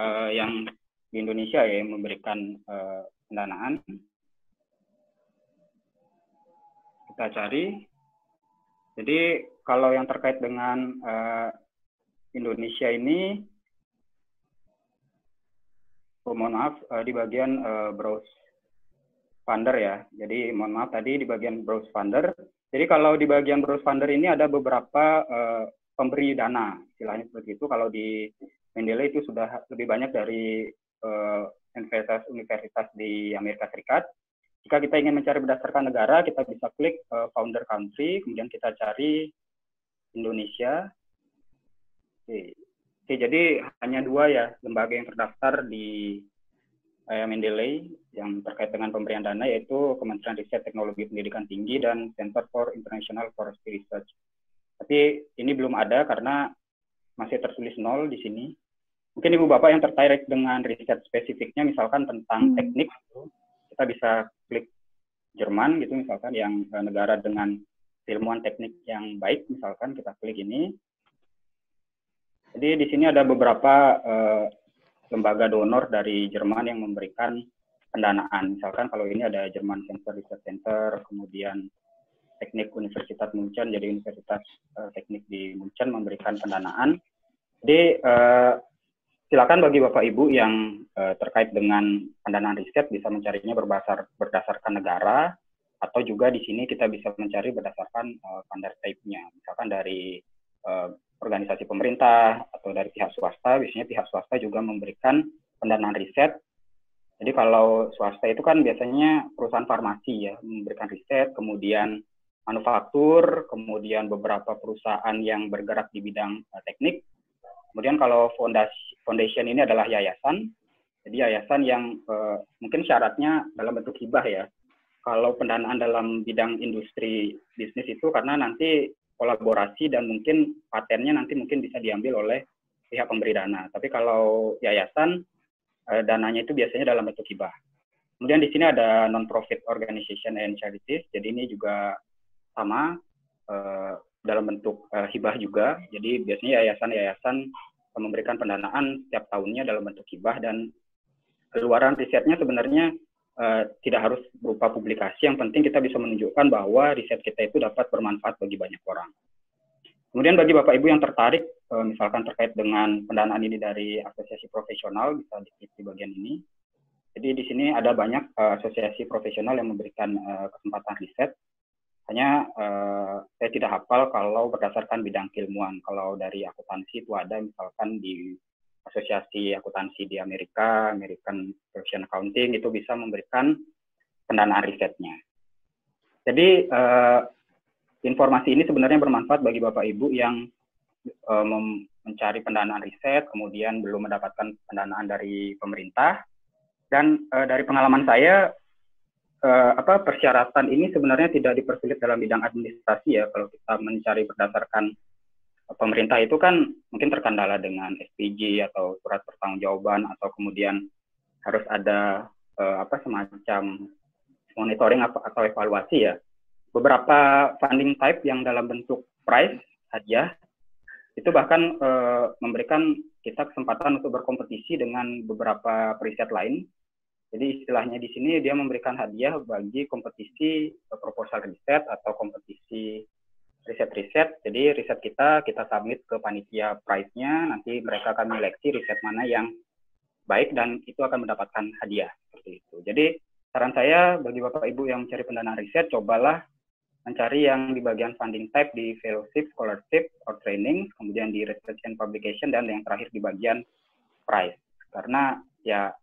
I: uh, yang di Indonesia ya yang memberikan uh, pendanaan. Kita cari. Jadi kalau yang terkait dengan uh, Indonesia ini, oh, mohon maaf uh, di bagian uh, browse funder ya. Jadi mohon maaf tadi di bagian browse funder. Jadi kalau di bagian browse funder ini ada beberapa uh, pemberi dana, istilahnya seperti itu. Kalau di Mendeley itu sudah lebih banyak dari uh, universitas universitas di Amerika Serikat. Jika kita ingin mencari berdasarkan negara, kita bisa klik uh, founder country, kemudian kita cari Indonesia. Oke. Oke, jadi hanya dua ya lembaga yang terdaftar di uh, Mendeley yang terkait dengan pemberian dana yaitu Kementerian Riset Teknologi Pendidikan Tinggi dan Center for International Forestry Research. Tapi ini belum ada karena masih tertulis nol di sini mungkin ibu bapak yang tertarik dengan riset spesifiknya misalkan tentang hmm. teknik kita bisa klik Jerman gitu misalkan yang eh, negara dengan ilmuwan teknik yang baik misalkan kita klik ini jadi di sini ada beberapa uh, lembaga donor dari Jerman yang memberikan pendanaan misalkan kalau ini ada Jerman Center Research Center kemudian teknik Universitas Munchen jadi Universitas eh, Teknik di Munchen memberikan pendanaan jadi silakan bagi Bapak Ibu yang uh, terkait dengan pendanaan riset bisa mencarinya berbasar, berdasarkan negara atau juga di sini kita bisa mencari berdasarkan uh, standar type-nya. Misalkan dari uh, organisasi pemerintah atau dari pihak swasta, biasanya pihak swasta juga memberikan pendanaan riset. Jadi kalau swasta itu kan biasanya perusahaan farmasi ya, memberikan riset, kemudian manufaktur, kemudian beberapa perusahaan yang bergerak di bidang teknik. Kemudian kalau fondasi Foundation ini adalah yayasan. Jadi yayasan yang eh, mungkin syaratnya dalam bentuk hibah ya. Kalau pendanaan dalam bidang industri bisnis itu karena nanti kolaborasi dan mungkin patennya nanti mungkin bisa diambil oleh pihak pemberi dana. Tapi kalau yayasan eh, dananya itu biasanya dalam bentuk hibah. Kemudian di sini ada non-profit organization and charities. Jadi ini juga sama eh, dalam bentuk eh, hibah juga. Jadi biasanya yayasan-yayasan memberikan pendanaan setiap tahunnya dalam bentuk hibah dan keluaran risetnya sebenarnya uh, tidak harus berupa publikasi. Yang penting kita bisa menunjukkan bahwa riset kita itu dapat bermanfaat bagi banyak orang. Kemudian bagi Bapak Ibu yang tertarik, uh, misalkan terkait dengan pendanaan ini dari asosiasi profesional, bisa diklik di bagian ini. Jadi di sini ada banyak uh, asosiasi profesional yang memberikan uh, kesempatan riset hanya eh, saya tidak hafal kalau berdasarkan bidang keilmuan. Kalau dari akuntansi itu ada misalkan di asosiasi akuntansi di Amerika, American Profession Accounting itu bisa memberikan pendanaan risetnya. Jadi eh, informasi ini sebenarnya bermanfaat bagi Bapak Ibu yang eh, mencari pendanaan riset, kemudian belum mendapatkan pendanaan dari pemerintah. Dan eh, dari pengalaman saya, uh, apa persyaratan ini sebenarnya tidak dipersulit dalam bidang administrasi ya kalau kita mencari berdasarkan pemerintah itu kan mungkin terkendala dengan SPJ atau surat pertanggungjawaban atau kemudian harus ada uh, apa semacam monitoring atau evaluasi ya. Beberapa funding type yang dalam bentuk price hadiah itu bahkan uh, memberikan kita kesempatan untuk berkompetisi dengan beberapa periset lain jadi istilahnya di sini dia memberikan hadiah bagi kompetisi eh, proposal riset atau kompetisi riset-riset. Jadi riset kita kita submit ke panitia prize-nya, nanti mereka akan seleksi riset mana yang baik dan itu akan mendapatkan hadiah seperti itu. Jadi saran saya bagi Bapak Ibu yang mencari pendanaan riset, cobalah mencari yang di bagian funding type di fellowship, scholarship, or training, kemudian di research and publication dan yang terakhir di bagian prize. Karena ya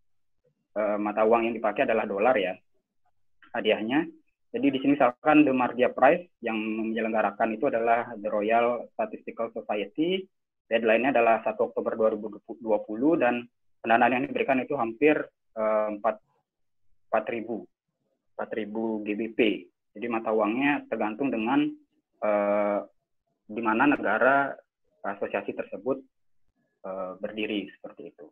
I: Eh, mata uang yang dipakai adalah dolar ya hadiahnya. Jadi di sini misalkan The Mardia Prize yang menyelenggarakan itu adalah The Royal Statistical Society. Deadline-nya adalah 1 Oktober 2020 dan pendanaan yang diberikan itu hampir uh, 4000 4000 GBP. Jadi mata uangnya tergantung dengan uh, di mana negara asosiasi tersebut uh, berdiri seperti itu.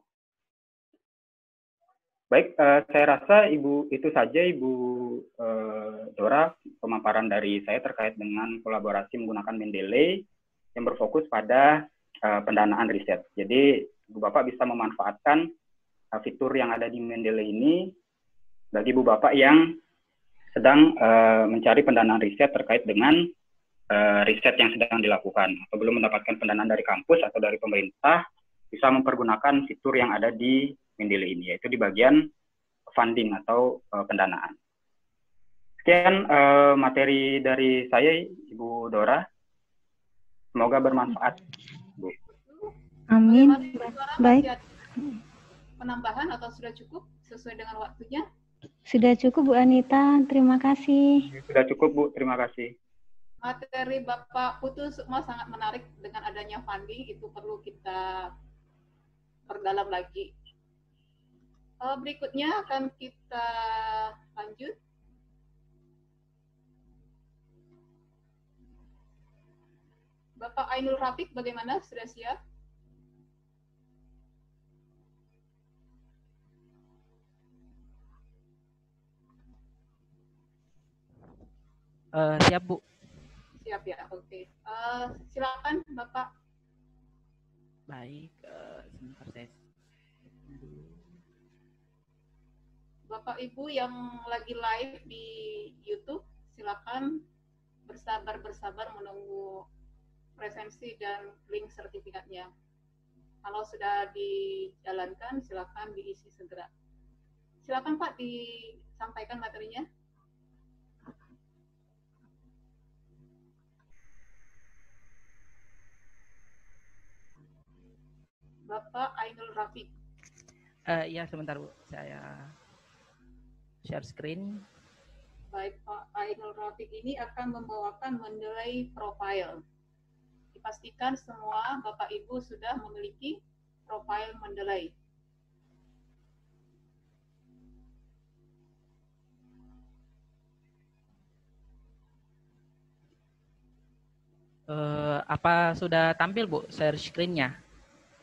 I: Baik, uh, saya rasa Ibu itu saja Ibu uh, Dora pemaparan dari saya terkait dengan kolaborasi menggunakan Mendeley yang berfokus pada uh, pendanaan riset. Jadi Ibu Bapak bisa memanfaatkan uh, fitur yang ada di Mendeley ini bagi Ibu Bapak yang sedang uh, mencari pendanaan riset terkait dengan uh, riset yang sedang dilakukan atau belum mendapatkan pendanaan dari kampus atau dari pemerintah bisa mempergunakan fitur yang ada di Mindele ini, yaitu di bagian funding atau uh, pendanaan. Sekian uh, materi dari saya, Ibu Dora. Semoga bermanfaat, Bu.
F: Amin. Baik.
A: Penambahan atau sudah cukup sesuai dengan waktunya?
F: Sudah cukup, Bu Anita. Terima kasih.
I: Sudah cukup, Bu. Terima kasih.
A: Materi Bapak Putu semua sangat menarik dengan adanya funding itu perlu kita perdalam lagi Eh, berikutnya akan kita lanjut. Bapak Ainul Rafiq, bagaimana? Sudah siap?
J: Uh, siap, Bu.
A: Siap ya, oke. Okay. Uh, eh, silakan, Bapak.
J: Baik, uh, sebentar saya
A: Bapak Ibu yang lagi live di YouTube, silakan bersabar-bersabar menunggu presensi dan link sertifikatnya. Kalau sudah dijalankan, silakan diisi segera. Silakan Pak disampaikan materinya. Bapak Ainul Rafiq.
J: Uh, ya sebentar Bu, saya share screen.
A: Baik Pak, Ainul Rafiq ini akan membawakan menilai profile. Dipastikan semua Bapak Ibu sudah memiliki profile mendelai.
J: Uh, eh, apa sudah tampil Bu share screen-nya?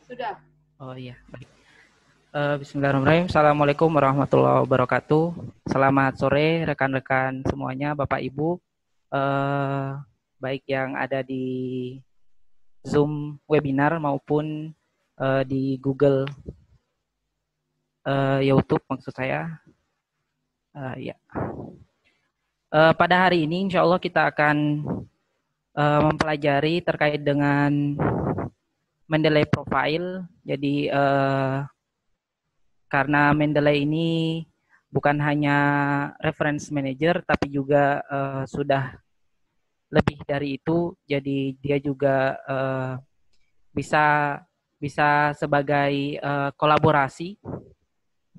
J: Sudah. Oh iya, baik. Uh, Bismillahirrahmanirrahim. Assalamualaikum warahmatullahi wabarakatuh. Selamat sore rekan-rekan semuanya, Bapak Ibu, uh, baik yang ada di Zoom webinar maupun uh, di Google uh, YouTube maksud saya. Uh, ya. Uh, pada hari ini, Insya Allah kita akan uh, mempelajari terkait dengan mendelay profile. Jadi uh, karena Mendeley ini bukan hanya reference manager tapi juga uh, sudah lebih dari itu jadi dia juga uh, bisa bisa sebagai uh, kolaborasi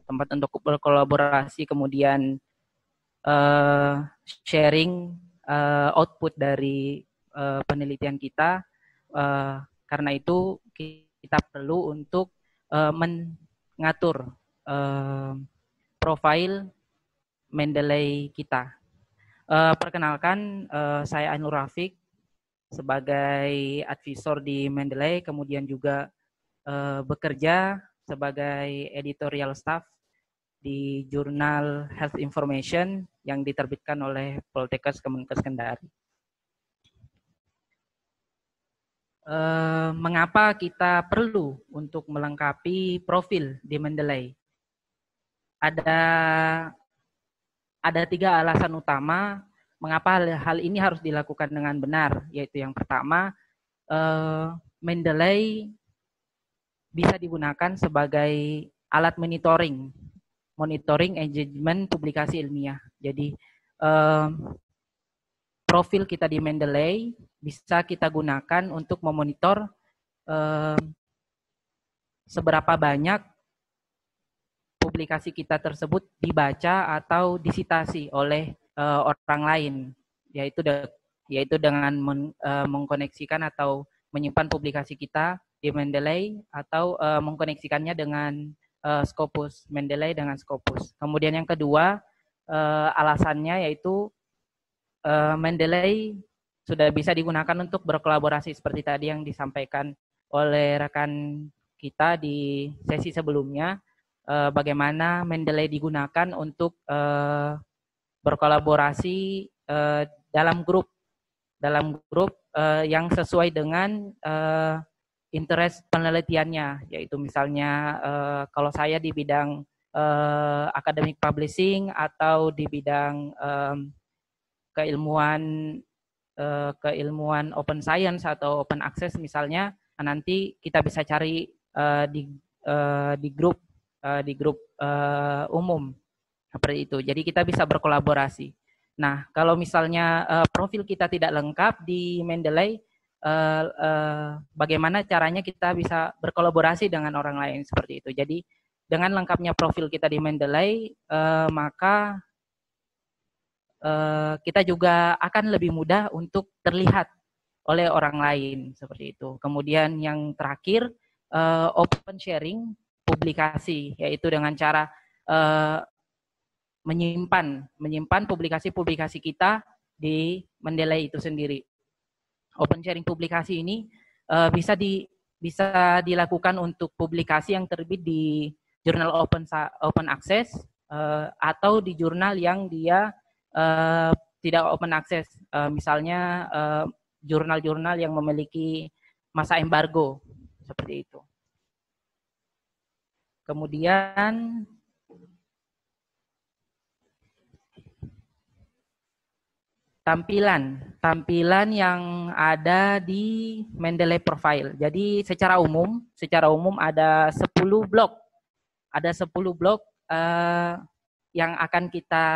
J: tempat untuk berkolaborasi kemudian uh, sharing uh, output dari uh, penelitian kita uh, karena itu kita perlu untuk uh, mengatur profil Mendeley kita. Eh, perkenalkan, eh, saya Anur Rafiq sebagai advisor di Mendeley, kemudian juga eh, bekerja sebagai editorial staff di jurnal Health Information yang diterbitkan oleh Poltekkes Kemenkes Kendari. Uh, mengapa kita perlu untuk melengkapi profil di Mendeley? ada ada tiga alasan utama mengapa hal, ini harus dilakukan dengan benar, yaitu yang pertama uh, Mendeley bisa digunakan sebagai alat monitoring, monitoring engagement publikasi ilmiah. Jadi uh, profil kita di Mendeley bisa kita gunakan untuk memonitor uh, seberapa banyak publikasi kita tersebut dibaca atau disitasi oleh uh, orang lain yaitu de yaitu dengan men uh, mengkoneksikan atau menyimpan publikasi kita di Mendeley atau uh, mengkoneksikannya dengan uh, Scopus Mendeley dengan Scopus. Kemudian yang kedua uh, alasannya yaitu uh, Mendeley sudah bisa digunakan untuk berkolaborasi seperti tadi yang disampaikan oleh rekan kita di sesi sebelumnya uh, bagaimana Mendeley digunakan untuk uh, berkolaborasi uh, dalam grup dalam grup uh, yang sesuai dengan uh, interest penelitiannya yaitu misalnya uh, kalau saya di bidang uh, academic publishing atau di bidang um, keilmuan uh, keilmuan open science atau open access misalnya nanti kita bisa cari uh, di uh, di grup uh, di grup uh, umum seperti itu. Jadi kita bisa berkolaborasi. Nah, kalau misalnya uh, profil kita tidak lengkap di Mendeley, uh, uh, bagaimana caranya kita bisa berkolaborasi dengan orang lain seperti itu. Jadi dengan lengkapnya profil kita di Mendeley, uh, maka uh, kita juga akan lebih mudah untuk terlihat oleh orang lain seperti itu. Kemudian yang terakhir uh, open sharing publikasi yaitu dengan cara uh, menyimpan menyimpan publikasi-publikasi kita di Mendeley itu sendiri. Open sharing publikasi ini uh, bisa di bisa dilakukan untuk publikasi yang terbit di jurnal open open access uh, atau di jurnal yang dia uh, tidak open access uh, misalnya jurnal-jurnal yang memiliki masa embargo seperti itu. Kemudian tampilan, tampilan yang ada di Mendeley Profile. Jadi secara umum, secara umum ada 10 blok. Ada 10 blok eh, yang akan kita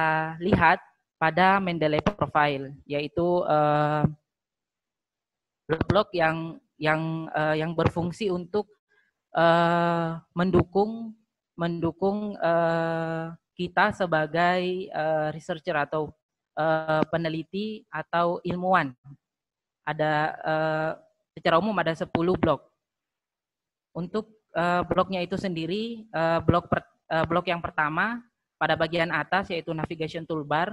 J: lihat pada Mendeley Profile, yaitu eh, blok-blok eh, yang yang eh, yang berfungsi untuk Eh, mendukung mendukung uh, kita sebagai uh, researcher atau uh, peneliti atau ilmuwan. Ada uh, secara umum ada 10 blok. Untuk uh, bloknya itu sendiri, uh, blok per, uh, blok yang pertama pada bagian atas yaitu navigation toolbar.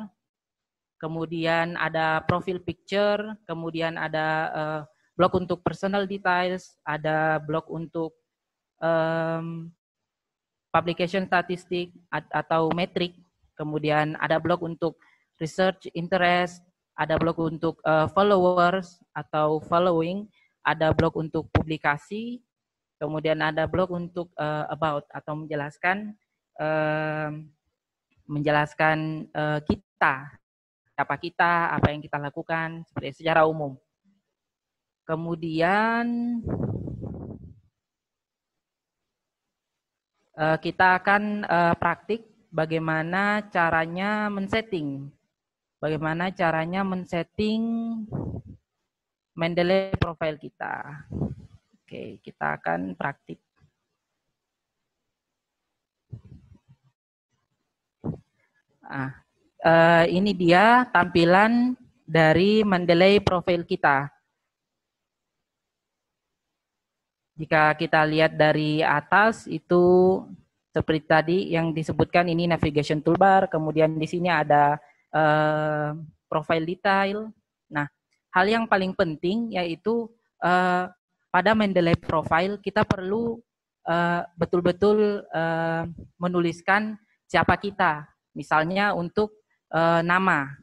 J: Kemudian ada profile picture, kemudian ada uh, blok untuk personal details, ada blok untuk um, publication statistik atau metrik, kemudian ada blog untuk research interest, ada blog untuk uh, followers atau following, ada blog untuk publikasi, kemudian ada blog untuk uh, about atau menjelaskan uh, menjelaskan uh, kita apa kita, apa yang kita lakukan seperti secara umum. Kemudian Eh, kita akan eh, praktik bagaimana caranya men-setting. Bagaimana caranya men-setting Mendeley profile kita. Oke, kita akan praktik. Ah, eh, ini dia tampilan dari Mendeley profile kita. Jika kita lihat dari atas itu seperti tadi yang disebutkan ini navigation toolbar, kemudian di sini ada uh, profile detail. Nah, hal yang paling penting yaitu uh, pada Mendeley profile kita perlu eh, betul-betul uh, uh, menuliskan siapa kita. Misalnya untuk uh, nama,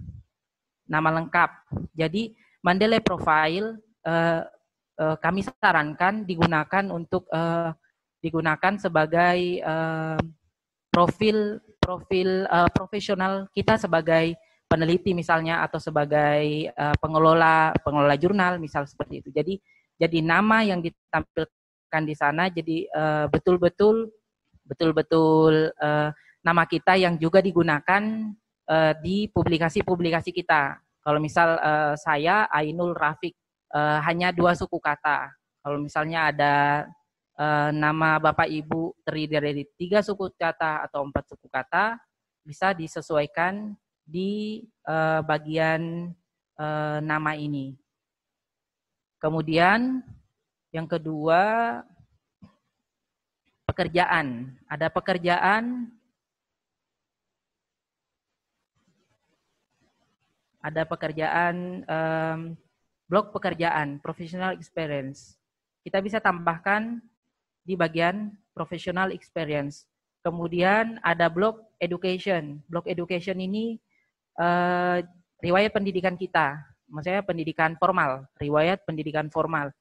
J: nama lengkap. Jadi Mendeley profile uh, kami sarankan digunakan untuk uh, digunakan sebagai uh, profil profil uh, profesional kita sebagai peneliti misalnya atau sebagai uh, pengelola pengelola jurnal misal seperti itu. Jadi jadi nama yang ditampilkan di sana jadi uh, betul-betul betul-betul uh, nama kita yang juga digunakan uh, di publikasi-publikasi kita. Kalau misal uh, saya Ainul Rafiq uh, hanya dua suku kata. Kalau misalnya ada uh, nama bapak ibu terdiri dari tiga suku kata atau empat suku kata, bisa disesuaikan di uh, bagian uh, nama ini. Kemudian yang kedua pekerjaan. Ada pekerjaan ada pekerjaan um, blok pekerjaan, professional experience. Kita bisa tambahkan di bagian professional experience. Kemudian ada blok education. Blok education ini eh, riwayat pendidikan kita, maksudnya pendidikan formal, riwayat pendidikan formal.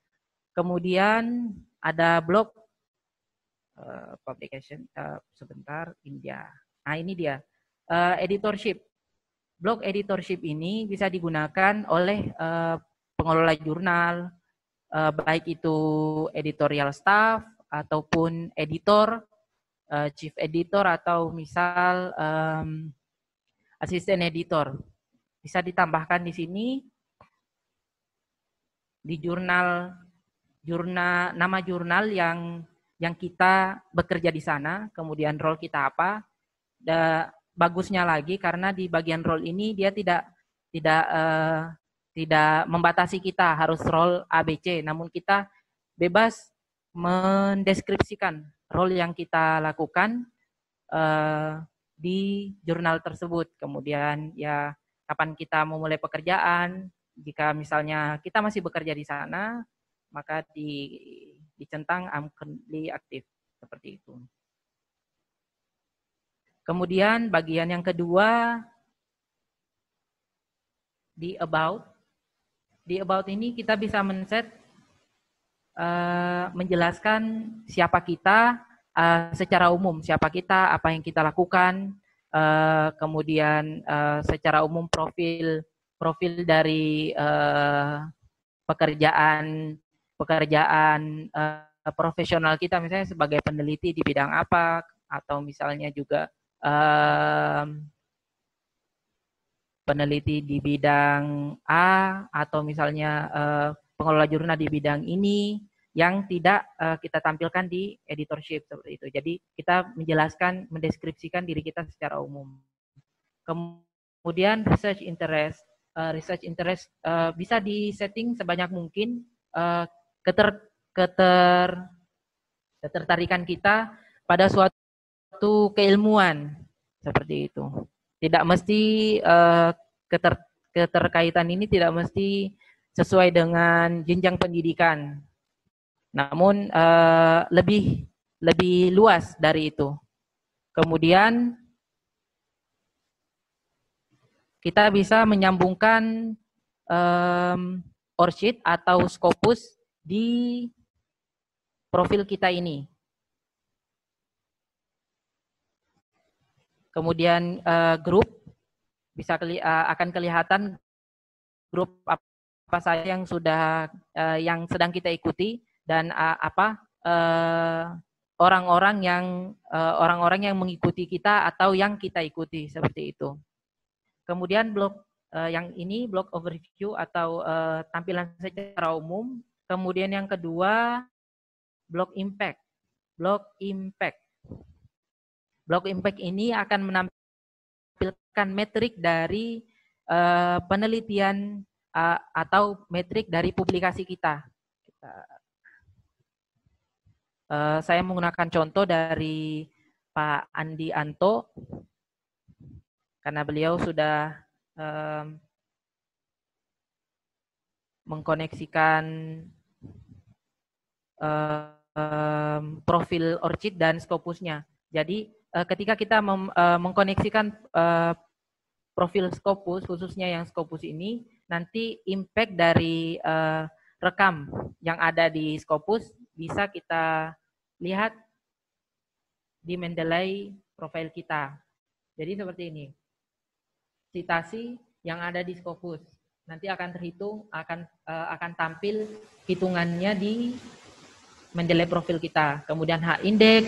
J: Kemudian ada blok uh, publication uh, sebentar India. Nah, ini dia. Uh, editorship. blok editorship ini bisa digunakan oleh uh, pengelola jurnal, uh, baik itu editorial staff ataupun editor, uh, chief editor atau misal um, asisten editor. Bisa ditambahkan di sini di jurnal jurnal nama jurnal yang yang kita bekerja di sana, kemudian role kita apa. Da, bagusnya lagi karena di bagian role ini dia tidak tidak uh, tidak membatasi kita harus role ABC, namun kita bebas mendeskripsikan role yang kita lakukan uh, di jurnal tersebut. Kemudian ya kapan kita memulai pekerjaan, jika misalnya kita masih bekerja di sana, maka di dicentang I'm currently active seperti itu. Kemudian bagian yang kedua di about di about ini kita bisa men-set uh, menjelaskan siapa kita uh, secara umum, siapa kita, apa yang kita lakukan, uh, kemudian uh, secara umum profil profil dari uh, pekerjaan pekerjaan uh, profesional kita misalnya sebagai peneliti di bidang apa atau misalnya juga uh, peneliti di bidang A atau misalnya uh, pengelola jurnal di bidang ini yang tidak uh, kita tampilkan di editorship seperti itu. Jadi kita menjelaskan, mendeskripsikan diri kita secara umum. Kemudian research interest, uh, research interest uh, bisa setting sebanyak mungkin uh, keter keter ketertarikan kita pada suatu keilmuan seperti itu. Tidak mesti uh, keter, keterkaitan ini tidak mesti sesuai dengan jenjang pendidikan. Namun uh, lebih lebih luas dari itu. Kemudian kita bisa menyambungkan um, orchid atau scopus di profil kita ini. Kemudian uh, grup bisa keli uh, akan kelihatan grup apa saja yang sudah uh, yang sedang kita ikuti dan uh, apa orang-orang yang orang-orang uh, yang mengikuti kita atau yang kita ikuti seperti itu. Kemudian blog uh, yang ini blog overview atau uh, tampilan secara umum. Kemudian yang kedua blog impact. Blog impact. Block impact ini akan menampilkan metrik dari uh, penelitian uh, atau metrik dari publikasi kita. uh, saya menggunakan contoh dari Pak Andi Anto karena beliau sudah um, mengkoneksikan um, profil orchid dan scopusnya. Jadi Eh, ketika kita mem, uh, mengkoneksikan uh, profil Scopus, khususnya yang Scopus ini, nanti impact dari uh, rekam yang ada di Scopus bisa kita lihat di Mendeley profil kita. Jadi seperti ini. Citasi yang ada di Scopus nanti akan terhitung akan uh, akan tampil hitungannya di Mendeley profil kita. Kemudian H index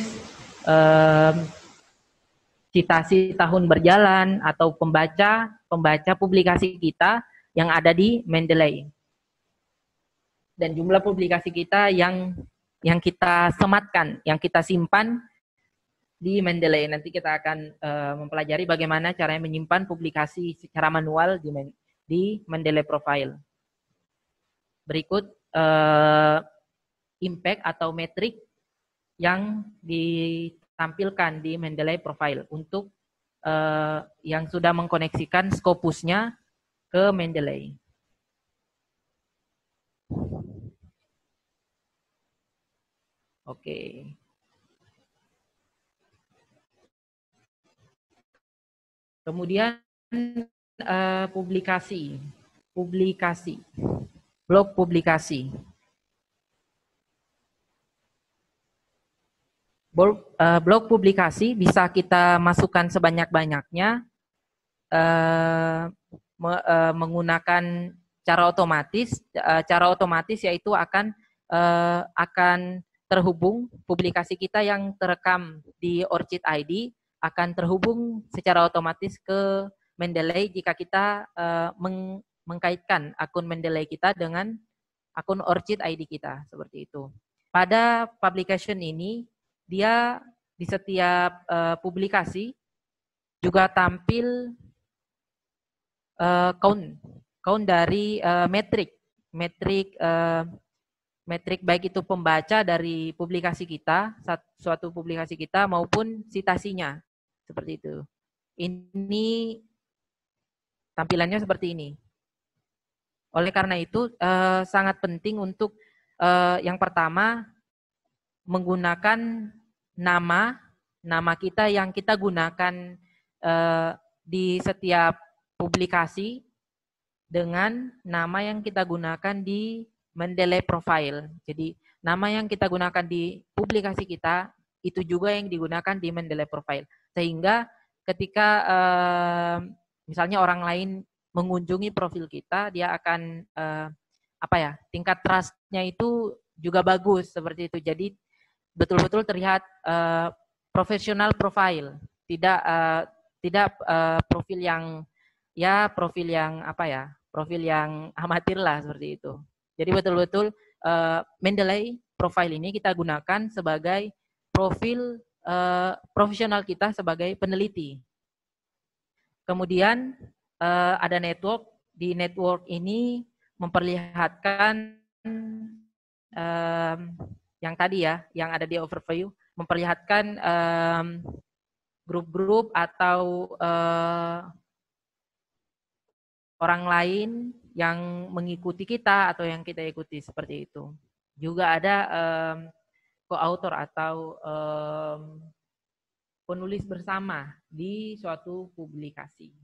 J: citasi tahun berjalan atau pembaca pembaca publikasi kita yang ada di Mendeley dan jumlah publikasi kita yang yang kita sematkan yang kita simpan di Mendeley nanti kita akan uh, mempelajari bagaimana caranya menyimpan publikasi secara manual di Men di Mendeley Profile berikut uh, impact atau metrik yang di tampilkan di Mendeley Profile untuk uh, yang sudah mengkoneksikan Scopusnya ke Mendeley. Oke. Okay. Kemudian uh, publikasi, publikasi, blog publikasi. Eh, blog publikasi bisa kita masukkan sebanyak-banyaknya eh, eh, menggunakan cara otomatis cara otomatis yaitu akan akan terhubung publikasi kita yang terekam di Orchid ID akan terhubung secara otomatis ke Mendeley jika kita mengkaitkan akun Mendeley kita dengan akun Orchid ID kita seperti itu. Pada publication ini dia di setiap uh, publikasi juga tampil uh, count dari uh, metrik metrik uh, metrik baik itu pembaca dari publikasi kita suatu publikasi kita maupun citasinya seperti itu ini tampilannya seperti ini oleh karena itu uh, sangat penting untuk uh, yang pertama menggunakan nama nama kita yang kita gunakan uh, di setiap publikasi dengan nama yang kita gunakan di Mendeley Profile. Jadi nama yang kita gunakan di publikasi kita itu juga yang digunakan di Mendeley Profile. Sehingga ketika uh, misalnya orang lain mengunjungi profil kita, dia akan uh, apa ya tingkat trustnya itu juga bagus seperti itu. Jadi betul-betul terlihat uh, profesional profile, tidak uh, tidak uh, profil yang ya profil yang apa ya, profil yang amatir lah seperti itu. Jadi betul-betul uh, Mendeley profile ini kita gunakan sebagai profil uh, profesional kita sebagai peneliti. Kemudian uh, ada network. Di network ini memperlihatkan yang tadi ya, yang ada di overview, memperlihatkan um, grup-grup atau uh, orang lain yang mengikuti kita atau yang kita ikuti seperti itu. Juga ada um, co-author atau um, penulis bersama di suatu publikasi.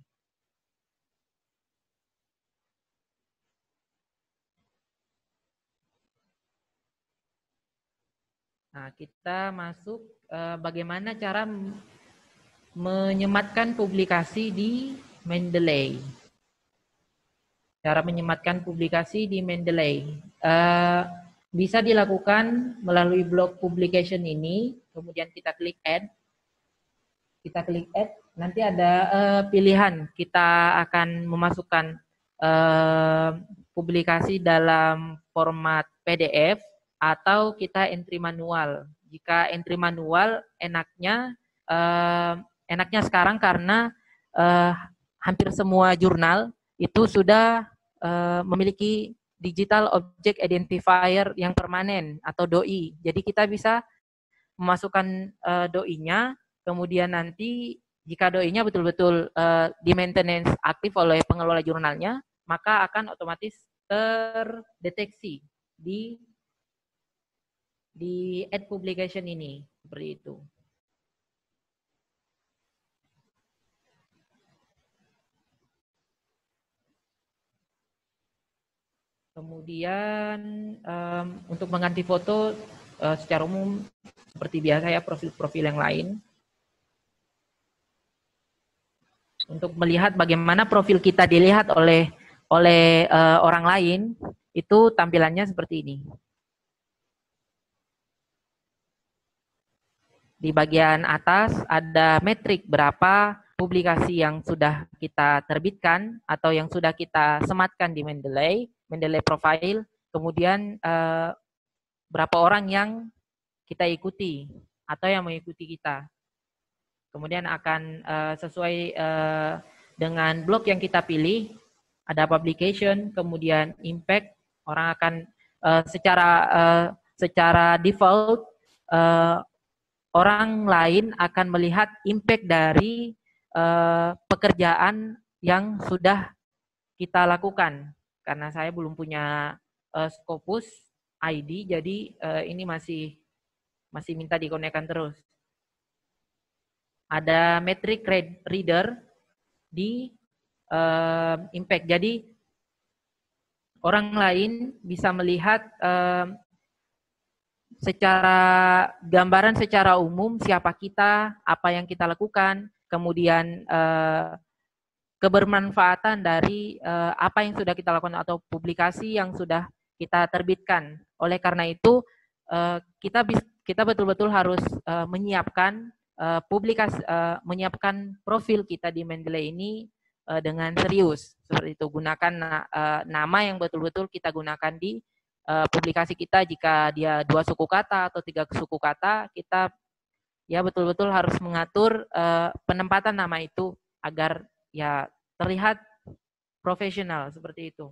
J: Nah, kita masuk eh, bagaimana cara menyematkan publikasi di Mendeley. Cara menyematkan publikasi di Mendeley eh, bisa dilakukan melalui blog publication ini. Kemudian kita klik add. Kita klik add. Nanti ada eh, pilihan. Kita akan memasukkan eh, publikasi dalam format PDF atau kita entry manual. Jika entry manual enaknya eh, enaknya sekarang karena eh, hampir semua jurnal itu sudah eh, memiliki digital object identifier yang permanen atau DOI. Jadi kita bisa memasukkan eh, DOI-nya, kemudian nanti jika DOI-nya betul-betul eh, di maintenance aktif oleh pengelola jurnalnya, maka akan otomatis terdeteksi di di ad publication ini seperti itu. Kemudian um, untuk mengganti foto uh, secara umum seperti biasa ya profil-profil yang lain. Untuk melihat bagaimana profil kita dilihat oleh oleh uh, orang lain itu tampilannya seperti ini. Di bagian atas ada metrik berapa publikasi yang sudah kita terbitkan atau yang sudah kita sematkan di Mendeley, Mendeley Profile, kemudian eh, berapa orang yang kita ikuti atau yang mengikuti kita. Kemudian akan eh, sesuai eh, dengan blog yang kita pilih, ada publication, kemudian impact, orang akan secara secara default orang lain akan melihat impact dari uh, pekerjaan yang sudah kita lakukan. Karena saya belum punya uh, Scopus ID, jadi uh, ini masih masih minta dikonekkan terus. Ada metric reader di uh, impact. Jadi orang lain bisa melihat uh, secara gambaran secara umum siapa kita, apa yang kita lakukan, kemudian eh, kebermanfaatan dari eh, apa yang sudah kita lakukan atau publikasi yang sudah kita terbitkan. Oleh karena itu eh, kita kita betul-betul harus menyiapkan publikasi menyiapkan profil kita di Mendeley ini dengan serius seperti itu gunakan nama yang betul-betul kita gunakan di Eh, publikasi kita jika dia dua suku kata atau tiga suku kata kita ya betul-betul harus mengatur eh, penempatan nama itu agar ya terlihat profesional seperti itu.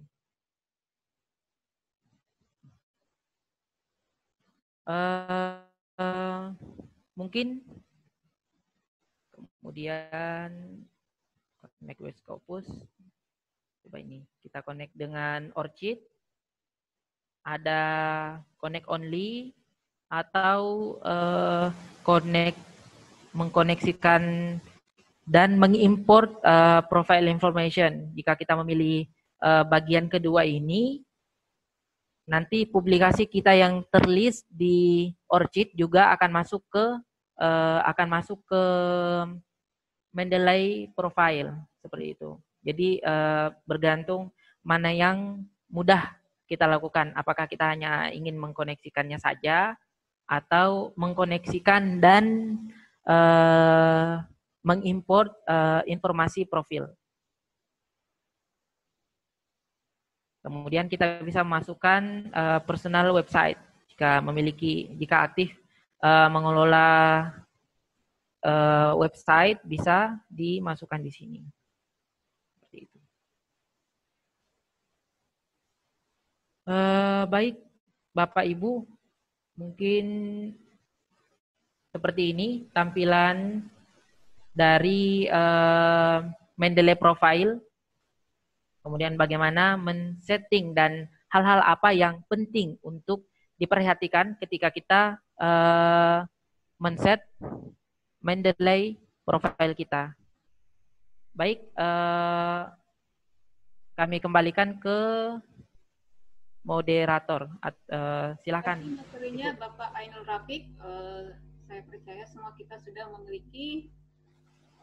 J: Uh, uh, mungkin kemudian connect with Scopus. Coba ini kita connect dengan Orchid ada connect only atau uh, connect mengkoneksikan dan mengimport uh, profile information. Jika kita memilih uh, bagian kedua ini, nanti publikasi kita yang terlist di Orchid juga akan masuk ke uh, akan masuk ke Mendeley profile seperti itu. Jadi uh, bergantung mana yang mudah kita lakukan. Apakah kita hanya ingin mengkoneksikannya saja atau mengkoneksikan dan uh, eh, mengimpor uh, eh, informasi profil. Kemudian kita bisa memasukkan uh, eh, personal website jika memiliki jika aktif uh, mengelola uh, website bisa dimasukkan di sini. Uh, baik, Bapak Ibu, mungkin seperti ini tampilan dari uh, Mendeley Profile. Kemudian bagaimana men-setting dan hal-hal apa yang penting untuk diperhatikan ketika kita uh, men-set Mendeley Profile kita. Baik, uh, kami kembalikan ke moderator. At, uh, silakan.
A: Materinya Bapak Ainul Rafiq, uh, saya percaya semua kita sudah memiliki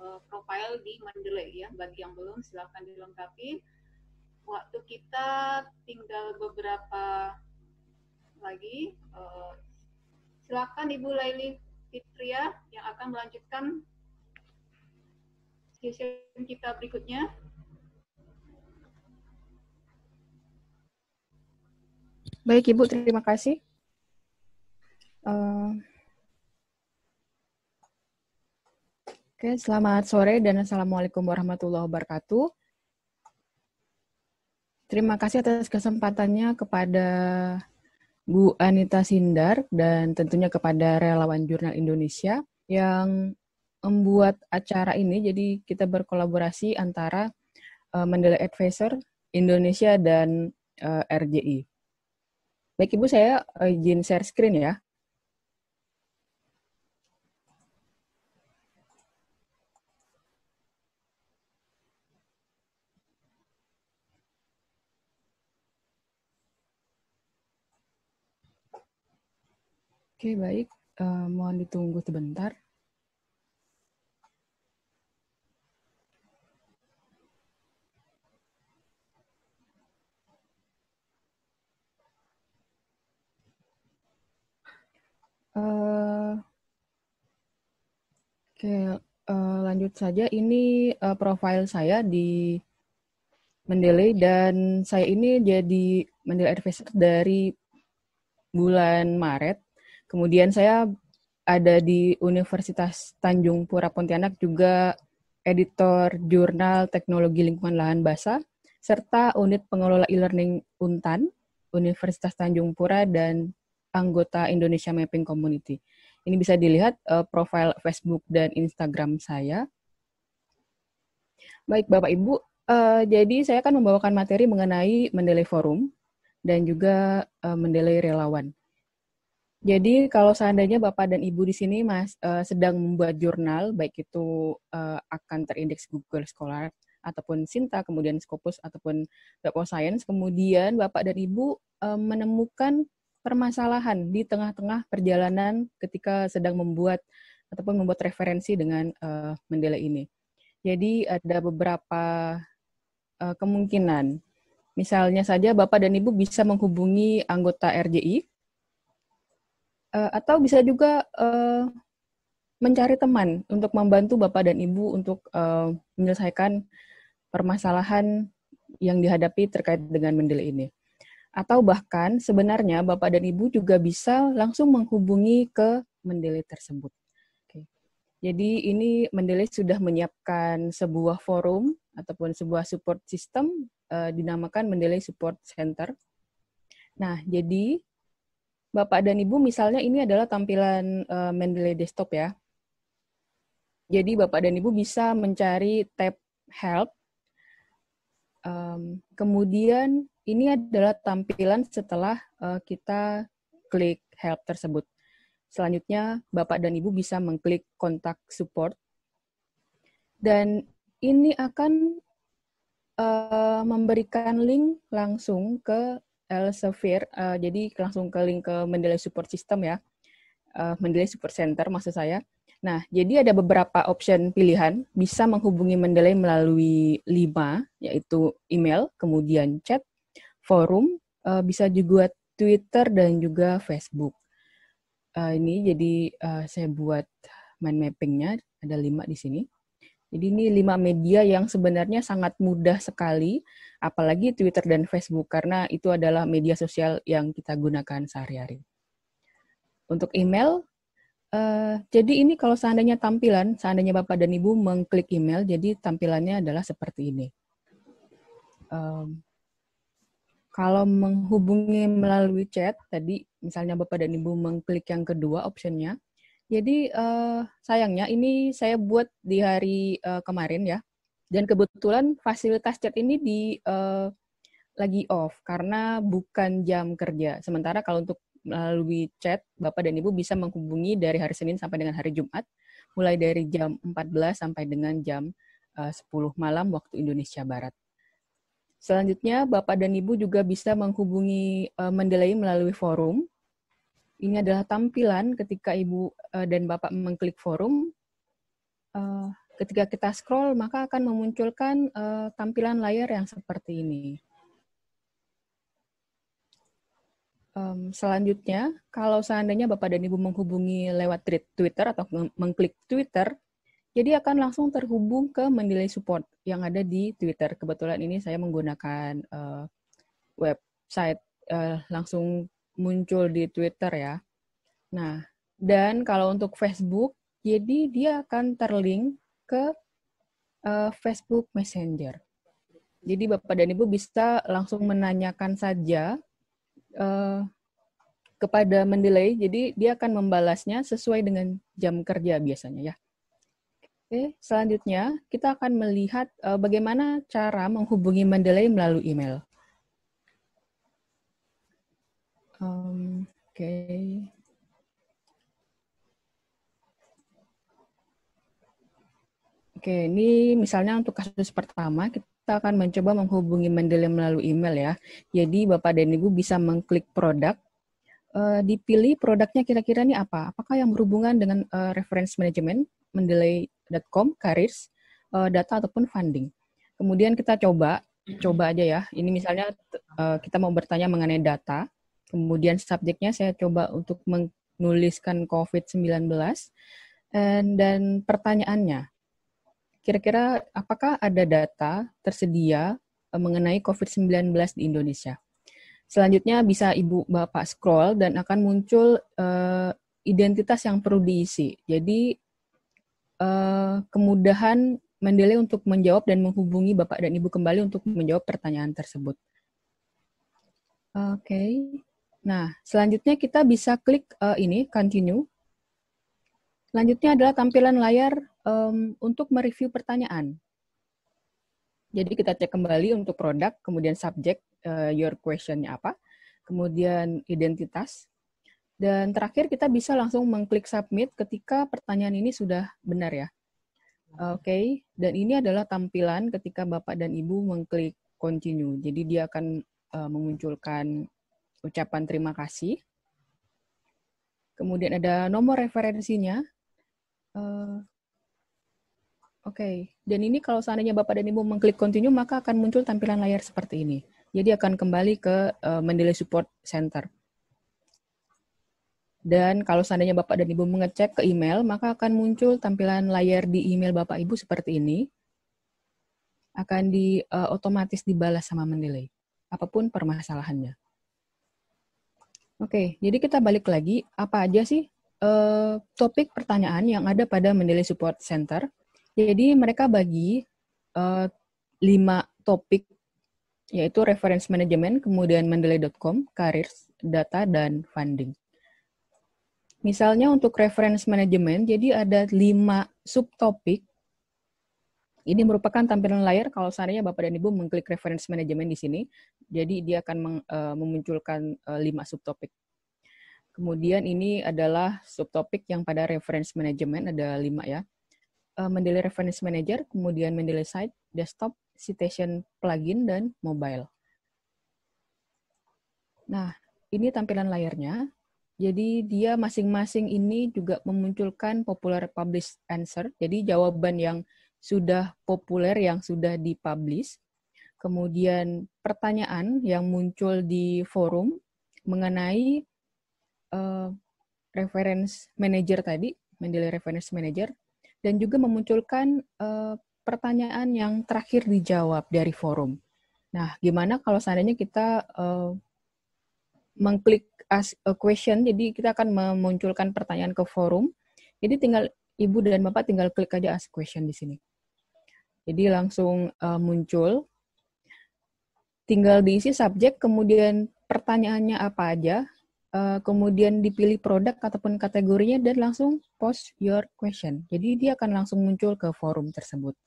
A: uh, eh, profil di Mendeley ya. Bagi yang belum silakan dilengkapi. Waktu kita tinggal beberapa lagi. Uh, silakan Ibu Laili Fitria yang akan melanjutkan sesi kita berikutnya.
H: Baik Ibu, terima kasih. Uh, Oke, okay, selamat sore dan Assalamualaikum warahmatullahi wabarakatuh. Terima kasih atas kesempatannya kepada Bu Anita Sindar dan tentunya kepada relawan Jurnal Indonesia yang membuat acara ini. Jadi kita berkolaborasi antara uh, eh, Mandela Advisor Indonesia dan uh, eh, RJI. Baik Ibu, saya eh, izin share screen ya. Oke, baik. Uh, mohon ditunggu sebentar.
A: Eh, oke,
H: okay, uh, eh, lanjut saja. Ini uh, eh, profil saya di Mendeley dan saya ini jadi Mendeley Advisor dari bulan Maret. Kemudian saya ada di Universitas Tanjung Pura Pontianak juga editor jurnal Teknologi Lingkungan Lahan Basah serta unit pengelola e-learning Untan Universitas Tanjung Pura dan anggota Indonesia Mapping Community. Ini bisa dilihat uh, profil Facebook dan Instagram saya. Baik Bapak Ibu, uh, jadi saya akan membawakan materi mengenai Mendeley Forum dan juga uh, Mendeley Relawan. Jadi kalau seandainya Bapak dan Ibu di sini mas uh, sedang membuat jurnal, baik itu uh, akan terindeks Google Scholar ataupun Sinta, kemudian Scopus ataupun Web of Science, kemudian Bapak dan Ibu uh, menemukan permasalahan di tengah-tengah perjalanan ketika sedang membuat ataupun membuat referensi dengan uh, eh, Mendele ini. Jadi ada beberapa uh, kemungkinan. Misalnya saja Bapak dan Ibu bisa menghubungi anggota RJI uh, eh, atau bisa juga uh, mencari teman untuk membantu Bapak dan Ibu untuk uh, menyelesaikan permasalahan yang dihadapi terkait dengan Mendele ini. Atau bahkan sebenarnya Bapak dan Ibu juga bisa langsung menghubungi ke Mendeley tersebut. Oke. Jadi ini Mendeley sudah menyiapkan sebuah forum ataupun sebuah support system eh, dinamakan Mendeley Support Center. Nah, jadi Bapak dan Ibu misalnya ini adalah tampilan eh, Mendeley desktop ya. Jadi Bapak dan Ibu bisa mencari tab help. Um, kemudian ini adalah tampilan setelah uh, kita klik help tersebut. Selanjutnya, Bapak dan Ibu bisa mengklik kontak support. Dan ini akan uh, memberikan link langsung ke Elsevier, uh, jadi langsung ke link ke Mendeley Support System ya, uh, Mendeley Support Center maksud saya. Nah, jadi ada beberapa option pilihan, bisa menghubungi Mendeley melalui 5, yaitu email, kemudian chat, forum, uh, bisa juga Twitter dan juga Facebook. Uh, ini jadi uh, saya buat mind mappingnya, ada lima di sini. Jadi ini lima media yang sebenarnya sangat mudah sekali, apalagi Twitter dan Facebook, karena itu adalah media sosial yang kita gunakan sehari-hari. Untuk email, Uh, jadi ini kalau seandainya tampilan, seandainya Bapak dan Ibu mengklik email, jadi tampilannya adalah seperti ini. Um, kalau menghubungi melalui chat tadi, misalnya Bapak dan Ibu mengklik yang kedua optionnya. Jadi uh, sayangnya ini saya buat di hari uh, kemarin ya. Dan kebetulan fasilitas chat ini di uh, lagi off karena bukan jam kerja. Sementara kalau untuk melalui chat, Bapak dan Ibu bisa menghubungi dari hari Senin sampai dengan hari Jumat, mulai dari jam 14 sampai dengan jam uh, 10 malam waktu Indonesia Barat. Selanjutnya, Bapak dan Ibu juga bisa menghubungi uh, eh, Mendeley melalui forum. Ini adalah tampilan ketika Ibu eh, dan Bapak mengklik forum. Eh, ketika kita scroll, maka akan memunculkan tampilan layar yang seperti ini. selanjutnya, kalau seandainya Bapak dan Ibu menghubungi lewat Twitter atau mengklik Twitter, jadi akan langsung terhubung ke Mendeley Support yang ada di Twitter. Kebetulan ini saya menggunakan uh, website uh, langsung muncul di Twitter ya. Nah, dan kalau untuk Facebook, jadi dia akan terlink ke uh, Facebook Messenger. Jadi Bapak dan Ibu bisa langsung menanyakan saja uh, kepada Mendeley, jadi dia akan membalasnya sesuai dengan jam kerja biasanya ya. Oke, selanjutnya kita akan melihat uh, bagaimana cara menghubungi Mendeley melalui email. Um, Oke. Okay. Oke, ini misalnya untuk kasus pertama, kita akan mencoba menghubungi Mendeley melalui email ya. Jadi Bapak dan Ibu bisa mengklik produk, eh, dipilih produknya kira-kira ini apa? Apakah yang berhubungan dengan eh, reference management, Mendeley Com, careers uh, eh, data ataupun funding. Kemudian kita coba coba aja ya. Ini misalnya uh, kita mau bertanya mengenai data. Kemudian subjeknya saya coba untuk menuliskan COVID-19 dan pertanyaannya kira-kira apakah ada data tersedia eh, mengenai COVID-19 di Indonesia. Selanjutnya bisa Ibu Bapak scroll dan akan muncul uh, identitas yang perlu diisi. Jadi Eh, kemudahan Mendele untuk menjawab dan menghubungi Bapak dan Ibu kembali untuk menjawab pertanyaan tersebut. Oke. Okay. Nah, selanjutnya kita bisa klik uh, ini, continue. Selanjutnya adalah tampilan layar um, untuk mereview pertanyaan. Jadi kita cek kembali untuk produk, kemudian subjek, uh, your question-nya apa, kemudian identitas, dan terakhir kita bisa langsung mengklik submit ketika pertanyaan ini sudah benar ya. Oke, okay. dan ini adalah tampilan ketika Bapak dan Ibu mengklik continue. Jadi dia akan uh, memunculkan ucapan terima kasih. Kemudian ada nomor referensinya. Uh, Oke, okay. dan ini kalau seandainya Bapak dan Ibu mengklik continue, maka akan muncul tampilan layar seperti ini. Jadi akan kembali ke uh, Mendeley Support Center. Dan kalau seandainya Bapak dan Ibu mengecek ke email, maka akan muncul tampilan layar di email Bapak Ibu seperti ini. Akan di uh, otomatis dibalas sama menilai, apapun permasalahannya. Oke, jadi kita balik lagi, apa aja sih uh, topik pertanyaan yang ada pada menilai support center? Jadi mereka bagi uh, lima topik, yaitu reference management, kemudian mendeley.com, careers, data, dan funding. Misalnya untuk reference management, jadi ada lima subtopik. Ini merupakan tampilan layar kalau seandainya Bapak dan Ibu mengklik reference management di sini. Jadi dia akan eh, memunculkan eh, lima subtopik. Kemudian ini adalah subtopik yang pada reference management ada lima ya. Eh, Mendeli reference manager, kemudian Mendeley site, desktop, citation plugin, dan mobile. Nah, ini tampilan layarnya. Jadi dia masing-masing ini juga memunculkan popular publish answer, jadi jawaban yang sudah populer yang sudah dipublish. Kemudian pertanyaan yang muncul di forum mengenai uh, reference manager tadi, Mendeley reference manager, dan juga memunculkan uh, pertanyaan yang terakhir dijawab dari forum. Nah, gimana kalau seandainya kita uh, mengklik ask a question, jadi kita akan memunculkan pertanyaan ke forum. Jadi tinggal Ibu dan Bapak tinggal klik aja ask question di sini. Jadi langsung uh, muncul. Tinggal diisi subjek, kemudian pertanyaannya apa aja, uh, kemudian dipilih produk ataupun kategorinya dan langsung post your question. Jadi dia akan langsung muncul ke forum tersebut.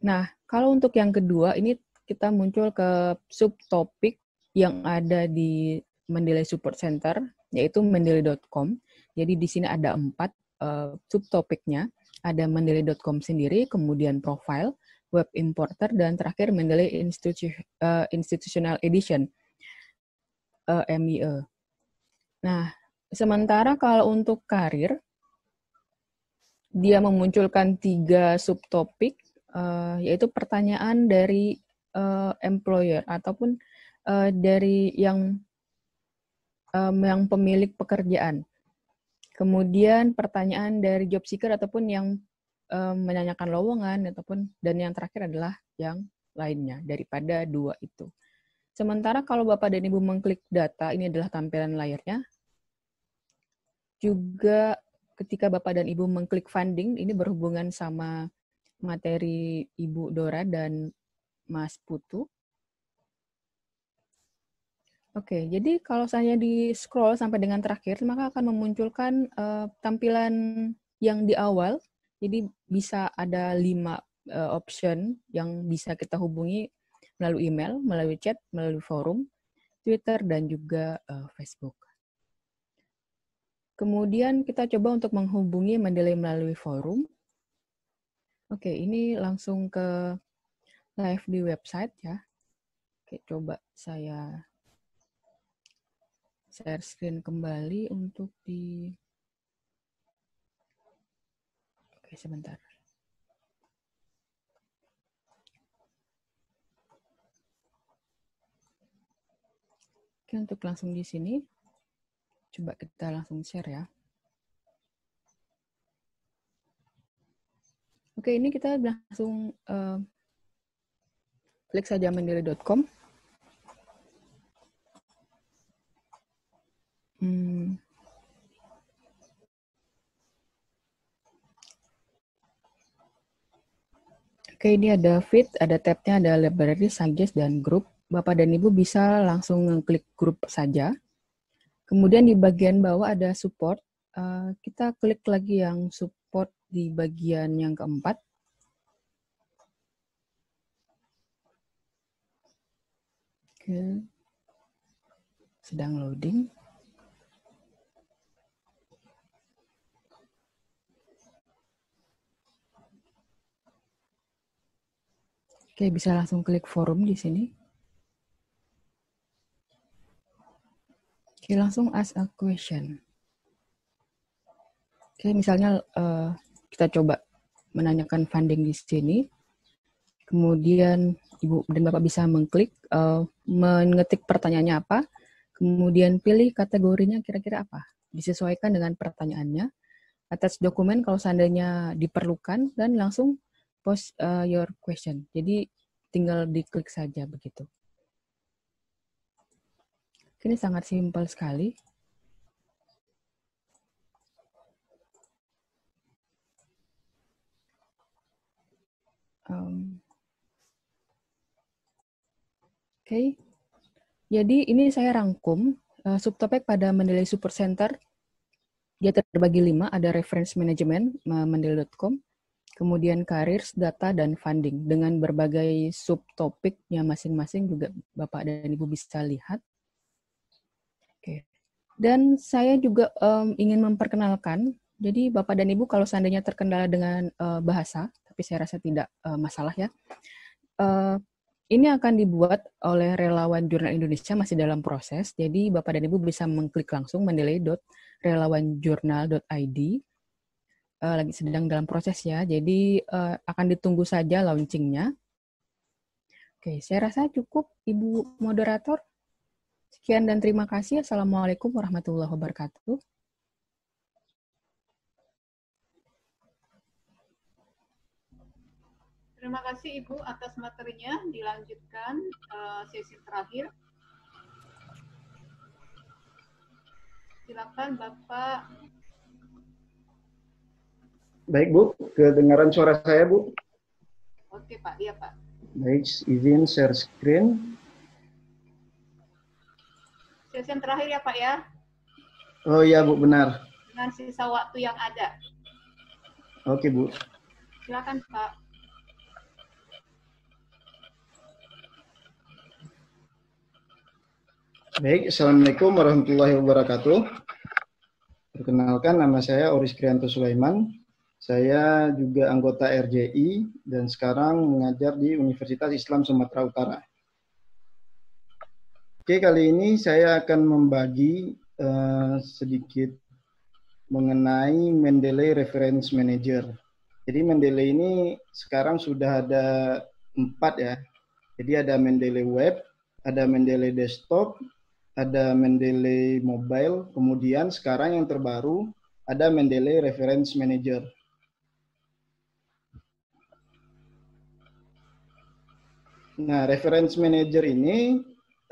H: Nah, kalau untuk yang kedua ini kita muncul ke subtopik yang ada di Mendeley Support Center, yaitu mendeley.com. Jadi di sini ada empat uh, subtopiknya. Ada mendeley.com sendiri, kemudian profile, web importer, dan terakhir Mendeley Institu uh, Institutional Edition, uh, eh, MIE. Nah, sementara kalau untuk karir, dia memunculkan tiga subtopik, uh, yaitu pertanyaan dari uh, employer ataupun uh, dari yang um, yang pemilik pekerjaan. Kemudian pertanyaan dari job seeker ataupun yang um, menanyakan lowongan ataupun dan yang terakhir adalah yang lainnya daripada dua itu. Sementara kalau Bapak dan Ibu mengklik data, ini adalah tampilan layarnya. Juga ketika Bapak dan Ibu mengklik funding, ini berhubungan sama materi Ibu Dora dan Mas Putu. Oke, jadi kalau saya di scroll sampai dengan terakhir, maka akan memunculkan uh, tampilan yang di awal. Jadi bisa ada lima uh, option yang bisa kita hubungi melalui email, melalui chat, melalui forum, Twitter, dan juga uh, Facebook. Kemudian kita coba untuk menghubungi Mendeley melalui forum. Oke, ini langsung ke live di website ya. Oke, coba saya share screen kembali untuk di Oke, sebentar. Oke, untuk langsung di sini coba kita langsung share ya.
A: Oke, ini kita langsung
H: uh, klik saja mandiri.com.
A: Hmm. Oke,
H: ini ada feed, ada tabnya, ada library, suggest, dan group. Bapak dan Ibu bisa langsung ngeklik grup saja. Kemudian di bagian bawah ada support. Eh, kita klik lagi yang support di bagian yang keempat. Oke. Sedang loading. Oke, bisa langsung klik forum di sini. Oke, langsung ask a question. Oke, misalnya eh, kita coba menanyakan funding di sini. Kemudian Ibu dan Bapak bisa mengklik, eh, mengetik pertanyaannya apa, kemudian pilih kategorinya kira-kira apa. Disesuaikan dengan pertanyaannya. Atas dokumen kalau seandainya diperlukan, dan langsung post uh, your question. Jadi tinggal diklik saja begitu. Ini sangat simpel sekali. Um, Oke, okay. jadi ini saya rangkum uh, subtopik pada Mendeley super center. Dia terbagi lima, ada reference management, uh, eh, mendeley.com, kemudian karir, data, dan funding dengan berbagai subtopiknya masing-masing juga Bapak dan Ibu bisa lihat. Oke. Dan saya juga um, ingin memperkenalkan, jadi Bapak dan Ibu kalau seandainya terkendala dengan uh, bahasa, tapi saya rasa tidak uh, masalah ya. Uh, ini akan dibuat oleh relawan Jurnal Indonesia masih dalam proses. Jadi Bapak dan Ibu bisa mengklik langsung mendelay.relawanjurnal.id uh, lagi sedang dalam proses ya. Jadi uh, akan ditunggu saja launchingnya. Oke, saya rasa cukup Ibu moderator. Sekian dan terima kasih. Assalamualaikum warahmatullahi wabarakatuh.
A: Terima kasih Ibu atas materinya. Dilanjutkan uh, sesi terakhir. Silakan Bapak
E: Baik Bu, kedengaran suara saya Bu? Oke Pak, iya Pak. Baik, izin share screen.
A: Sesi yang terakhir ya Pak ya?
E: Oh iya Bu, benar.
A: Dengan sisa waktu yang ada. Oke Bu. Silakan Pak.
E: Baik, Assalamualaikum warahmatullahi wabarakatuh. Perkenalkan, nama saya Oris Krianto Sulaiman, saya juga anggota RJI dan sekarang mengajar di Universitas Islam Sumatera Utara. Oke, kali ini saya akan membagi uh, sedikit mengenai Mendeley Reference Manager. Jadi Mendeley ini sekarang sudah ada empat ya. Jadi ada Mendeley Web, ada Mendeley Desktop, ada Mendeley Mobile, kemudian sekarang yang terbaru ada Mendeley Reference Manager. Nah, reference manager ini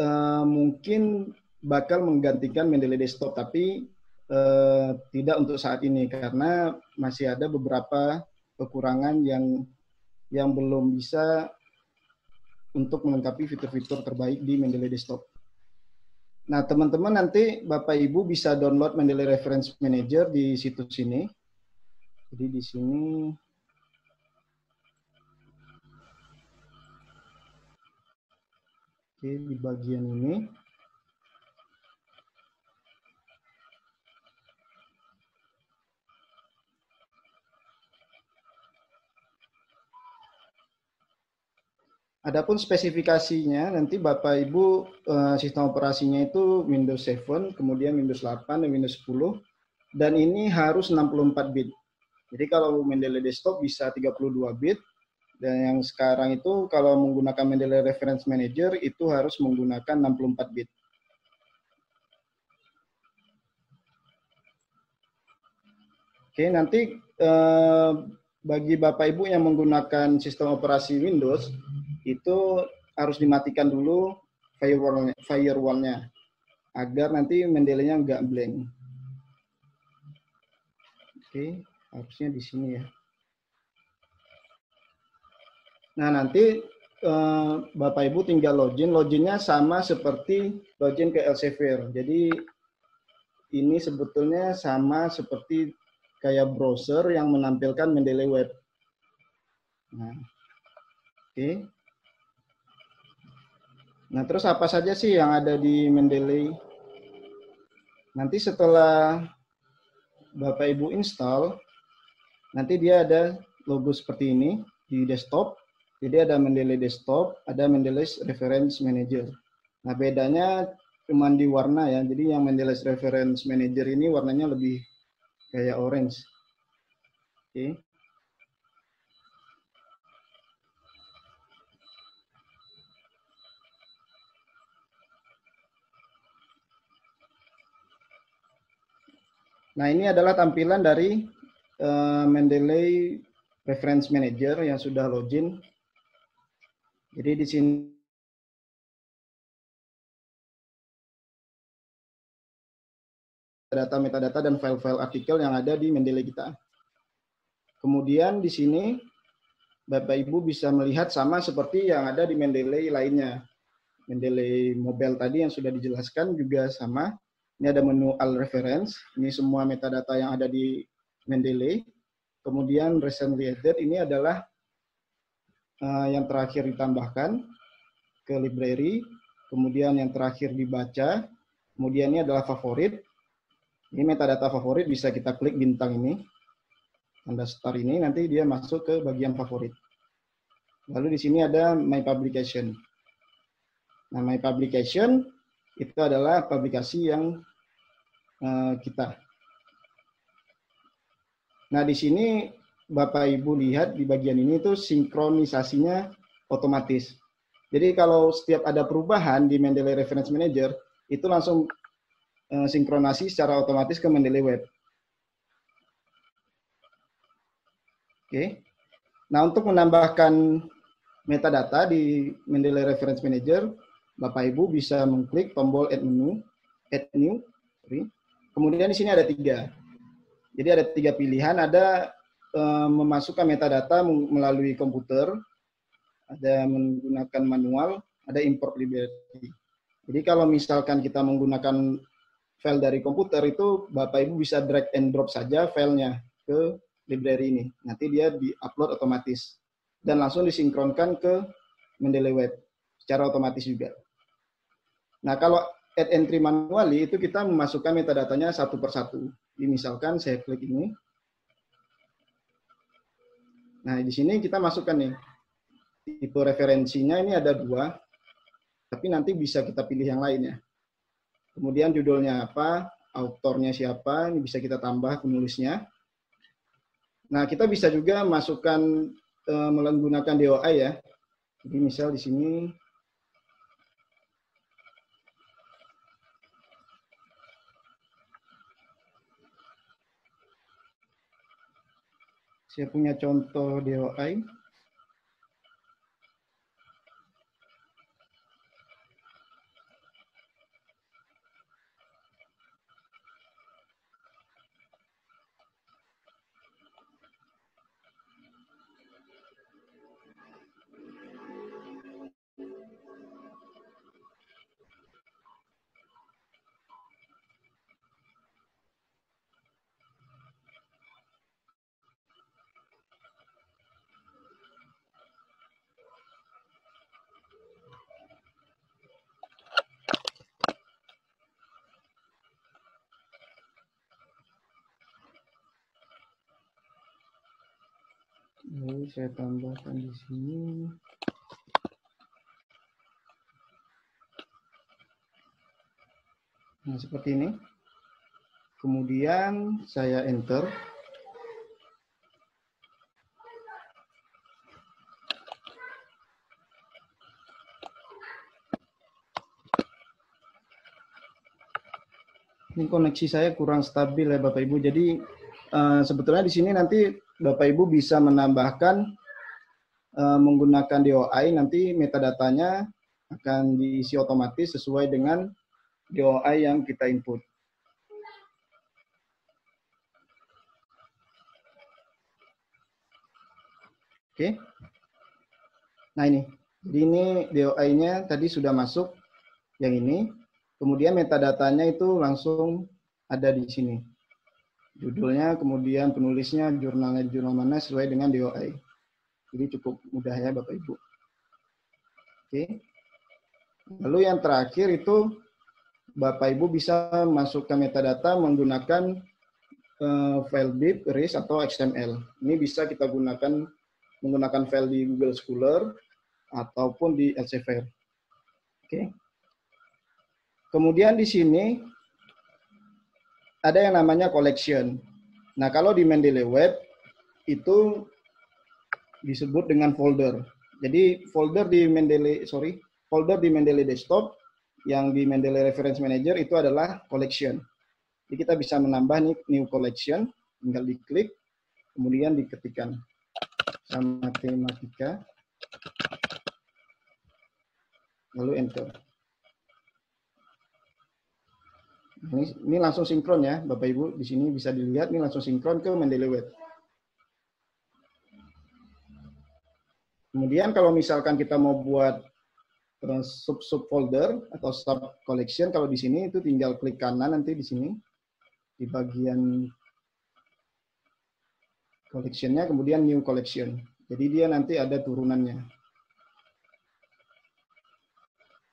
E: uh, mungkin bakal menggantikan Mendeley Desktop, tapi uh, tidak untuk saat ini karena masih ada beberapa kekurangan yang yang belum bisa untuk melengkapi fitur-fitur terbaik di Mendeley Desktop. Nah, teman-teman nanti Bapak Ibu bisa download Mendeley Reference Manager di situs ini. Jadi di sini Oke, di bagian ini. Adapun spesifikasinya nanti Bapak Ibu eh, sistem operasinya itu Windows 7, kemudian Windows 8 dan Windows 10 dan ini harus 64 bit. Jadi kalau Mendeley desktop bisa 32 bit, dan yang sekarang itu kalau menggunakan Mendeley Reference Manager itu harus menggunakan 64 bit. Oke, nanti eh, bagi Bapak Ibu yang menggunakan sistem operasi Windows itu harus dimatikan dulu firewall firewallnya agar nanti Mendeley-nya nggak blank. Oke, harusnya di sini ya. Nah, nanti eh, Bapak Ibu tinggal login. Loginnya sama seperti login ke Elsevier. Jadi ini sebetulnya sama seperti kayak browser yang menampilkan Mendeley Web.
F: Nah, oke.
E: Okay. Nah, terus apa saja sih yang ada di Mendeley? Nanti setelah Bapak Ibu install, nanti dia ada logo seperti ini di desktop. Jadi ada Mendeley Desktop, ada Mendeley Reference Manager. Nah bedanya cuma di warna ya. Jadi yang Mendeley Reference Manager ini warnanya lebih kayak orange. Oke. Nah, ini adalah tampilan dari uh, Mendeley Reference Manager yang sudah login.
A: Jadi di sini data metadata dan file-file artikel yang ada di Mendeley
E: kita. Kemudian di sini Bapak Ibu bisa melihat sama seperti yang ada di Mendeley lainnya. Mendeley mobile tadi yang sudah dijelaskan juga sama. Ini ada menu all reference, ini semua metadata yang ada di Mendeley. Kemudian Recent Reader ini adalah Eh, yang terakhir ditambahkan ke library, kemudian yang terakhir dibaca, kemudian ini adalah favorit. Ini metadata favorit bisa kita klik bintang ini, tanda star ini, nanti dia masuk ke bagian favorit. Lalu di sini ada my publication. Nah, my publication itu adalah publikasi yang eh, kita. Nah, di sini Bapak Ibu lihat di bagian ini itu sinkronisasinya otomatis. Jadi kalau setiap ada perubahan di Mendeley Reference Manager, itu langsung eh, sinkronasi secara otomatis ke Mendeley Web. Oke. Okay. Nah, untuk menambahkan metadata di Mendeley Reference Manager, Bapak Ibu bisa mengklik tombol add menu, add new, sorry. Kemudian di sini ada tiga. Jadi ada tiga pilihan, ada Eh, memasukkan metadata melalui komputer, ada menggunakan manual, ada import library. Jadi kalau misalkan kita menggunakan file dari komputer itu Bapak Ibu bisa drag and drop saja filenya ke library ini. Nanti dia di upload otomatis dan langsung disinkronkan ke Mendeley Web secara otomatis juga. Nah kalau add entry manually itu kita memasukkan metadatanya satu persatu. Jadi misalkan saya klik ini, Nah, di sini kita masukkan nih tipe referensinya ini ada dua, tapi nanti bisa kita pilih yang lain ya. Kemudian judulnya apa, autornya siapa, ini bisa kita tambah penulisnya. Nah, kita bisa juga masukkan e, menggunakan DOI ya. Jadi misal di sini Saya punya contoh DOI. lalu saya tambahkan di sini nah seperti ini kemudian saya enter ini koneksi saya kurang stabil ya Bapak Ibu. Jadi eh, sebetulnya di sini nanti Bapak Ibu bisa menambahkan uh, menggunakan DOI nanti metadatanya akan diisi otomatis sesuai dengan DOI yang kita input. Oke. Okay. Nah ini. Jadi ini DOI-nya tadi sudah masuk yang ini. Kemudian metadatanya itu langsung ada di sini judulnya, kemudian penulisnya, jurnalnya jurnal mana sesuai dengan DOI. Jadi cukup mudah ya Bapak Ibu. Oke. Lalu yang terakhir itu Bapak Ibu bisa masukkan metadata menggunakan uh, file BIP, RIS atau XML. Ini bisa kita gunakan menggunakan file di Google Scholar ataupun di Elsevier. Oke. Kemudian di sini ada yang namanya collection. Nah, kalau di Mendeley Web itu disebut dengan folder. Jadi folder di Mendeley, sorry, folder di Mendeley Desktop yang di Mendeley Reference Manager itu adalah collection. Jadi kita bisa menambah nih new collection, tinggal diklik, kemudian diketikkan sama tematika, lalu enter. Ini, ini langsung sinkron ya, Bapak Ibu. Di sini bisa dilihat, ini langsung sinkron ke Mendeley Kemudian kalau misalkan kita mau buat sub subfolder atau sub collection, kalau di sini itu tinggal klik kanan nanti di sini di bagian collectionnya, kemudian new collection. Jadi dia nanti ada turunannya.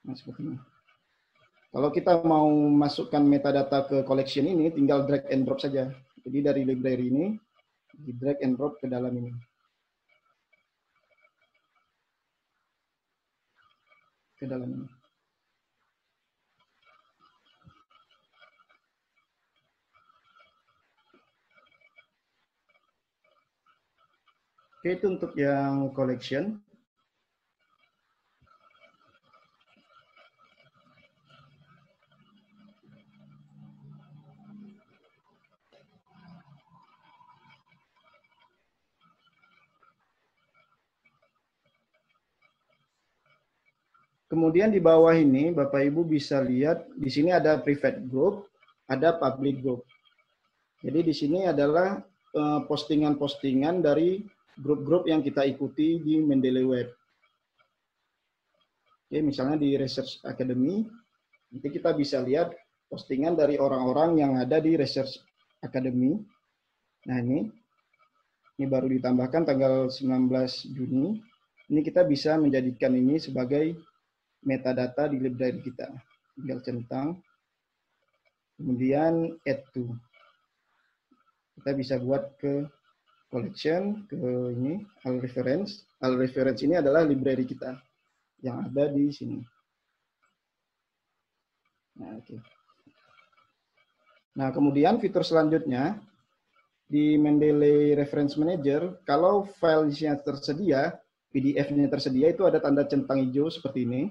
E: Nah, seperti ini. Kalau kita mau masukkan metadata ke collection ini, tinggal drag and drop saja. Jadi dari library ini, di drag and drop ke dalam ini. Ke dalam ini. Oke, itu untuk yang collection. Kemudian di bawah ini Bapak Ibu bisa lihat di sini ada private group, ada public group. Jadi di sini adalah eh, postingan-postingan dari grup-grup yang kita ikuti di Mendeley Web. Oke, misalnya di Research Academy, nanti kita bisa lihat postingan dari orang-orang yang ada di Research Academy. Nah ini, ini baru ditambahkan tanggal 19 Juni. Ini kita bisa menjadikan ini sebagai metadata di library kita. Tinggal centang, kemudian add to. Kita bisa buat ke collection, ke ini, all reference. All reference ini adalah library kita yang ada di sini. Nah, oke. Okay. Nah, kemudian fitur selanjutnya di Mendeley Reference Manager, kalau file-nya tersedia, PDF-nya tersedia, itu ada tanda centang hijau seperti ini.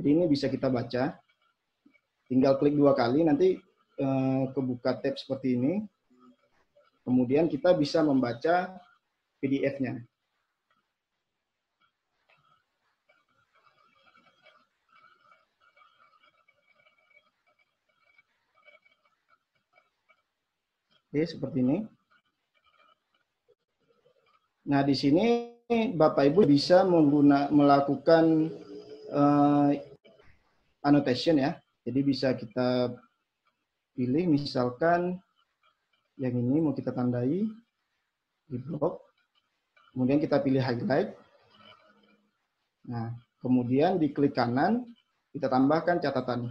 E: Jadi ini bisa kita baca. Tinggal klik dua kali, nanti eh, kebuka tab seperti ini. Kemudian kita bisa membaca PDF-nya. Oke, seperti ini. Nah, di sini Bapak Ibu bisa mengguna, melakukan eh, annotation ya. Jadi bisa kita pilih misalkan yang ini mau kita tandai di blok. Kemudian kita pilih highlight. Nah, kemudian di klik kanan kita tambahkan catatan.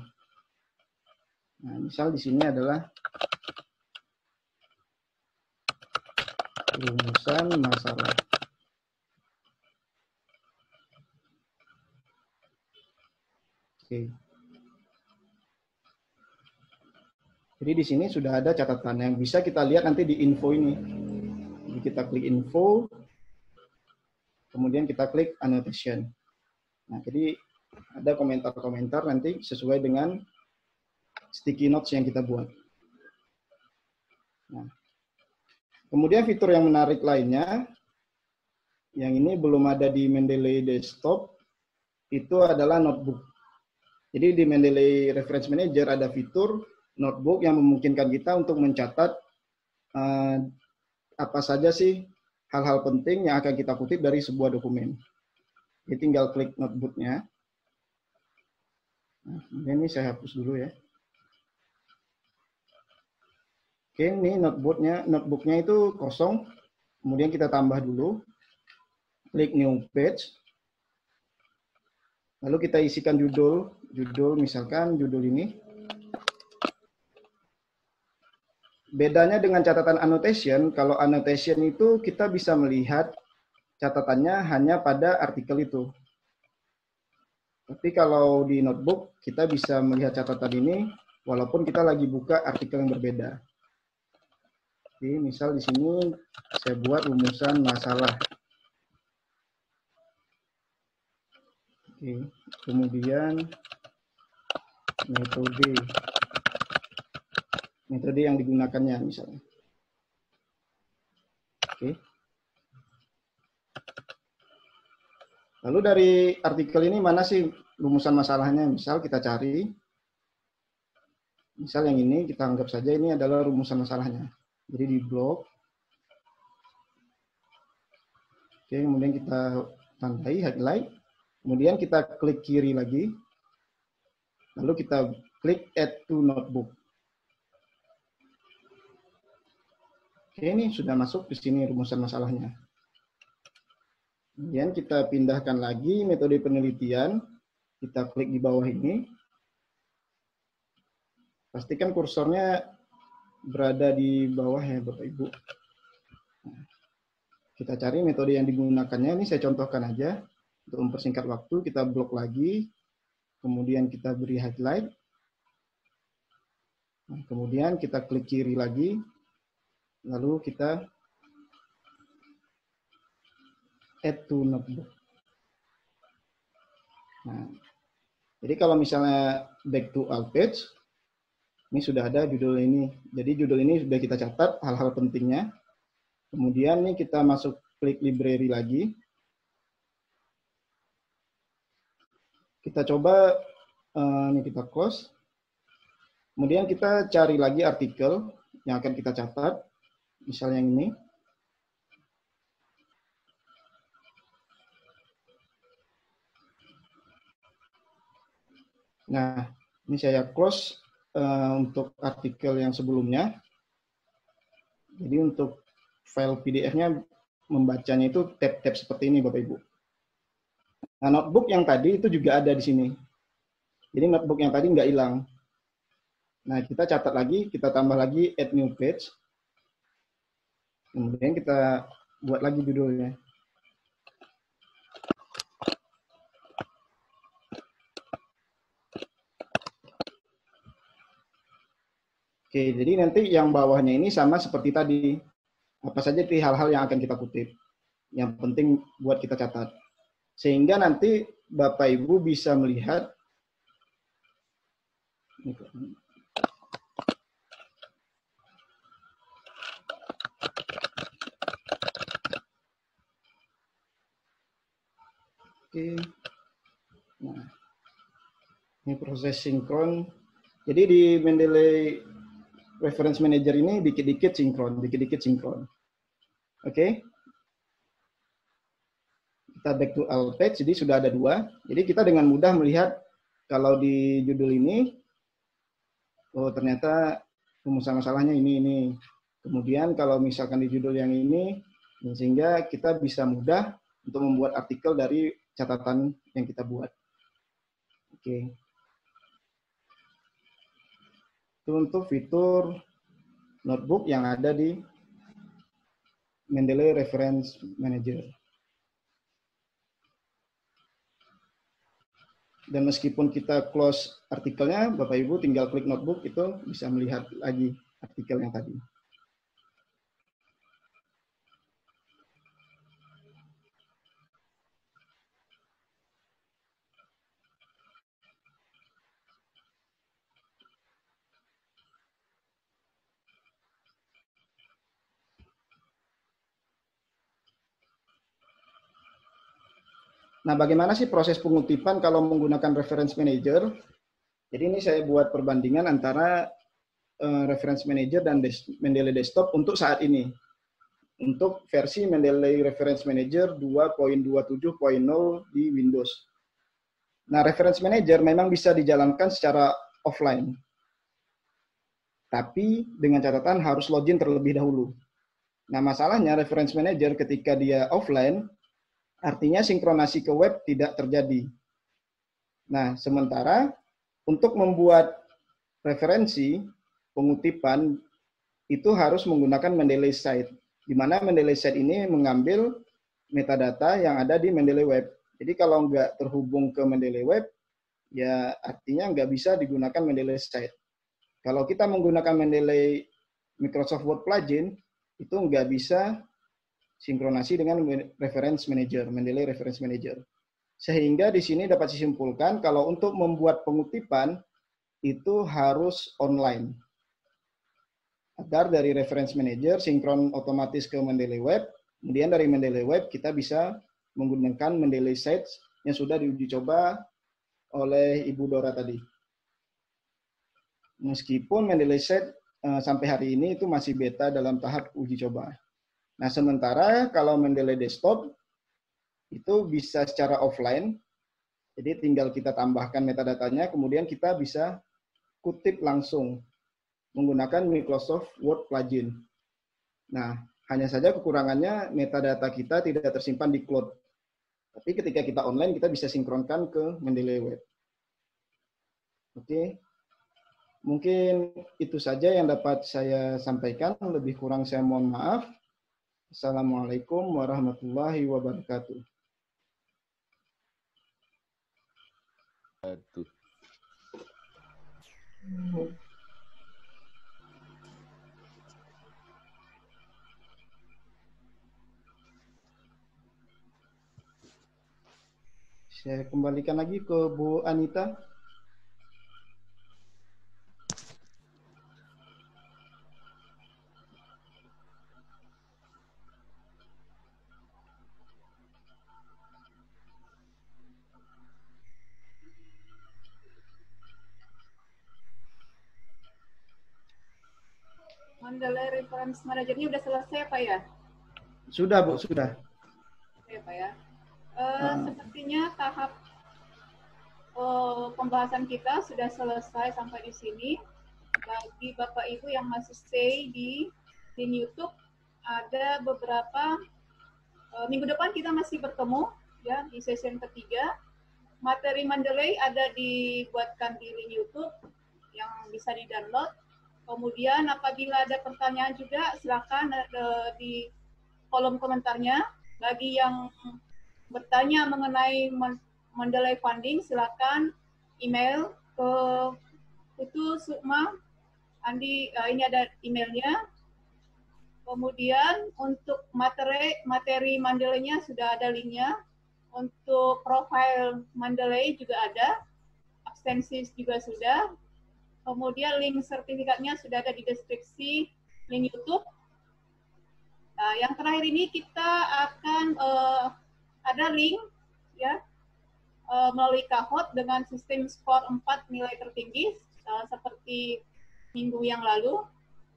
E: Nah, misal di sini adalah rumusan masalah. Oke. Jadi di sini sudah ada catatan yang bisa kita lihat nanti di info ini. Jadi kita klik info, kemudian kita klik annotation. Nah, jadi ada komentar-komentar nanti sesuai dengan sticky notes yang kita buat. Nah, kemudian fitur yang menarik lainnya, yang ini belum ada di Mendeley Desktop, itu adalah notebook. Jadi di Mendeley Reference Manager ada fitur notebook yang memungkinkan kita untuk mencatat uh, apa saja sih hal-hal penting yang akan kita kutip dari sebuah dokumen. Jadi tinggal klik notebooknya. Nah, ini saya hapus dulu ya. Oke, ini notebooknya, notebooknya itu kosong. Kemudian kita tambah dulu, klik new page. Lalu kita isikan judul judul misalkan judul ini bedanya dengan catatan annotation kalau annotation itu kita bisa melihat catatannya hanya pada artikel itu tapi kalau di notebook kita bisa melihat catatan ini walaupun kita lagi buka artikel yang berbeda jadi misal di sini saya buat rumusan masalah Oke, kemudian metode metode yang digunakannya misalnya. Oke. Lalu dari artikel ini mana sih rumusan masalahnya? Misal kita cari, misal yang ini kita anggap saja ini adalah rumusan masalahnya. Jadi di blok, oke kemudian kita tandai highlight, kemudian kita klik kiri lagi, Lalu kita klik add to notebook. Oke, ini sudah masuk di sini rumusan masalahnya. Kemudian kita pindahkan lagi metode penelitian. Kita klik di bawah ini. Pastikan kursornya berada di bawah ya Bapak Ibu. Kita cari metode yang digunakannya. Ini saya contohkan aja. Untuk mempersingkat waktu, kita blok lagi kemudian kita beri highlight, nah, kemudian kita klik kiri lagi, lalu kita add to notebook. Nah, jadi kalau misalnya back to alt page, ini sudah ada judul ini. Jadi judul ini sudah kita catat hal-hal pentingnya. Kemudian nih kita masuk klik library lagi. Kita coba, eh, ini kita close. Kemudian kita cari lagi artikel yang akan kita catat. Misalnya yang ini. Nah, ini saya close uh, untuk artikel yang sebelumnya. Jadi untuk file PDF-nya membacanya itu tab-tab seperti ini Bapak Ibu. Nah, notebook yang tadi itu juga ada di sini. Jadi notebook yang tadi nggak hilang. Nah, kita catat lagi, kita tambah lagi add new page. Kemudian kita buat lagi judulnya. Oke, jadi nanti yang bawahnya ini sama seperti tadi. Apa saja hal-hal yang akan kita kutip. Yang penting buat kita catat. Sehingga nanti Bapak Ibu bisa melihat Oke. Nah, ini proses sinkron. Jadi di Mendeley Reference Manager ini dikit-dikit sinkron, dikit-dikit sinkron. Oke. Okay? kita back to alt page, jadi sudah ada dua. Jadi kita dengan mudah melihat kalau di judul ini, oh ternyata rumusan masalahnya ini, ini. Kemudian kalau misalkan di judul yang ini, sehingga kita bisa mudah untuk membuat artikel dari catatan yang kita buat. Oke. Okay. untuk fitur notebook yang ada di Mendeley Reference Manager. Dan meskipun kita close artikelnya, Bapak Ibu tinggal klik notebook itu bisa melihat lagi artikelnya tadi. Nah, bagaimana sih proses pengutipan kalau menggunakan reference manager? Jadi ini saya buat perbandingan antara uh, reference manager dan des Mendeley desktop untuk saat ini. Untuk versi Mendeley reference manager 2.27.0 di Windows. Nah, reference manager memang bisa dijalankan secara offline. Tapi dengan catatan harus login terlebih dahulu. Nah, masalahnya reference manager ketika dia offline Artinya sinkronasi ke web tidak terjadi. Nah, sementara untuk membuat referensi pengutipan itu harus menggunakan Mendeley site, di mana Mendeley site ini mengambil metadata yang ada di Mendeley web. Jadi kalau nggak terhubung ke Mendeley web, ya artinya nggak bisa digunakan Mendeley site. Kalau kita menggunakan Mendeley Microsoft Word plugin, itu nggak bisa sinkronasi dengan reference manager, Mendeley reference manager. Sehingga di sini dapat disimpulkan kalau untuk membuat pengutipan itu harus online. Agar dari reference manager sinkron otomatis ke Mendeley Web, kemudian dari Mendeley Web kita bisa menggunakan Mendeley Sites yang sudah diuji coba oleh Ibu Dora tadi. Meskipun Mendeley Set eh, sampai hari ini itu masih beta dalam tahap uji coba. Nah, sementara kalau Mendeley Desktop itu bisa secara offline, jadi tinggal kita tambahkan metadatanya, kemudian kita bisa kutip langsung menggunakan Microsoft Word plugin. Nah, hanya saja kekurangannya metadata kita tidak tersimpan di cloud. Tapi ketika kita online, kita bisa sinkronkan ke Mendeley Web. Oke, mungkin itu saja yang dapat saya sampaikan. Lebih kurang saya mohon maaf. Assalamualaikum warahmatullahi wabarakatuh. Saya kembalikan lagi ke Bu Anita.
A: Forens manajernya sudah selesai Pak ya?
E: Sudah Bu, sudah.
A: Oke Pak ya. E, uh. Sepertinya tahap e, pembahasan kita sudah selesai sampai di sini. Bagi Bapak Ibu yang masih stay di di YouTube ada beberapa e, minggu depan kita masih bertemu ya di yang ketiga. Materi Mandalay ada dibuatkan di YouTube yang bisa di-download Kemudian apabila ada pertanyaan juga silakan eh, di kolom komentarnya. Bagi yang bertanya mengenai Mandalay Funding silakan email ke Putu Sukma Andi eh, ini ada emailnya. Kemudian untuk materi materi Mandalaynya sudah ada linknya. Untuk profil Mandalay juga ada. Absensi juga sudah. Kemudian link sertifikatnya sudah ada di deskripsi link YouTube. Nah, yang terakhir ini kita akan uh, ada link ya uh, melalui Kahoot dengan sistem skor 4 nilai tertinggi uh, seperti minggu yang lalu.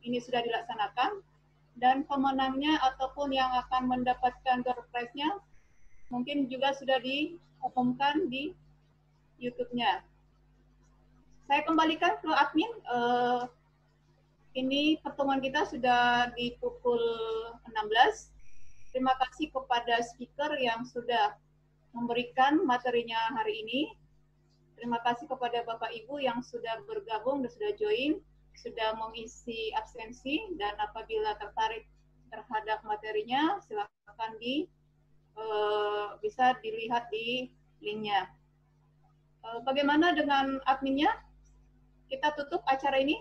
A: Ini sudah dilaksanakan dan pemenangnya ataupun yang akan mendapatkan door prize-nya mungkin juga sudah diumumkan di YouTube-nya. Saya kembalikan ke admin. Uh, ini pertemuan kita sudah di pukul 16. Terima kasih kepada speaker yang sudah memberikan materinya hari ini. Terima kasih kepada Bapak Ibu yang sudah bergabung dan sudah join, sudah mengisi absensi dan apabila tertarik terhadap materinya silakan di uh, bisa dilihat di linknya. Uh, bagaimana dengan adminnya? kita tutup acara ini